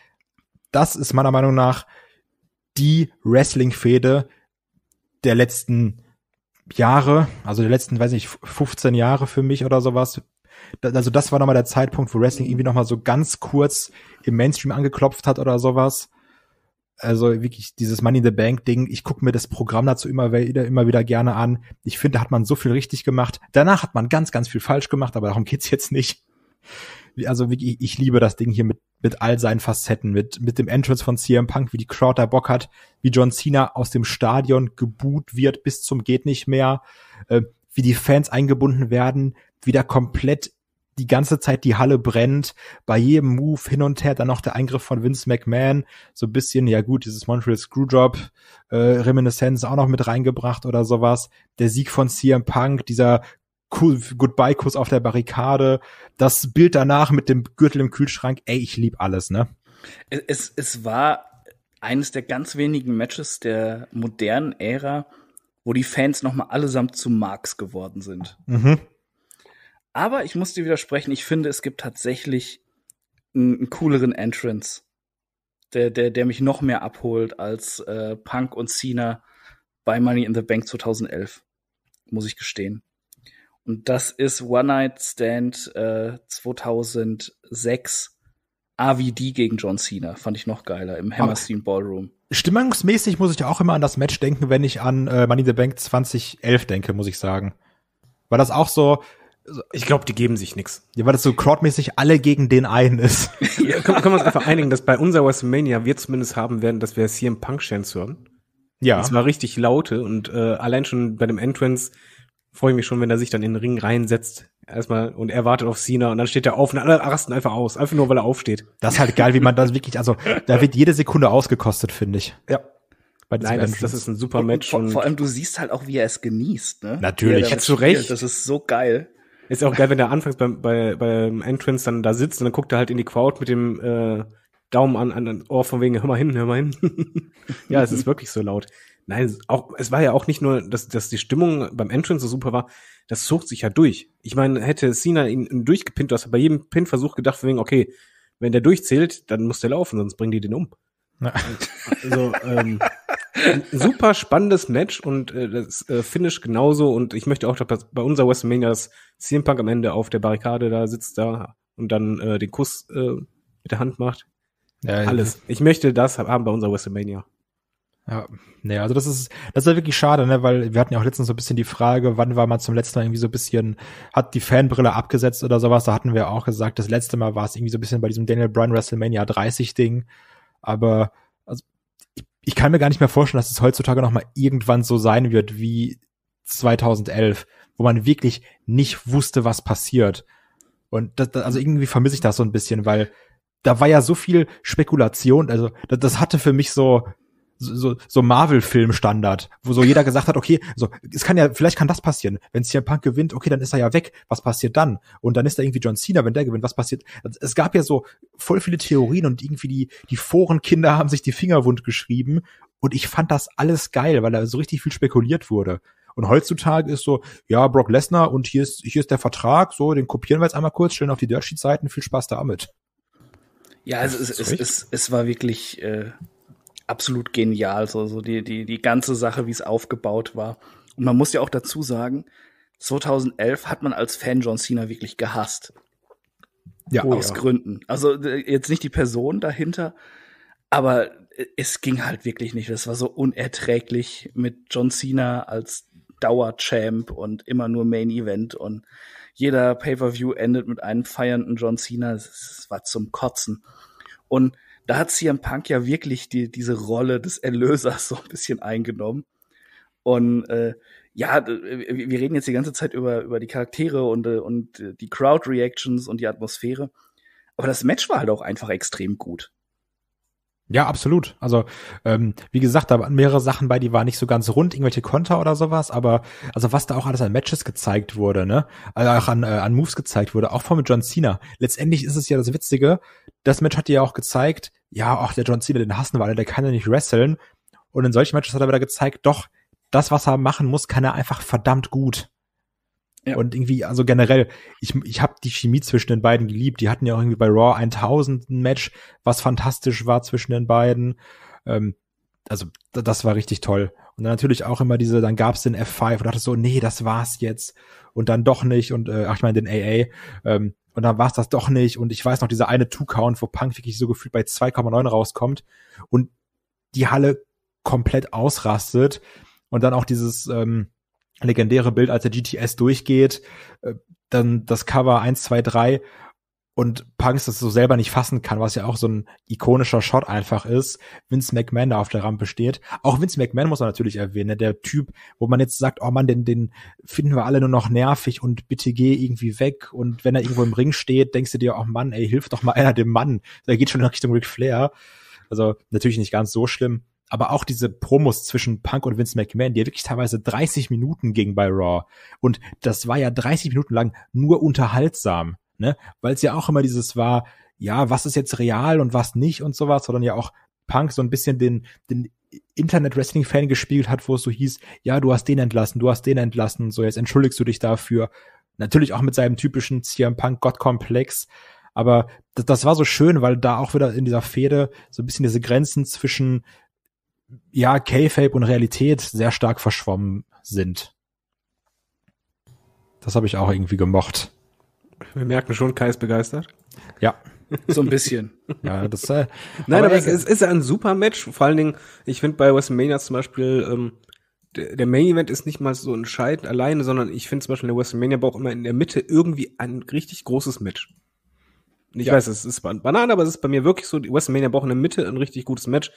Das ist meiner Meinung nach die Wrestling-Fehde der letzten Jahre, also der letzten, weiß nicht, 15 Jahre für mich oder sowas, also das war nochmal der Zeitpunkt, wo Wrestling irgendwie nochmal so ganz kurz im Mainstream angeklopft hat oder sowas. Also wirklich dieses Money in the Bank Ding. Ich gucke mir das Programm dazu immer wieder, immer wieder gerne an. Ich finde, da hat man so viel richtig gemacht. Danach hat man ganz, ganz viel falsch gemacht, aber darum geht's jetzt nicht. Also wirklich, ich liebe das Ding hier mit, mit all seinen Facetten, mit, mit dem Entrance von CM Punk, wie die Crowd da Bock hat, wie John Cena aus dem Stadion geboot wird bis zum geht nicht mehr, äh, wie die Fans eingebunden werden, wieder komplett die ganze Zeit die Halle brennt, bei jedem Move hin und her, dann noch der Eingriff von Vince McMahon, so ein bisschen, ja gut, dieses Montreal Screwjob, äh, Reminiscence auch noch mit reingebracht oder sowas, der Sieg von CM Punk, dieser Goodbye-Kuss auf der Barrikade, das Bild danach mit dem Gürtel im Kühlschrank, ey, ich lieb alles, ne? Es, es war eines der ganz wenigen Matches der modernen Ära, wo die Fans nochmal allesamt zu Marks geworden sind. Mhm. Aber ich muss dir widersprechen, ich finde, es gibt tatsächlich einen, einen cooleren Entrance, der, der, der mich noch mehr abholt als äh, Punk und Cena bei Money in the Bank 2011, muss ich gestehen. Und das ist One Night Stand äh, 2006 AVD gegen John Cena. Fand ich noch geiler im Hammerstein Ballroom. Stimmungsmäßig muss ich auch immer an das Match denken, wenn ich an äh, Money in the Bank 2011 denke, muss ich sagen. Weil das auch so, also, ich glaube, die geben sich nichts. Ja, weil das so crowdmäßig alle gegen den einen ist. ja, können, können wir uns einfach einigen, dass bei unserer WrestleMania wir zumindest haben werden, dass wir CM Punk Chance hören. Ja. Es war richtig laute und äh, allein schon bei dem Entrance freue ich mich schon, wenn er sich dann in den Ring reinsetzt. Erstmal und er wartet auf Cena und dann steht er auf und alle rasten einfach aus, einfach nur weil er aufsteht. Das ist halt geil, wie man das wirklich, also da wird jede Sekunde ausgekostet, finde ich. Ja, Nein, das, das, ist ein super Match. Und, und vor, vor, allem, du siehst halt auch, wie er es genießt, ne? Natürlich. Ja, zu Recht. Das ist so geil. Ist auch geil, wenn der anfangs beim, bei, beim Entrance dann da sitzt und dann guckt er halt in die Crowd mit dem äh, Daumen an, an den Ohr von wegen, hör mal hin, hör mal hin. ja, es ist wirklich so laut. Nein, auch, es war ja auch nicht nur, dass, dass die Stimmung beim Entrance so super war, das sucht sich ja durch. Ich meine, hätte Cena ihn, ihn durchgepinnt, du hast bei jedem Pin-Versuch gedacht, von wegen, okay, wenn der durchzählt, dann muss der laufen, sonst bringen die den um. Also, ähm, super spannendes Match und äh, das äh, Finish genauso. Und ich möchte auch, dass bei unserer WrestleMania das CM Punk am Ende auf der Barrikade da sitzt da und dann äh, den Kuss äh, mit der Hand macht. Ja, Alles. Ich möchte das haben bei unserer WrestleMania. Ja, nee, also das ist, das ist ja wirklich schade, ne, weil wir hatten ja auch letztens so ein bisschen die Frage, wann war man zum letzten Mal irgendwie so ein bisschen, hat die Fanbrille abgesetzt oder sowas, da hatten wir auch gesagt, das letzte Mal war es irgendwie so ein bisschen bei diesem Daniel Bryan WrestleMania 30 Ding, aber also, ich, ich kann mir gar nicht mehr vorstellen, dass es heutzutage noch mal irgendwann so sein wird wie 2011, wo man wirklich nicht wusste, was passiert. Und das, also irgendwie vermisse ich das so ein bisschen, weil da war ja so viel Spekulation. Also das, das hatte für mich so so, so Marvel-Film-Standard, wo so jeder gesagt hat, okay, so, es kann ja, vielleicht kann das passieren. Wenn CM Punk gewinnt, okay, dann ist er ja weg. Was passiert dann? Und dann ist da irgendwie John Cena, wenn der gewinnt, was passiert? Also, es gab ja so voll viele Theorien und irgendwie die, die Forenkinder haben sich die Finger wund geschrieben. Und ich fand das alles geil, weil da so richtig viel spekuliert wurde. Und heutzutage ist so, ja, Brock Lesnar und hier ist, hier ist der Vertrag, so, den kopieren wir jetzt einmal kurz, stellen auf die Dirt Sheet-Seiten, viel Spaß damit. Ja, also es, es, es, es, war wirklich, äh, absolut genial, so, so die, die, die ganze Sache, wie es aufgebaut war. Und man muss ja auch dazu sagen, 2011 hat man als Fan John Cena wirklich gehasst. Ja, oh, aus ja. Gründen. Also äh, jetzt nicht die Person dahinter, aber äh, es ging halt wirklich nicht. Das war so unerträglich mit John Cena als Dauerchamp und immer nur Main Event und jeder Pay-per-View endet mit einem feiernden John Cena. Es war zum Kotzen. Und da hat CM Punk ja wirklich die, diese Rolle des Erlösers so ein bisschen eingenommen. Und äh, ja, wir reden jetzt die ganze Zeit über, über die Charaktere und, äh, und äh, die Crowd-Reactions und die Atmosphäre. Aber das Match war halt auch einfach extrem gut. Ja, absolut. Also, ähm, wie gesagt, da waren mehrere Sachen bei, die waren nicht so ganz rund, irgendwelche Konter oder sowas, aber also was da auch alles an Matches gezeigt wurde, ne? Also auch an, äh, an Moves gezeigt wurde, auch von John Cena. Letztendlich ist es ja das Witzige, das Match hat dir ja auch gezeigt, ja, ach, der John Cena, den hassen wir alle, der kann ja nicht wresteln. Und in solchen Matches hat er wieder gezeigt, doch, das, was er machen muss, kann er einfach verdammt gut. Ja. Und irgendwie, also generell, ich, ich habe die Chemie zwischen den beiden geliebt. Die hatten ja auch irgendwie bei Raw 1000 ein Match, was fantastisch war zwischen den beiden. Ähm, also das war richtig toll. Und dann natürlich auch immer diese, dann gab's den F5 und dachte so, nee, das war's jetzt. Und dann doch nicht. Und äh, ach, ich meine den AA. Ähm, und dann war es das doch nicht. Und ich weiß noch, dieser eine Two-Count, wo Punk wirklich so gefühlt bei 2,9 rauskommt und die Halle komplett ausrastet. Und dann auch dieses ähm, legendäre Bild, als der GTS durchgeht, äh, dann das Cover 1, 2, 3 und Punks das so selber nicht fassen kann, was ja auch so ein ikonischer Shot einfach ist, Vince McMahon da auf der Rampe steht. Auch Vince McMahon muss man natürlich erwähnen, ne? der Typ, wo man jetzt sagt, oh Mann, den, den finden wir alle nur noch nervig und bitte geh irgendwie weg und wenn er irgendwo im Ring steht, denkst du dir, oh Mann, ey, hilf doch mal einer dem Mann. Der geht schon in Richtung Ric Flair. Also natürlich nicht ganz so schlimm, aber auch diese Promos zwischen Punk und Vince McMahon, die ja wirklich teilweise 30 Minuten ging bei Raw und das war ja 30 Minuten lang nur unterhaltsam ne? Weil es ja auch immer dieses war, ja, was ist jetzt real und was nicht und sowas, sondern ja auch Punk so ein bisschen den, den Internet-Wrestling-Fan gespiegelt hat, wo es so hieß, ja, du hast den entlassen, du hast den entlassen, so jetzt entschuldigst du dich dafür. Natürlich auch mit seinem typischen CM Punk-Gott-Komplex. Aber das, das war so schön, weil da auch wieder in dieser Fehde so ein bisschen diese Grenzen zwischen ja, K-Fape und Realität sehr stark verschwommen sind. Das habe ich auch irgendwie gemocht. Wir merken schon, Kai ist begeistert. Ja. So ein bisschen. ja, das äh, Nein, aber, aber es ist, ist ein super Match. Vor allen Dingen, ich finde bei WrestleMania zum Beispiel, ähm, der Main Event ist nicht mal so entscheidend alleine, sondern ich finde zum Beispiel in der WrestleMania braucht immer in der Mitte irgendwie ein richtig großes Match. Ich ja. weiß, es ist banal, aber es ist bei mir wirklich so, die WrestleMania braucht in der Mitte ein richtig gutes Match.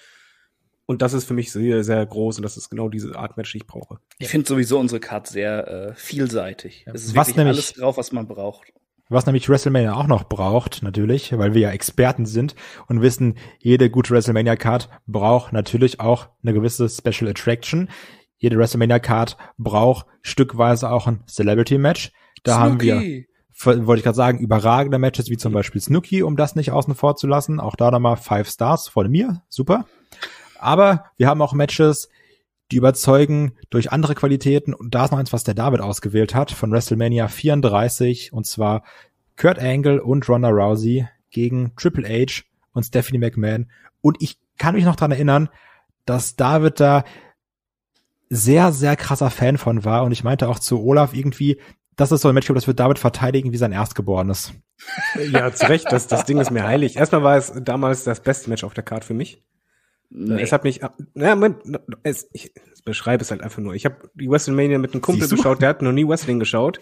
Und das ist für mich sehr, sehr groß und das ist genau diese Art Match, die ich brauche. Ich finde sowieso unsere Card sehr äh, vielseitig. Es ist was nämlich, alles drauf, was man braucht was nämlich WrestleMania auch noch braucht, natürlich, weil wir ja Experten sind und wissen, jede gute WrestleMania-Card braucht natürlich auch eine gewisse Special Attraction. Jede WrestleMania-Card braucht stückweise auch ein Celebrity-Match. Da Snooki. haben wir wollte ich gerade sagen, überragende Matches wie zum Beispiel Snooki, um das nicht außen vor zu lassen. Auch da nochmal Five Stars von mir, super. Aber wir haben auch Matches, die überzeugen durch andere Qualitäten und da ist noch eins, was der David ausgewählt hat von WrestleMania 34 und zwar Kurt Angle und Ronda Rousey gegen Triple H und Stephanie McMahon und ich kann mich noch dran erinnern, dass David da sehr, sehr krasser Fan von war und ich meinte auch zu Olaf irgendwie, das ist so ein Matchup, das wird David verteidigen wie sein Erstgeborenes. ja, zu Recht, das, das Ding ist mir heilig. Erstmal war es damals das beste Match auf der Karte für mich. Nee. Es hat mich, na, Moment, es, ich beschreibe es halt einfach nur. Ich habe die WrestleMania mit einem Kumpel geschaut, der hat noch nie Wrestling geschaut.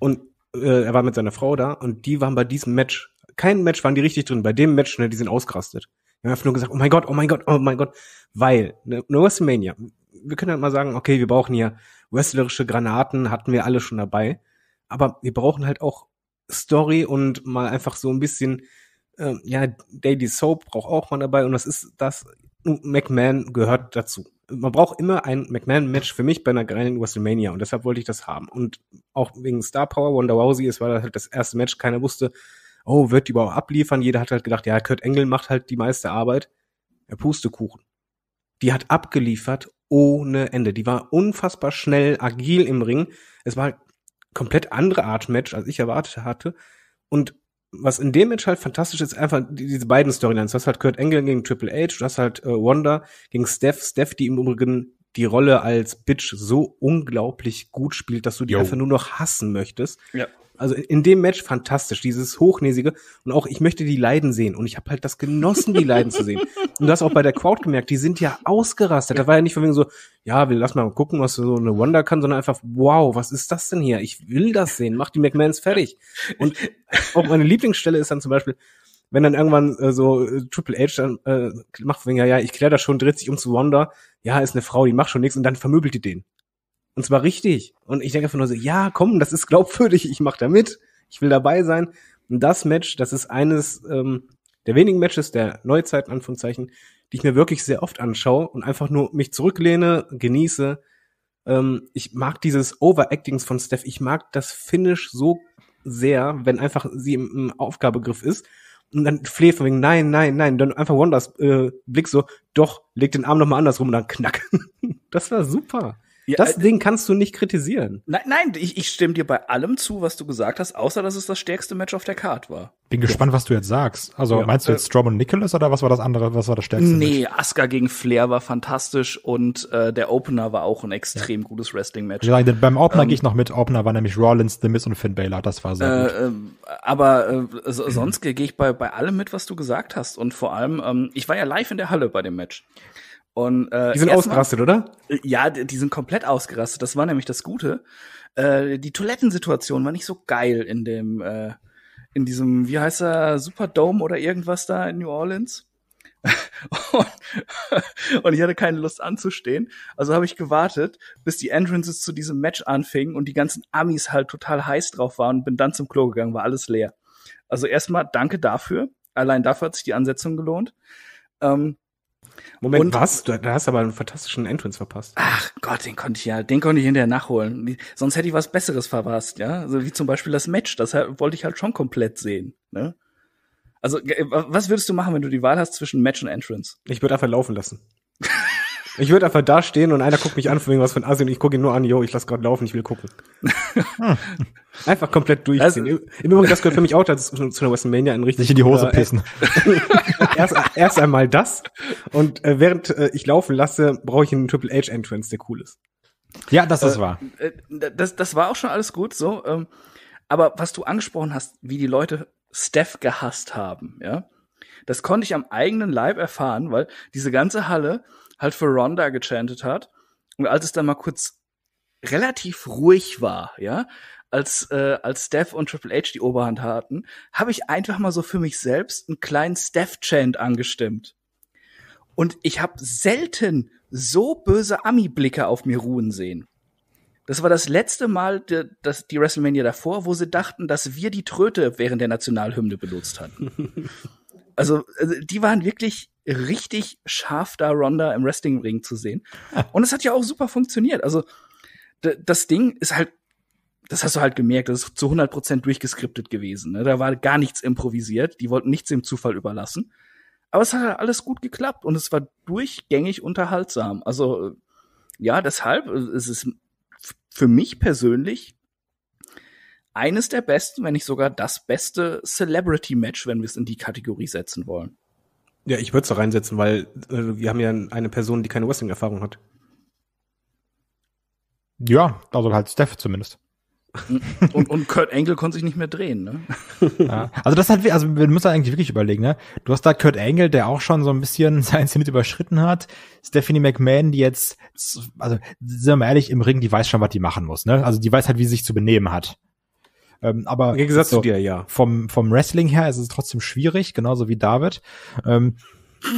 Und äh, er war mit seiner Frau da und die waren bei diesem Match, kein Match waren die richtig drin, bei dem Match, ne, die sind ausgerastet. Wir haben einfach nur gesagt, oh mein Gott, oh mein Gott, oh mein Gott, weil, ne, ne WrestleMania, wir können halt mal sagen, okay, wir brauchen hier wrestlerische Granaten, hatten wir alle schon dabei, aber wir brauchen halt auch Story und mal einfach so ein bisschen ähm, ja, Daily Soap braucht auch man dabei und das ist das, McMahon gehört dazu. Man braucht immer ein McMahon-Match für mich bei einer geilen WrestleMania und deshalb wollte ich das haben. Und auch wegen Star Power, Wonder Rousey, es war halt das erste Match, keiner wusste, oh, wird die überhaupt abliefern? Jeder hat halt gedacht, ja, Kurt Engel macht halt die meiste Arbeit. Er Pustekuchen. Die hat abgeliefert ohne Ende. Die war unfassbar schnell, agil im Ring. Es war halt komplett andere Art Match, als ich erwartet hatte. Und was in dem Match halt fantastisch ist, einfach diese beiden Storylines. Du hast halt Kurt Engel gegen Triple H, du hast halt äh, Wanda gegen Steph. Steph, die im Übrigen die Rolle als Bitch so unglaublich gut spielt, dass du die Yo. einfach nur noch hassen möchtest. Ja also in dem Match fantastisch, dieses Hochnäsige. Und auch, ich möchte die Leiden sehen. Und ich habe halt das genossen, die Leiden zu sehen. Und das auch bei der Crowd gemerkt, die sind ja ausgerastet. Da war ja nicht von wegen so, ja, wir lass mal gucken, was so eine Wonder kann, sondern einfach, wow, was ist das denn hier? Ich will das sehen, mach die McMahons fertig. Und auch meine Lieblingsstelle ist dann zum Beispiel, wenn dann irgendwann äh, so äh, Triple H dann äh, macht, wegen, ja, ja, ich kläre das schon, dreht sich um zu Wanda, ja, ist eine Frau, die macht schon nichts und dann vermöbelt die den. Und zwar richtig. Und ich denke einfach nur so, ja, komm, das ist glaubwürdig, ich mach da mit, ich will dabei sein. Und das Match, das ist eines ähm, der wenigen Matches der Neuzeit, in Anführungszeichen, die ich mir wirklich sehr oft anschaue und einfach nur mich zurücklehne, genieße. Ähm, ich mag dieses Overactings von Steph, ich mag das Finish so sehr, wenn einfach sie im, im Aufgabegriff ist und dann flehe von wegen, nein, nein, nein, dann einfach Wonders äh, Blick so, doch, leg den Arm nochmal andersrum und dann knack. das war super. Ja, das äh, Ding kannst du nicht kritisieren. Nein, nein, ich, ich stimme dir bei allem zu, was du gesagt hast, außer dass es das stärkste Match auf der Card war. Bin gespannt, ja. was du jetzt sagst. Also ja, meinst du äh, jetzt äh, Strom und Nicholas oder was war das andere, was war das stärkste? Nee, Match? Asuka gegen Flair war fantastisch und äh, der Opener war auch ein extrem gutes Wrestling-Match. Ja, beim Opener ähm, gehe ich noch mit. Opener war nämlich Rollins, The Miz und Finn Baylor. Das war sehr äh, gut. Ähm, aber äh, so, sonst gehe ich bei, bei allem mit, was du gesagt hast. Und vor allem, ähm, ich war ja live in der Halle bei dem Match. Und, äh, die sind ausgerastet, mal, oder? Äh, ja, die, die, sind komplett ausgerastet. Das war nämlich das Gute. Äh, die Toilettensituation war nicht so geil in dem, äh, in diesem, wie heißt er, Superdome oder irgendwas da in New Orleans. und, und ich hatte keine Lust anzustehen. Also habe ich gewartet, bis die Entrances zu diesem Match anfingen und die ganzen Amis halt total heiß drauf waren und bin dann zum Klo gegangen, war alles leer. Also erstmal danke dafür. Allein dafür hat sich die Ansetzung gelohnt. Ähm, Moment, und, was? Du, hast aber einen fantastischen Entrance verpasst. Ach Gott, den konnte ich ja, den konnte ich hinterher nachholen. Sonst hätte ich was Besseres verpasst, ja. Also wie zum Beispiel das Match, das wollte ich halt schon komplett sehen, ne? Also, was würdest du machen, wenn du die Wahl hast zwischen Match und Entrance? Ich würde einfach laufen lassen. Ich würde einfach da stehen und einer guckt mich an, von wegen was von Asien, und ich gucke ihn nur an, yo, ich lass gerade laufen, ich will gucken. Hm. einfach komplett durchziehen. Also, Im, Übrigen, das gehört für mich auch dazu, zu einer WrestleMania in richtig. Sich in die Hose äh, pissen. erst, erst einmal das. Und äh, während äh, ich laufen lasse, brauche ich einen Triple H Entrance, der cool ist. Ja, das ist äh, wahr. Äh, das, das war auch schon alles gut so. Ähm, aber was du angesprochen hast, wie die Leute Steph gehasst haben, ja, das konnte ich am eigenen Leib erfahren, weil diese ganze Halle halt für Ronda gechantet hat. Und als es dann mal kurz relativ ruhig war, ja, als äh, als Steph und Triple H die Oberhand hatten, habe ich einfach mal so für mich selbst einen kleinen Steph Chant angestimmt. Und ich habe selten so böse Ami Blicke auf mir ruhen sehen. Das war das letzte Mal, die, das, die WrestleMania davor, wo sie dachten, dass wir die Tröte während der Nationalhymne benutzt hatten. Also, also die waren wirklich richtig scharf da Ronda im Wrestlingring zu sehen. Und es hat ja auch super funktioniert. Also das Ding ist halt, das hast du halt gemerkt, das ist zu 100% durchgeskriptet gewesen. Ne? Da war gar nichts improvisiert. Die wollten nichts dem Zufall überlassen. Aber es hat halt alles gut geklappt und es war durchgängig unterhaltsam. Also ja, deshalb ist es für mich persönlich eines der besten, wenn nicht sogar das beste Celebrity-Match, wenn wir es in die Kategorie setzen wollen. Ja, ich würde es da reinsetzen, weil äh, wir haben ja eine Person, die keine Wrestling-Erfahrung hat. Ja, also halt Steph zumindest. und, und Kurt Angle konnte sich nicht mehr drehen, ne? Ja. Also das hat, also wir müssen eigentlich wirklich überlegen, ne? Du hast da Kurt Angle, der auch schon so ein bisschen sein Zenit überschritten hat. Stephanie McMahon, die jetzt, also sind wir mal ehrlich, im Ring, die weiß schon, was die machen muss, ne? Also die weiß halt, wie sie sich zu benehmen hat. Ähm, aber Im Gegensatz so, zu dir, ja. Vom, vom Wrestling her ist es trotzdem schwierig, genauso wie David. Ähm,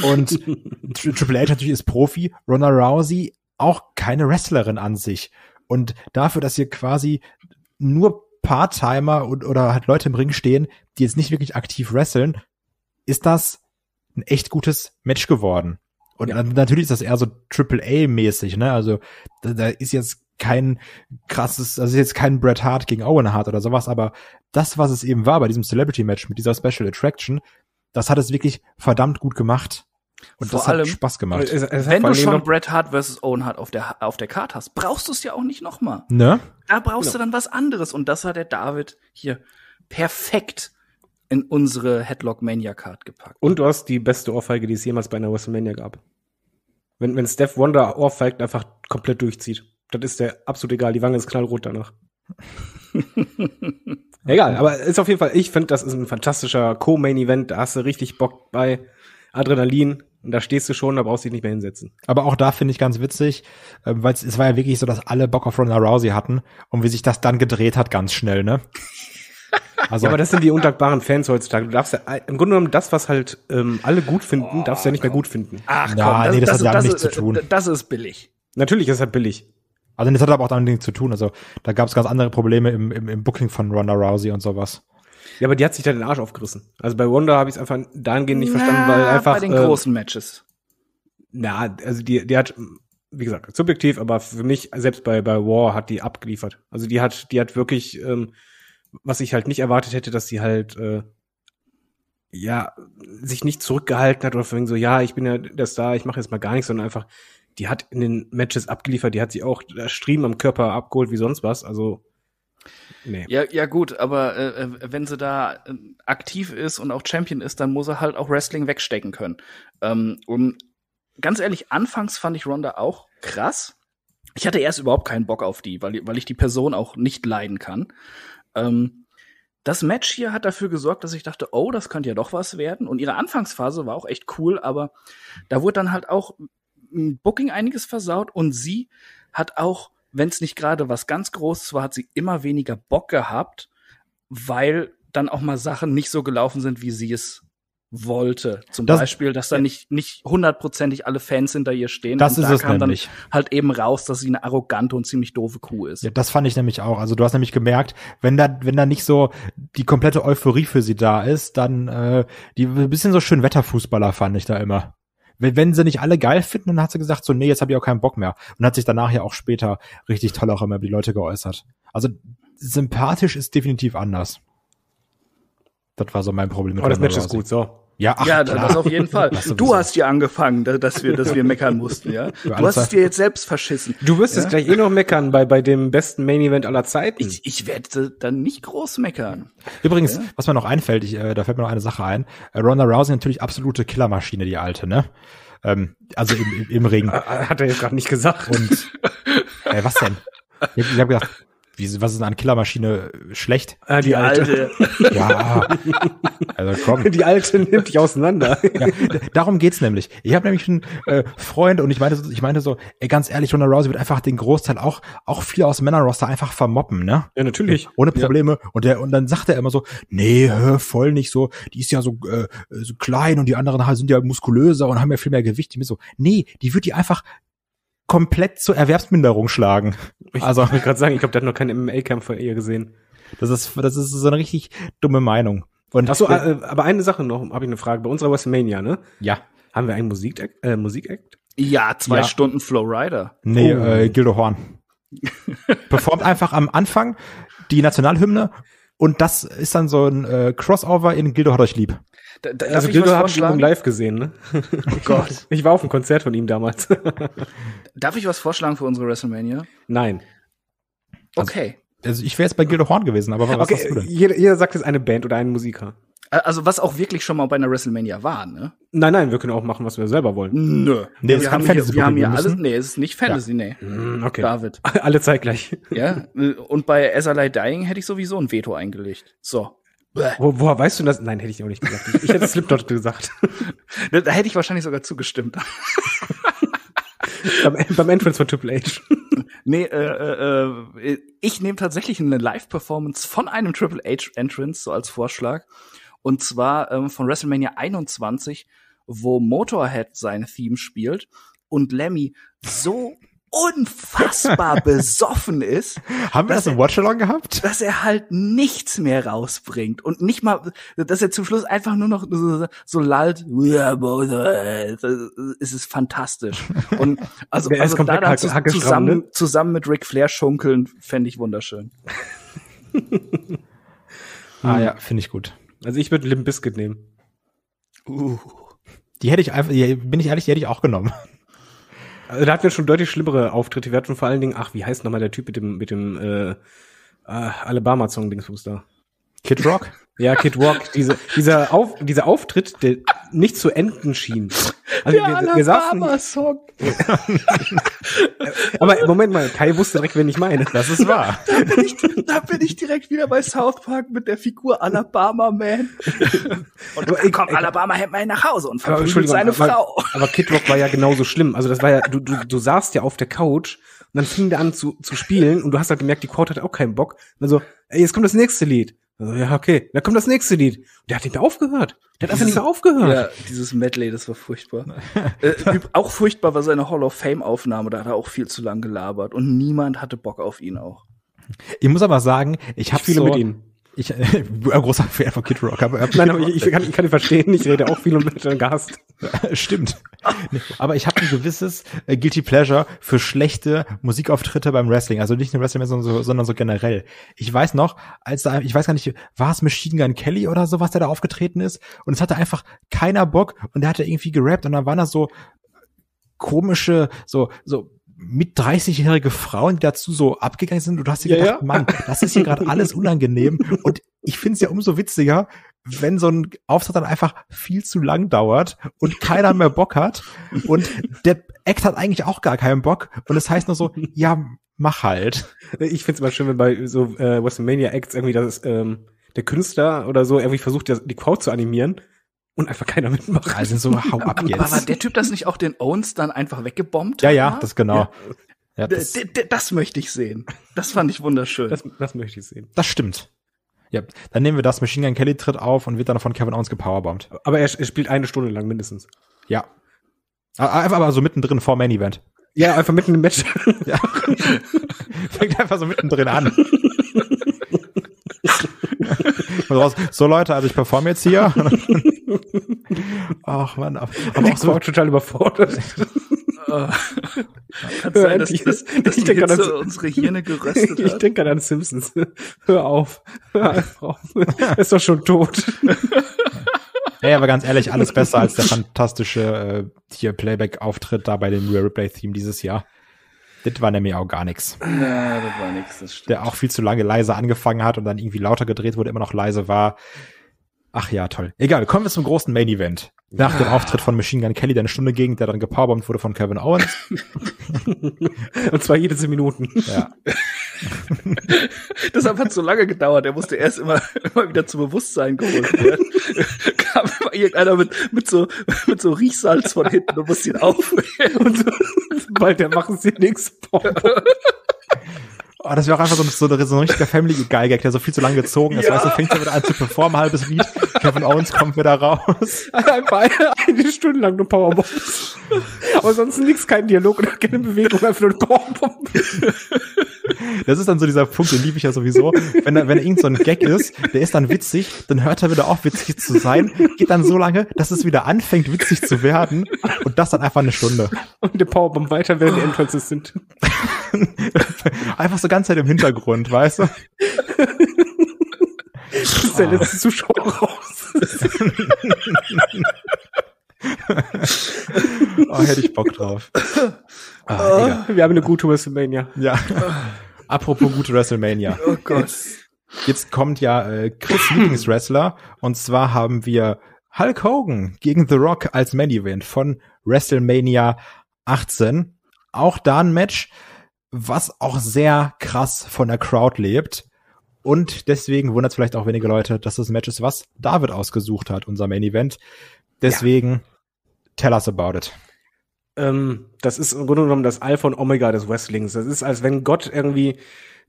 und Triple H natürlich ist Profi, Ronda Rousey auch keine Wrestlerin an sich. Und dafür, dass ihr quasi nur Part-Timer und, oder halt Leute im Ring stehen, die jetzt nicht wirklich aktiv wresteln, ist das ein echt gutes Match geworden. Und ja. natürlich ist das eher so Triple A mäßig, ne? Also da, da ist jetzt kein krasses, also jetzt kein Bret Hart gegen Owen Hart oder sowas, aber das, was es eben war bei diesem Celebrity Match mit dieser Special Attraction, das hat es wirklich verdammt gut gemacht. Und vor das allem, hat Spaß gemacht. Es, es wenn du schon Bret Hart versus Owen Hart auf der, auf der Karte hast, brauchst du es ja auch nicht nochmal. Ne? Da brauchst no. du dann was anderes. Und das hat der David hier perfekt in unsere Headlock Mania Card gepackt. Und du hast die beste Ohrfeige, die es jemals bei einer WrestleMania gab. Wenn, wenn Steph Wonder Ohrfeigt einfach komplett durchzieht das ist der absolut egal. Die Wange ist knallrot danach. egal, aber ist auf jeden Fall, ich finde, das ist ein fantastischer Co-Main-Event. Da hast du richtig Bock bei Adrenalin. Und da stehst du schon, da brauchst du dich nicht mehr hinsetzen. Aber auch da finde ich ganz witzig, ähm, weil es war ja wirklich so, dass alle Bock auf Ronda Rousey hatten und wie sich das dann gedreht hat, ganz schnell, ne? Also, ja, aber das sind die undankbaren Fans heutzutage. Du darfst ja, im Grunde genommen das, was halt ähm, alle gut finden, oh, darfst du ja nicht komm. mehr gut finden. Ach komm, ja, das, nee, das, das hat ja nichts zu tun. Das ist billig. Natürlich ist das billig. Also das hat aber auch damit zu tun. Also da gab es ganz andere Probleme im, im, im Booking von Ronda Rousey und sowas. Ja, aber die hat sich da den Arsch aufgerissen. Also bei Ronda habe ich es einfach dahingehend nicht verstanden, weil einfach. Bei den äh, großen Matches. Na, also die, die hat, wie gesagt, subjektiv, aber für mich, selbst bei, bei War hat die abgeliefert. Also die hat, die hat wirklich, ähm, was ich halt nicht erwartet hätte, dass sie halt äh, ja sich nicht zurückgehalten hat oder von so, ja, ich bin ja der Star, ich mache jetzt mal gar nichts, sondern einfach die hat in den Matches abgeliefert, die hat sich auch äh, Striemen am Körper abgeholt wie sonst was. Also Nee. Ja, ja gut, aber äh, wenn sie da äh, aktiv ist und auch Champion ist, dann muss er halt auch Wrestling wegstecken können. Ähm, und ganz ehrlich, anfangs fand ich Ronda auch krass. Ich hatte erst überhaupt keinen Bock auf die, weil, weil ich die Person auch nicht leiden kann. Ähm, das Match hier hat dafür gesorgt, dass ich dachte, oh, das könnte ja doch was werden. Und ihre Anfangsphase war auch echt cool, aber da wurde dann halt auch im Booking einiges versaut und sie hat auch, wenn es nicht gerade was ganz Großes war, hat sie immer weniger Bock gehabt, weil dann auch mal Sachen nicht so gelaufen sind, wie sie es wollte. Zum das, Beispiel, dass da nicht, nicht hundertprozentig alle Fans hinter ihr stehen. Das ist da es kam nämlich. dann halt eben raus, dass sie eine arrogante und ziemlich doofe Kuh ist. Ja, das fand ich nämlich auch. Also du hast nämlich gemerkt, wenn da, wenn da nicht so die komplette Euphorie für sie da ist, dann äh, die ein bisschen so schön Wetterfußballer fand ich da immer wenn, wenn sie nicht alle geil finden, dann hat sie gesagt, so, nee, jetzt habe ich auch keinen Bock mehr. Und hat sich danach ja auch später richtig toll auch immer über die Leute geäußert. Also sympathisch ist definitiv anders. Das war so mein Problem. Mit oh, das Match ist gut, so. Ja, ach, ja klar. das auf jeden Fall. du hast ja angefangen, dass wir, dass wir meckern mussten, ja. Du hast es dir jetzt selbst verschissen. Du wirst ja? jetzt gleich eh noch meckern bei, bei dem besten Main Event aller Zeiten. Ich, ich werde dann nicht groß meckern. Übrigens, ja? was mir noch einfällt, ich, äh, da fällt mir noch eine Sache ein. Äh, Ronda Rousey natürlich absolute Killermaschine, die alte, ne? Ähm, also im, im, im Ring. Hat er jetzt gerade nicht gesagt. Und äh, was denn? Ich, ich habe gedacht, wie, was ist an Killermaschine äh, schlecht? Ah, die, die alte. alte. ja. Also komm. Die alte nimmt dich auseinander. ja, darum geht's nämlich. Ich habe nämlich einen äh, Freund und ich meinte, ich meinte so, ey, ganz ehrlich, Ronda Rousey wird einfach den Großteil auch, auch viele aus Männerroster einfach vermoppen, ne? Ja, natürlich. Ohne Probleme. Ja. Und der, und dann sagt er immer so, nee, hör, voll nicht so, die ist ja so, äh, so klein und die anderen halt sind ja muskulöser und haben ja viel mehr Gewicht. Ich bin so, nee, die wird die einfach komplett zur Erwerbsminderung schlagen. Ich also, wollte gerade sagen, ich glaube, der hat noch keinen MMA-Kämpfer eher gesehen. Das ist, das ist so eine richtig dumme Meinung. Und so, äh, aber eine Sache noch, habe ich eine Frage. Bei unserer WrestleMania, ne? Ja. Haben wir einen Musik äh, Musikakt? Ja, zwei ja. Stunden Flowrider. Nee, oh. äh, Gildo Horn. Performt einfach am Anfang die Nationalhymne und das ist dann so ein äh, Crossover in Gildo hat euch lieb. Da, da, also Gildo habe ich schon live gesehen, ne? Oh Gott. ich war auf einem Konzert von ihm damals. Darf ich was vorschlagen für unsere WrestleMania? Nein. Okay. Also, also ich wäre jetzt bei Gildo Horn gewesen, aber was okay, hast du denn? Jeder, jeder sagt jetzt eine Band oder einen Musiker. Also was auch wirklich schon mal bei einer WrestleMania war, ne? Nein, nein, wir können auch machen, was wir selber wollen. Nö. Nee, wir, haben hier, wir haben ja alles, nee, es ist nicht Fantasy, ja. nee. Mm, okay. David. Alle zeitgleich. Ja, äh, und bei As I Dying hätte ich sowieso ein Veto eingelegt. So. Wo, woher weißt du das? Nein, hätte ich auch nicht gesagt. Ich, hätte Slipdot gesagt. da hätte ich wahrscheinlich sogar zugestimmt. beim, beim Entrance von Triple H. Nee, äh, äh, äh, ich nehme tatsächlich eine Live-Performance von einem Triple H Entrance so als Vorschlag. Und zwar ähm, von WrestleMania 21, wo Motorhead sein Theme spielt und Lemmy so unfassbar besoffen ist. Haben wir das im Watchalong gehabt? Dass er halt nichts mehr rausbringt und nicht mal, dass er zum Schluss einfach nur noch so, so lallt. Es ist fantastisch. Und also, Der also da dann zusammen, zusammen mit Ric Flair schunkeln, fände ich wunderschön. ah ja, finde ich gut. Also ich würde Limp Biscuit nehmen. Uh. Die hätte ich einfach, bin ich ehrlich, die hätte ich auch genommen. Also da hatten wir schon deutlich schlimmere Auftritte. Wir hatten vor allen Dingen, ach, wie heißt nochmal der Typ mit dem, mit dem äh, äh Alabama-Song-Dingsbums da? Kid Rock? Ja, Kid Rock, diese, dieser, Auf, dieser Auftritt, der nicht zu enden schien. Also der wir, wir saßen, song Aber Moment mal, Kai wusste direkt, wen ich meine. Das ist wahr. Da, bin ich, da bin ich direkt wieder bei South Park mit der Figur Alabama Man. Und du, komm, ich, Alabama hält mal nach Hause und verprügelt seine aber, Frau. Aber Kid Rock war ja genauso schlimm. Also das war ja, du, du, du saßt ja auf der Couch und dann fing der an zu, zu spielen und du hast halt gemerkt, die Court hat auch keinen Bock. Und dann so, ey, jetzt kommt das nächste Lied. So, ja, okay. Dann kommt das nächste Lied. der hat nicht mehr aufgehört. Der hat einfach nicht mehr aufgehört. Ja, dieses Medley, das war furchtbar. äh, auch furchtbar war seine Hall of Fame-Aufnahme. Da hat er auch viel zu lang gelabert. Und niemand hatte Bock auf ihn auch. Ich muss aber sagen, ich habe so, mit ihm. Ich äh, ein großer Fan von Kid Rock. Aber, Nein, aber ich, ich, kann, ich kann ihn verstehen. Ich rede auch viel und bin Gast. Stimmt. aber ich habe ein gewisses äh, Guilty Pleasure für schlechte Musikauftritte beim Wrestling. Also nicht nur Wrestling, sondern so, sondern so generell. Ich weiß noch, als da, ich weiß gar nicht, war es Machine Gun Kelly oder sowas, der da aufgetreten ist? Und es hatte einfach keiner Bock und der hatte irgendwie gerappt und dann waren da so komische, so, so mit 30-jährige Frauen, die dazu so abgegangen sind. Und du hast dir ja, gedacht, ja. Mann, das ist hier gerade alles unangenehm. Und ich finde es ja umso witziger, wenn so ein Auftritt dann einfach viel zu lang dauert und keiner mehr Bock hat und der Act hat eigentlich auch gar keinen Bock und es das heißt nur so, ja, mach halt. Ich find's immer schön, wenn bei so äh, WrestleMania Acts irgendwie das ähm, der Künstler oder so irgendwie versucht, die Crowd zu animieren und einfach keiner mitmacht. Also so hau ab jetzt. Aber war der Typ das nicht auch den Owens dann einfach weggebombt? Ja, ja, das genau. Ja. Ja, das, das, das, möchte ich sehen. Das fand ich wunderschön. Das, das, möchte ich sehen. Das stimmt. Ja, dann nehmen wir das. Machine Gun Kelly tritt auf und wird dann von Kevin Owens gepowerbombt. Aber er, er spielt eine Stunde lang mindestens. Ja. Einfach aber so mittendrin vor Main Event. Ja, einfach mitten im Match. Ja. Fängt einfach so mittendrin an. so Leute, also ich performe jetzt hier. Ach man, aber auch so total überfordert. Äh, kann sein, dass, das, dass ich die Hitze an, unsere Hirne geröstet Ich denke an Simpsons. Hör auf. Hör auf. ist doch schon tot. Ja, aber ganz ehrlich, alles besser als der fantastische äh, hier Playback-Auftritt da bei dem Real Replay-Theme dieses Jahr. Das war nämlich auch gar nichts. Ja, das war nichts, das stimmt. Der auch viel zu lange leise angefangen hat und dann irgendwie lauter gedreht wurde, immer noch leise war. Ach ja, toll. Egal, kommen wir zum großen Main Event. Nach dem ah. Auftritt von Machine Gun Kelly, der eine Stunde ging, der dann gepowerbombt wurde von Kevin Owens. Und zwar jede zehn Minuten. Ja. Deshalb hat es so lange gedauert. Er musste erst immer, immer wieder zu Bewusstsein geholt werden. Kam immer irgendeiner mit, mit, so, mit so Riechsalz von hinten und musste ihn aufwärmen. Und so, bald der machen sie nichts. Oh, das wäre auch einfach so ein, so, ein, so ein richtiger Family Guy Gag, der so viel zu lange gezogen ist. Ja. Weißt du, fängt er wieder an zu performen, halbes Lied. Kevin Owens kommt wieder raus. Einfach eine, eine Stunde lang nur Powerbomb. Aber sonst nix, kein Dialog oder keine Bewegung, einfach nur Powerbomb. Das ist dann so dieser Punkt, den liebe ich ja sowieso. Wenn, wenn irgend so ein Gag ist, der ist dann witzig, dann hört er wieder auf, witzig zu sein, geht dann so lange, dass es wieder anfängt, witzig zu werden. Und das dann einfach eine Stunde. Und der Powerbomb weiter, während die Entrances sind. Einfach so ganz Zeit im Hintergrund, weißt du? Das ist der letzte Zuschauer raus. oh, hätte ich Bock drauf. Ah, oh, wir haben eine gute WrestleMania. Ja. Apropos gute WrestleMania. Oh Gott. Jetzt kommt ja äh, Chris Lieblingswrestler und zwar haben wir Hulk Hogan gegen The Rock als Main Event von WrestleMania 18. Auch da ein Match, was auch sehr krass von der Crowd lebt. Und deswegen wundert es vielleicht auch wenige Leute, dass das Match ist, was David ausgesucht hat, unser Main Event. Deswegen, ja. tell us about it. Ähm, das ist im Grunde genommen das Alpha und Omega des Wrestlings. Das ist, als wenn Gott irgendwie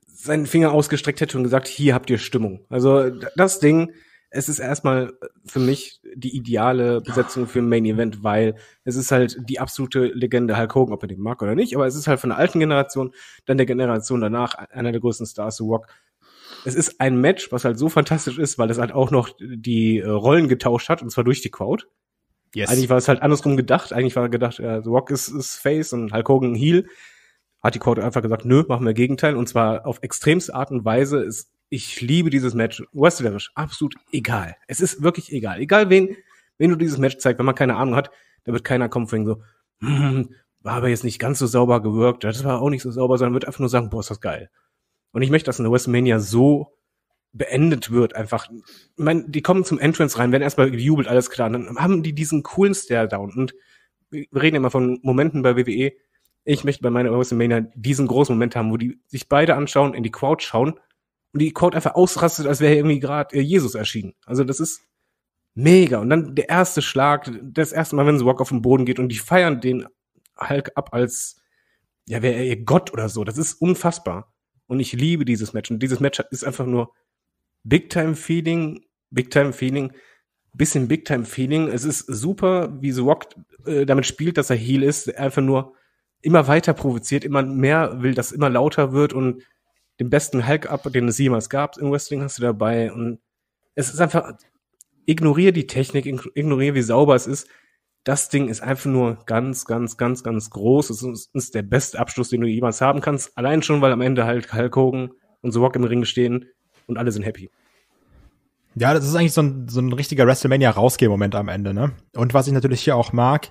seinen Finger ausgestreckt hätte und gesagt, hier habt ihr Stimmung. Also das Ding es ist erstmal für mich die ideale Besetzung für ein Main Event, weil es ist halt die absolute Legende Hulk Hogan, ob er den mag oder nicht, aber es ist halt von der alten Generation, dann der Generation danach, einer der größten Stars to Rock. Es ist ein Match, was halt so fantastisch ist, weil es halt auch noch die äh, Rollen getauscht hat, und zwar durch die Crowd. Yes. Eigentlich war es halt andersrum gedacht. Eigentlich war gedacht, äh, The Rock ist, ist Face und Hulk Hogan Heel. Hat die Crowd einfach gesagt, nö, machen wir Gegenteil. Und zwar auf extremste Art und Weise. Es ich liebe dieses Match. Wrestlerisch, absolut egal. Es ist wirklich egal. Egal wen, wen du dieses Match zeigst, wenn man keine Ahnung hat, da wird keiner kommen von so, hm, war aber jetzt nicht ganz so sauber gewirkt, das war auch nicht so sauber, sondern wird einfach nur sagen, boah, ist das geil. Und ich möchte, dass eine WrestleMania so beendet wird, einfach. Ich meine, die kommen zum Entrance rein, werden erstmal gejubelt, alles klar. dann haben die diesen coolen Stare-Down. Und wir reden immer von Momenten bei WWE. Ich möchte bei meiner WrestleMania diesen großen Moment haben, wo die sich beide anschauen, in die Crowd schauen und die Code einfach ausrastet, als wäre irgendwie gerade äh, Jesus erschienen. Also das ist mega. Und dann der erste Schlag, das erste Mal, wenn The Walk auf den Boden geht und die feiern den Hulk ab als, ja, wäre er ihr Gott oder so. Das ist unfassbar. Und ich liebe dieses Match. Und dieses Match ist einfach nur Big-Time-Feeling, Big-Time-Feeling, bisschen Big-Time-Feeling. Es ist super, wie The Rock äh, damit spielt, dass er Heal ist. Einfach nur immer weiter provoziert, immer mehr will, dass immer lauter wird und den besten Hulk-Up, den es jemals gab im Wrestling, hast du dabei. Und es ist einfach, ignoriere die Technik, ignoriere, wie sauber es ist. Das Ding ist einfach nur ganz, ganz, ganz, ganz groß. Es ist, ist der beste Abschluss, den du jemals haben kannst. Allein schon, weil am Ende halt Hulk Hogan und The Rock im Ring stehen und alle sind happy. Ja, das ist eigentlich so ein, so ein richtiger WrestleMania-Rausgeh-Moment am Ende, ne? Und was ich natürlich hier auch mag,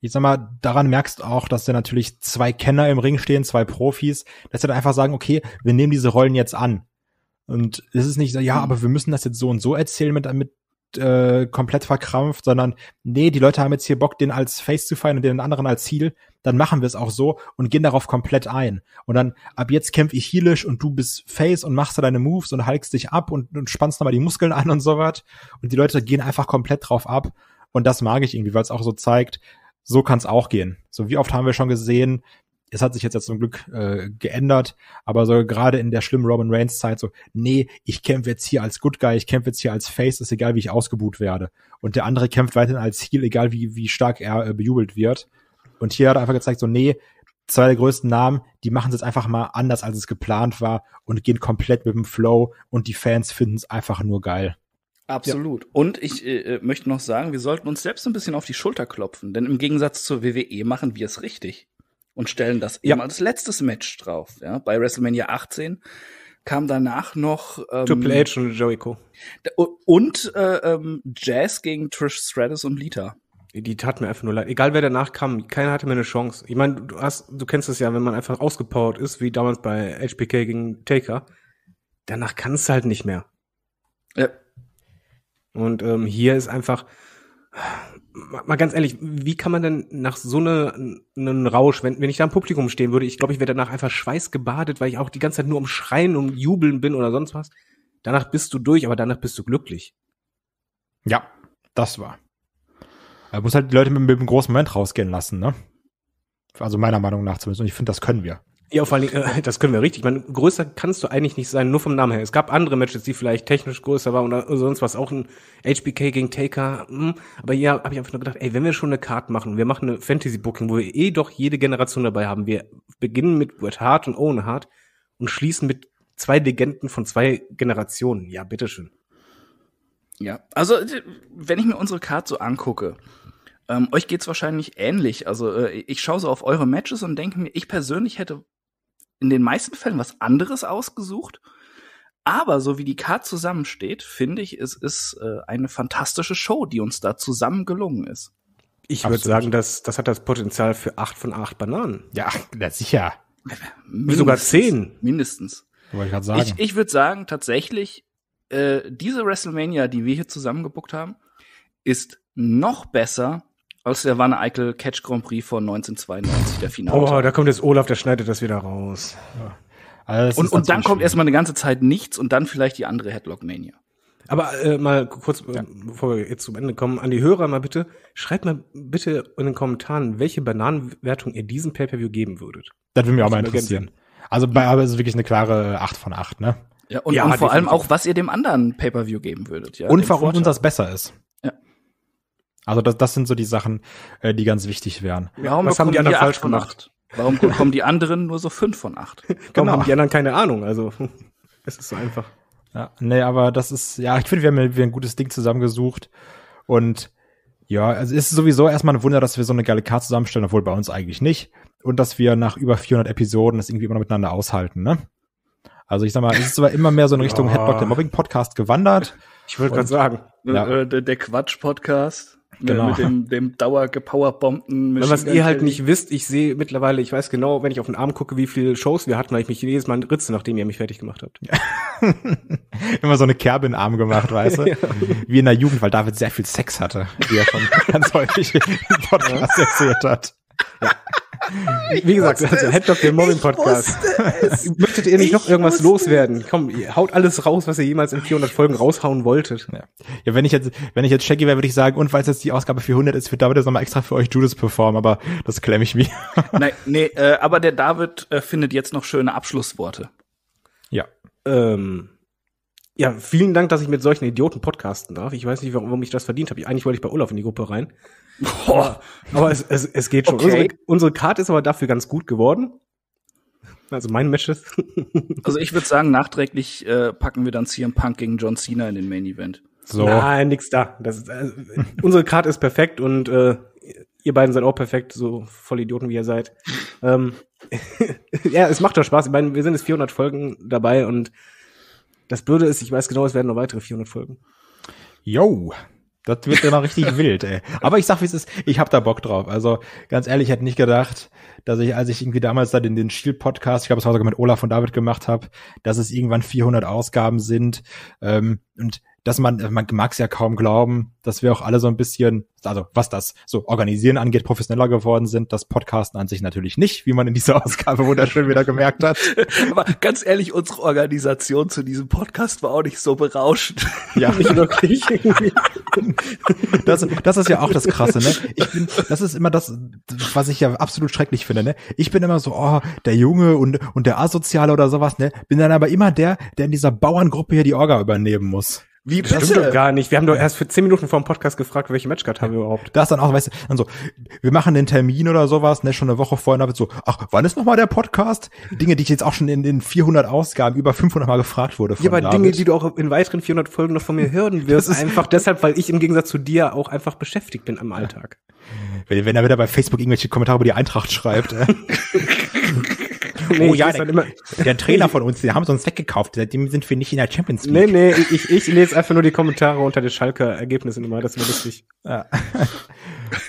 ich sag mal, daran merkst auch, dass da natürlich zwei Kenner im Ring stehen, zwei Profis, dass sie dann einfach sagen, okay, wir nehmen diese Rollen jetzt an. Und es ist nicht so, ja, aber wir müssen das jetzt so und so erzählen mit, mit äh, komplett verkrampft, sondern nee, die Leute haben jetzt hier Bock, den als Face zu feiern und den anderen als Heal, dann machen wir es auch so und gehen darauf komplett ein. Und dann, ab jetzt kämpfe ich healisch und du bist Face und machst da deine Moves und halkst dich ab und, und spannst nochmal die Muskeln an und so was. Und die Leute gehen einfach komplett drauf ab. Und das mag ich irgendwie, weil es auch so zeigt, so kann es auch gehen. So wie oft haben wir schon gesehen, es hat sich jetzt, jetzt zum Glück äh, geändert, aber so gerade in der schlimmen Robin Reigns Zeit so, nee, ich kämpfe jetzt hier als Good Guy, ich kämpfe jetzt hier als Face, ist egal, wie ich ausgebuht werde. Und der andere kämpft weiterhin als Heel, egal wie, wie stark er äh, bejubelt wird. Und hier hat er einfach gezeigt, so, nee, zwei der größten Namen, die machen es jetzt einfach mal anders, als es geplant war und gehen komplett mit dem Flow und die Fans finden es einfach nur geil. Absolut. Ja. Und ich äh, äh, möchte noch sagen, wir sollten uns selbst ein bisschen auf die Schulter klopfen, denn im Gegensatz zur WWE machen wir es richtig und stellen das ja. eben als letztes Match drauf. Ja? Bei WrestleMania 18 kam danach noch ähm, Triple H und Jericho und äh, ähm, Jazz gegen Trish Stratus und Lita. Die tat mir einfach nur leid. Egal wer danach kam, keiner hatte mehr eine Chance. Ich meine, du hast, du kennst es ja, wenn man einfach ausgepowert ist, wie damals bei HPK gegen Taker, danach kannst du halt nicht mehr. Ja, und ähm, hier ist einfach, mal ganz ehrlich, wie kann man denn nach so einem Rausch, wenn, wenn ich da im Publikum stehen würde, ich glaube, ich wäre danach einfach schweißgebadet, weil ich auch die ganze Zeit nur um Schreien, um Jubeln bin oder sonst was. Danach bist du durch, aber danach bist du glücklich. Ja, das war. Man muss halt die Leute mit, mit einem großen Moment rausgehen lassen, ne? Also meiner Meinung nach zumindest. Und ich finde, das können wir. Ja, vor allem, äh, das können wir richtig. Ich meine, größer kannst du eigentlich nicht sein, nur vom Namen her. Es gab andere Matches, die vielleicht technisch größer waren oder sonst was, auch ein HBK gegen Taker. Hm. Aber ja, habe ich einfach nur gedacht, ey, wenn wir schon eine Card machen, wir machen eine Fantasy-Booking, wo wir eh doch jede Generation dabei haben. Wir beginnen mit Bret Hart und Owen Hart und schließen mit zwei Legenden von zwei Generationen. Ja, bitteschön. Ja, also äh, wenn ich mir unsere Card so angucke, ähm, euch geht's wahrscheinlich ähnlich. Also äh, ich schaue so auf eure Matches und denke mir, ich persönlich hätte in den meisten Fällen was anderes ausgesucht. Aber so wie die Card zusammensteht, finde ich, es ist äh, eine fantastische Show, die uns da zusammen gelungen ist. Ich würde sagen, das, das hat das Potenzial für acht von acht Bananen. Ja, na sicher. Mindestens, Sogar zehn. Mindestens. Wollte ich Ich, ich würde sagen, tatsächlich, äh, diese WrestleMania, die wir hier zusammengebuckt haben, ist noch besser aus also, der Wanne Eichel Catch Grand Prix von 1992, der Finale. Oh, da kommt jetzt Olaf, der schneidet das wieder raus. Ja. Also und, und dann kommt erstmal eine ganze Zeit nichts und dann vielleicht die andere Headlock Mania. Aber äh, mal kurz, äh, ja. bevor wir jetzt zum Ende kommen, an die Hörer mal bitte, schreibt mal bitte in den Kommentaren, welche Bananenwertung ihr diesem Pay-Per-View geben würdet. Das würde mich auch mal interessieren. Also bei aber es wirklich eine klare 8 von 8, ne? Ja, und, ja, und vor allem auch, was ihr dem anderen Pay-Per-View geben würdet. Ja, und warum uns das besser ist. Also das, das sind so die Sachen, äh, die ganz wichtig wären. Ja, Was haben die anderen falsch gemacht? Warum bekommen die anderen nur so fünf von acht? Genau. Warum genau. haben die anderen keine Ahnung? Also es ist so einfach. Ja, nee, aber das ist, ja, ich finde, wir haben wir ein gutes Ding zusammengesucht. Und ja, also es ist sowieso erstmal ein Wunder, dass wir so eine geile Karte zusammenstellen, obwohl bei uns eigentlich nicht. Und dass wir nach über 400 Episoden das irgendwie immer miteinander aushalten, ne? Also ich sag mal, es ist zwar immer mehr so in Richtung ja. Headlock, der Mobbing-Podcast gewandert. Ich würde gerade sagen, ja. äh, der Quatsch-Podcast. Äh, genau. Mit dem, dem Dauer Dauergepowerbombten. Was ihr halt nicht wisst, ich sehe mittlerweile, ich weiß genau, wenn ich auf den Arm gucke, wie viele Shows wir hatten, weil ich mich jedes Mal ritze, nachdem ihr mich fertig gemacht habt. Immer so eine Kerbe in den Arm gemacht, weißt du? ja. Wie in der Jugend, weil David sehr viel Sex hatte, wie er schon ganz häufig im Podcast ja. erzählt hat. Ja. Wie gesagt, also Head of the Mobbing-Podcast. Möchtet ihr nicht ich noch irgendwas loswerden? Komm, ihr haut alles raus, was ihr jemals in 400 Folgen raushauen wolltet. Ja, ja wenn ich jetzt, wenn ich jetzt Shaggy wäre, würde ich sagen, und weil es jetzt die Ausgabe 400 ist, wird David jetzt nochmal extra für euch Judas performen, aber das klemme ich mir. Nein, nee, äh, aber der David äh, findet jetzt noch schöne Abschlussworte. Ja. Ähm. Ja, vielen Dank, dass ich mit solchen Idioten podcasten darf. Ich weiß nicht, warum ich das verdient habe. Eigentlich wollte ich bei Olaf in die Gruppe rein. Boah. Aber es, es, es geht schon. Okay. Unsere, unsere Karte ist aber dafür ganz gut geworden. Also mein Matches. also ich würde sagen, nachträglich äh, packen wir dann CM Punk gegen John Cena in den Main Event. So. Nein, nix da. Das ist, also, unsere Karte ist perfekt und äh, ihr beiden seid auch perfekt, so voll Idioten wie ihr seid. ähm, ja, es macht doch Spaß. Ich meine, wir sind jetzt 400 Folgen dabei und das Blöde ist, ich weiß genau, es werden noch weitere 400 Folgen. Yo. Das wird ja noch richtig wild, ey. Aber ich sag, wie es ist, ich hab da Bock drauf. Also ganz ehrlich, ich hätte nicht gedacht, dass ich, als ich irgendwie damals da den, den Shield-Podcast, ich glaube, es war sogar mit Olaf und David gemacht habe, dass es irgendwann 400 Ausgaben sind. Ähm, und dass man, man mag es ja kaum glauben, dass wir auch alle so ein bisschen, also was das so Organisieren angeht, professioneller geworden sind, das Podcasten an sich natürlich nicht, wie man in dieser Ausgabe wunderschön wieder gemerkt hat. Aber ganz ehrlich, unsere Organisation zu diesem Podcast war auch nicht so berauschend. Ja. nicht wirklich. das, das ist ja auch das Krasse, ne? Ich bin, das ist immer das, was ich ja absolut schrecklich finde, ne? Ich bin immer so, oh, der Junge und, und der Asoziale oder sowas, ne? Bin dann aber immer der, der in dieser Bauerngruppe hier die Orga übernehmen muss. Wie bitte? Das stimmt doch gar nicht. Wir haben doch erst für zehn Minuten vor dem Podcast gefragt, welche Matchcard haben wir überhaupt. Das dann auch, weißt du, dann so, wir machen den Termin oder sowas, ne, schon eine Woche vorher, vorhin, wird so, ach, wann ist nochmal der Podcast? Dinge, die ich jetzt auch schon in den 400 Ausgaben über 500 Mal gefragt wurde von Ja, aber David. Dinge, die du auch in weiteren 400 Folgen noch von mir hören wirst, einfach deshalb, weil ich im Gegensatz zu dir auch einfach beschäftigt bin am Alltag. Wenn, wenn er wieder bei Facebook irgendwelche Kommentare über die Eintracht schreibt. Äh. nee, oh ja, der, halt immer, der Trainer von uns, die haben sie uns weggekauft. Seitdem sind wir nicht in der Champions League. Nee, nee, ich, ich lese einfach nur die Kommentare unter den Schalke-Ergebnissen immer. Das wäre lustig. Ja.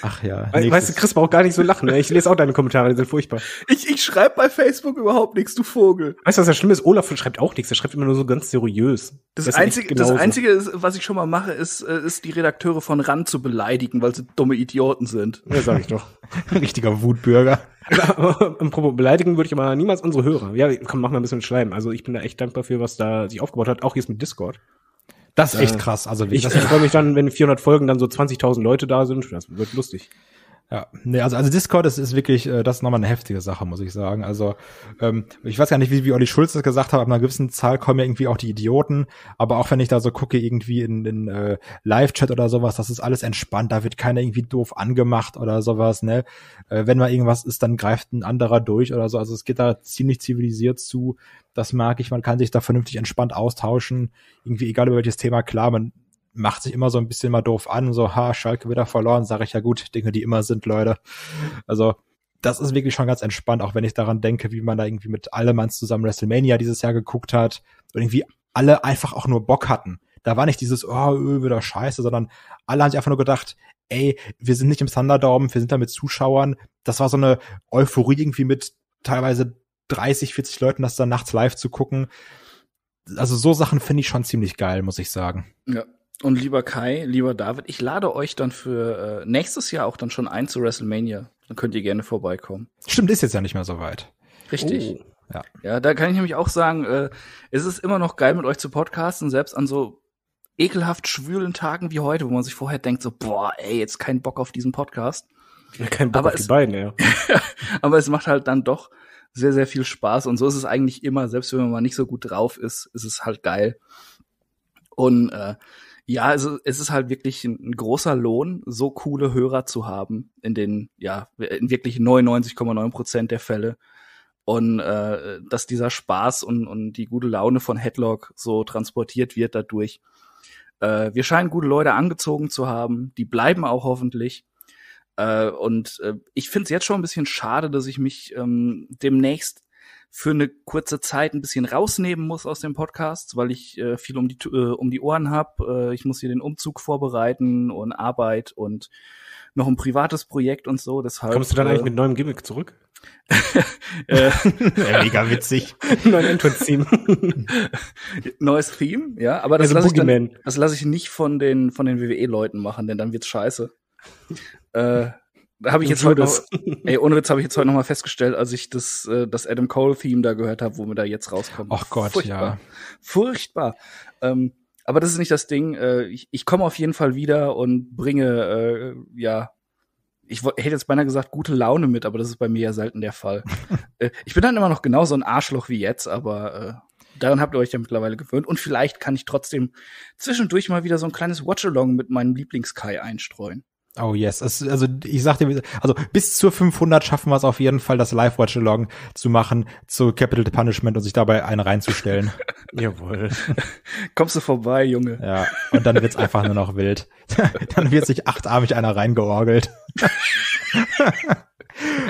Ach ja. We weißt du, Chris braucht gar nicht so lachen. Ne? Ich lese auch deine Kommentare, die sind furchtbar. Ich, ich schreibe bei Facebook überhaupt nichts, du Vogel. Weißt du, was das Schlimme ist? Olaf schreibt auch nichts. Er schreibt immer nur so ganz seriös. Das, das Einzige, das Einzige was ich schon mal mache, ist, äh, ist die Redakteure von RAN zu beleidigen, weil sie dumme Idioten sind. Ja, sag ich doch. Richtiger Wutbürger. Apropos beleidigen würde ich aber niemals unsere Hörer. Ja, komm, mach mal ein bisschen Schleim. Also ich bin da echt dankbar für, was da sich aufgebaut hat, auch jetzt mit Discord. Das ist echt äh, krass. Also ich, ich freue mich dann, wenn 400 Folgen dann so 20.000 Leute da sind. Das wird lustig. Ja, nee, also, also Discord ist, ist wirklich, äh, das ist nochmal eine heftige Sache, muss ich sagen. Also, ähm, ich weiß gar nicht, wie, wie Olli Schulz das gesagt hat, ab einer gewissen Zahl kommen ja irgendwie auch die Idioten, aber auch wenn ich da so gucke, irgendwie in, in äh, Live-Chat oder sowas, das ist alles entspannt, da wird keiner irgendwie doof angemacht oder sowas, ne? Äh, wenn mal irgendwas ist, dann greift ein anderer durch oder so. Also es geht da ziemlich zivilisiert zu. Das mag ich, man kann sich da vernünftig entspannt austauschen, irgendwie egal über welches Thema, klar, man macht sich immer so ein bisschen mal doof an, so, ha, Schalke wieder verloren, sage ich ja gut, Dinge, die immer sind, Leute. Also, das ist wirklich schon ganz entspannt, auch wenn ich daran denke, wie man da irgendwie mit Allemanns zusammen WrestleMania dieses Jahr geguckt hat und irgendwie alle einfach auch nur Bock hatten. Da war nicht dieses, oh, öh, wieder scheiße, sondern alle haben sich einfach nur gedacht, ey, wir sind nicht im Thunderdome, wir sind da mit Zuschauern. Das war so eine Euphorie irgendwie mit teilweise 30, 40 Leuten, das dann nachts live zu gucken. Also so Sachen finde ich schon ziemlich geil, muss ich sagen. Ja, und lieber Kai, lieber David, ich lade euch dann für äh, nächstes Jahr auch dann schon ein zu WrestleMania. Dann könnt ihr gerne vorbeikommen. Stimmt, ist jetzt ja nicht mehr so weit. Richtig. Oh. Ja. ja, da kann ich nämlich auch sagen, äh, es ist immer noch geil, mit euch zu podcasten, selbst an so ekelhaft schwülen Tagen wie heute, wo man sich vorher denkt, so, boah, ey, jetzt kein Bock auf diesen Podcast. Ja, kein Bock aber auf es, die beiden, ja. aber es macht halt dann doch sehr, sehr viel Spaß. Und so ist es eigentlich immer, selbst wenn man mal nicht so gut drauf ist, ist es halt geil. Und äh, ja, also es ist halt wirklich ein, großer Lohn, so coole Hörer zu haben, in den, ja, in wirklich 99,9 Prozent der Fälle. Und äh, dass dieser Spaß und, und die gute Laune von Headlock so transportiert wird dadurch. Äh, wir scheinen gute Leute angezogen zu haben, die bleiben auch hoffentlich. Äh, und äh, ich finde es jetzt schon ein bisschen schade, dass ich mich ähm, demnächst für eine kurze Zeit ein bisschen rausnehmen muss aus dem Podcast, weil ich äh, viel um die, äh, um die Ohren habe. Äh, ich muss hier den Umzug vorbereiten und Arbeit und noch ein privates Projekt und so. Deshalb, Kommst du dann eigentlich äh, mit neuem Gimmick zurück? äh, ja, mega witzig. Neues Entrance-Theme. Neues Theme, ja, aber das also lasse ich, lass ich, nicht von den, von den WWE-Leuten machen, denn dann wird's scheiße. äh, da habe ich jetzt heute noch, ey, ohne Witz habe ich jetzt heute nochmal festgestellt, als ich das, äh, das Adam Cole-Theme da gehört habe, wo mir da jetzt rauskommt. Ach Gott, Furchtbar. ja. Furchtbar. Ähm, aber das ist nicht das Ding. Äh, ich ich komme auf jeden Fall wieder und bringe, äh, ja, ich hätte jetzt beinahe gesagt, gute Laune mit, aber das ist bei mir ja selten der Fall. Äh, ich bin dann immer noch genauso ein Arschloch wie jetzt, aber äh, daran habt ihr euch ja mittlerweile gewöhnt. Und vielleicht kann ich trotzdem zwischendurch mal wieder so ein kleines Watch-Along mit meinem Lieblings-Kai einstreuen. Oh yes, es, also ich sagte, also bis zur 500 schaffen wir es auf jeden Fall, das Live-Watch-Along zu machen zu Capital Punishment und sich dabei einen reinzustellen. Jawohl. Kommst du vorbei, Junge. Ja, und dann wird's einfach nur noch wild. dann wird sich achtarmig einer reingeorgelt.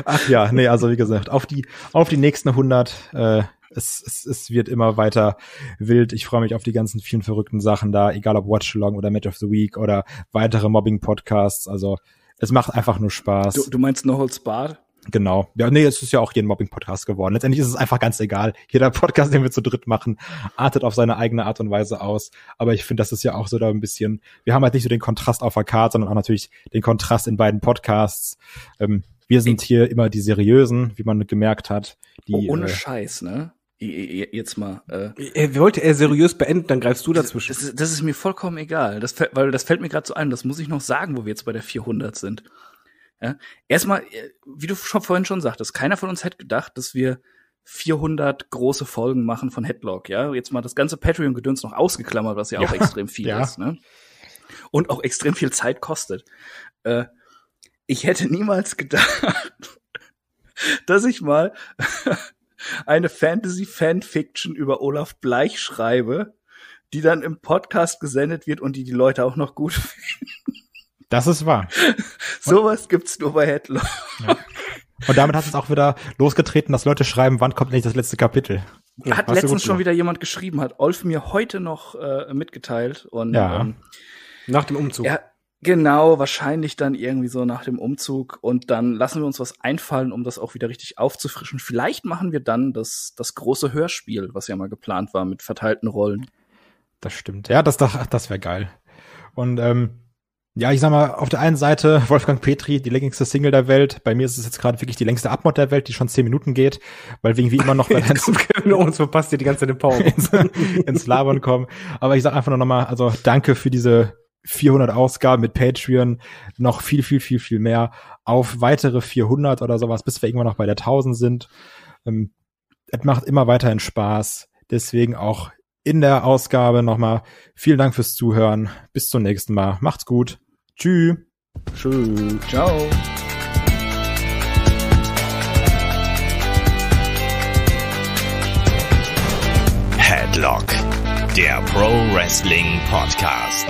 Ach ja, nee, also wie gesagt, auf die, auf die nächsten 100, äh, es, es, es wird immer weiter wild. Ich freue mich auf die ganzen vielen verrückten Sachen da, egal ob Watch Along oder Match of the Week oder weitere Mobbing-Podcasts. Also es macht einfach nur Spaß. Du, du meinst No Holds Bar? Genau. Ja, nee, es ist ja auch hier ein Mobbing-Podcast geworden. Letztendlich ist es einfach ganz egal. Jeder Podcast, den wir zu dritt machen, artet auf seine eigene Art und Weise aus. Aber ich finde, das ist ja auch so da ein bisschen, wir haben halt nicht nur den Kontrast auf der Karte, sondern auch natürlich den Kontrast in beiden Podcasts. Ähm, wir sind hier immer die Seriösen, wie man gemerkt hat. Die, oh, ohne äh, Scheiß, ne? jetzt mal. Äh, er wollte er seriös beenden, dann greifst du dazwischen. Das, das, das ist mir vollkommen egal, das, weil das fällt mir gerade so ein. Das muss ich noch sagen, wo wir jetzt bei der 400 sind. Ja? Erstmal, äh, wie du schon, vorhin schon sagtest, keiner von uns hätte gedacht, dass wir 400 große Folgen machen von Headlock. Ja, jetzt mal das ganze Patreon-Gedöns noch ausgeklammert, was ja, ja auch extrem viel ja. ist. Ne? Und auch extrem viel Zeit kostet. Äh, ich hätte niemals gedacht, dass ich mal eine Fantasy-Fanfiction über Olaf Bleich schreibe, die dann im Podcast gesendet wird und die die Leute auch noch gut finden. Das ist wahr. Sowas gibt's nur bei Headlock. Ja. Und damit hast du es auch wieder losgetreten, dass Leute schreiben, wann kommt nicht das letzte Kapitel. Ja, hat letztens schon wieder jemand geschrieben, hat Olf mir heute noch äh, mitgeteilt. Und, ja. Ähm, Nach dem Umzug. Er, Genau, wahrscheinlich dann irgendwie so nach dem Umzug und dann lassen wir uns was einfallen, um das auch wieder richtig aufzufrischen. Vielleicht machen wir dann das, das große Hörspiel, was ja mal geplant war mit verteilten Rollen. Das stimmt. Ja, das, das, das wäre geil. Und ähm, ja, ich sag mal, auf der einen Seite Wolfgang Petri, die längste Single der Welt. Bei mir ist es jetzt gerade wirklich die längste Abmod der Welt, die schon zehn Minuten geht, weil wegen wie immer noch bei Hans uns verpasst ihr die ganze Zeit den Power ins, ins Labern kommen. Aber ich sag einfach nur nochmal, also danke für diese 400 Ausgaben mit Patreon, noch viel, viel, viel, viel mehr auf weitere 400 oder sowas, bis wir irgendwann noch bei der 1000 sind. Ähm, es macht immer weiterhin Spaß. Deswegen auch in der Ausgabe nochmal vielen Dank fürs Zuhören. Bis zum nächsten Mal. Macht's gut. Tschüss. Tschüss. Ciao. Headlock der Pro Wrestling Podcast.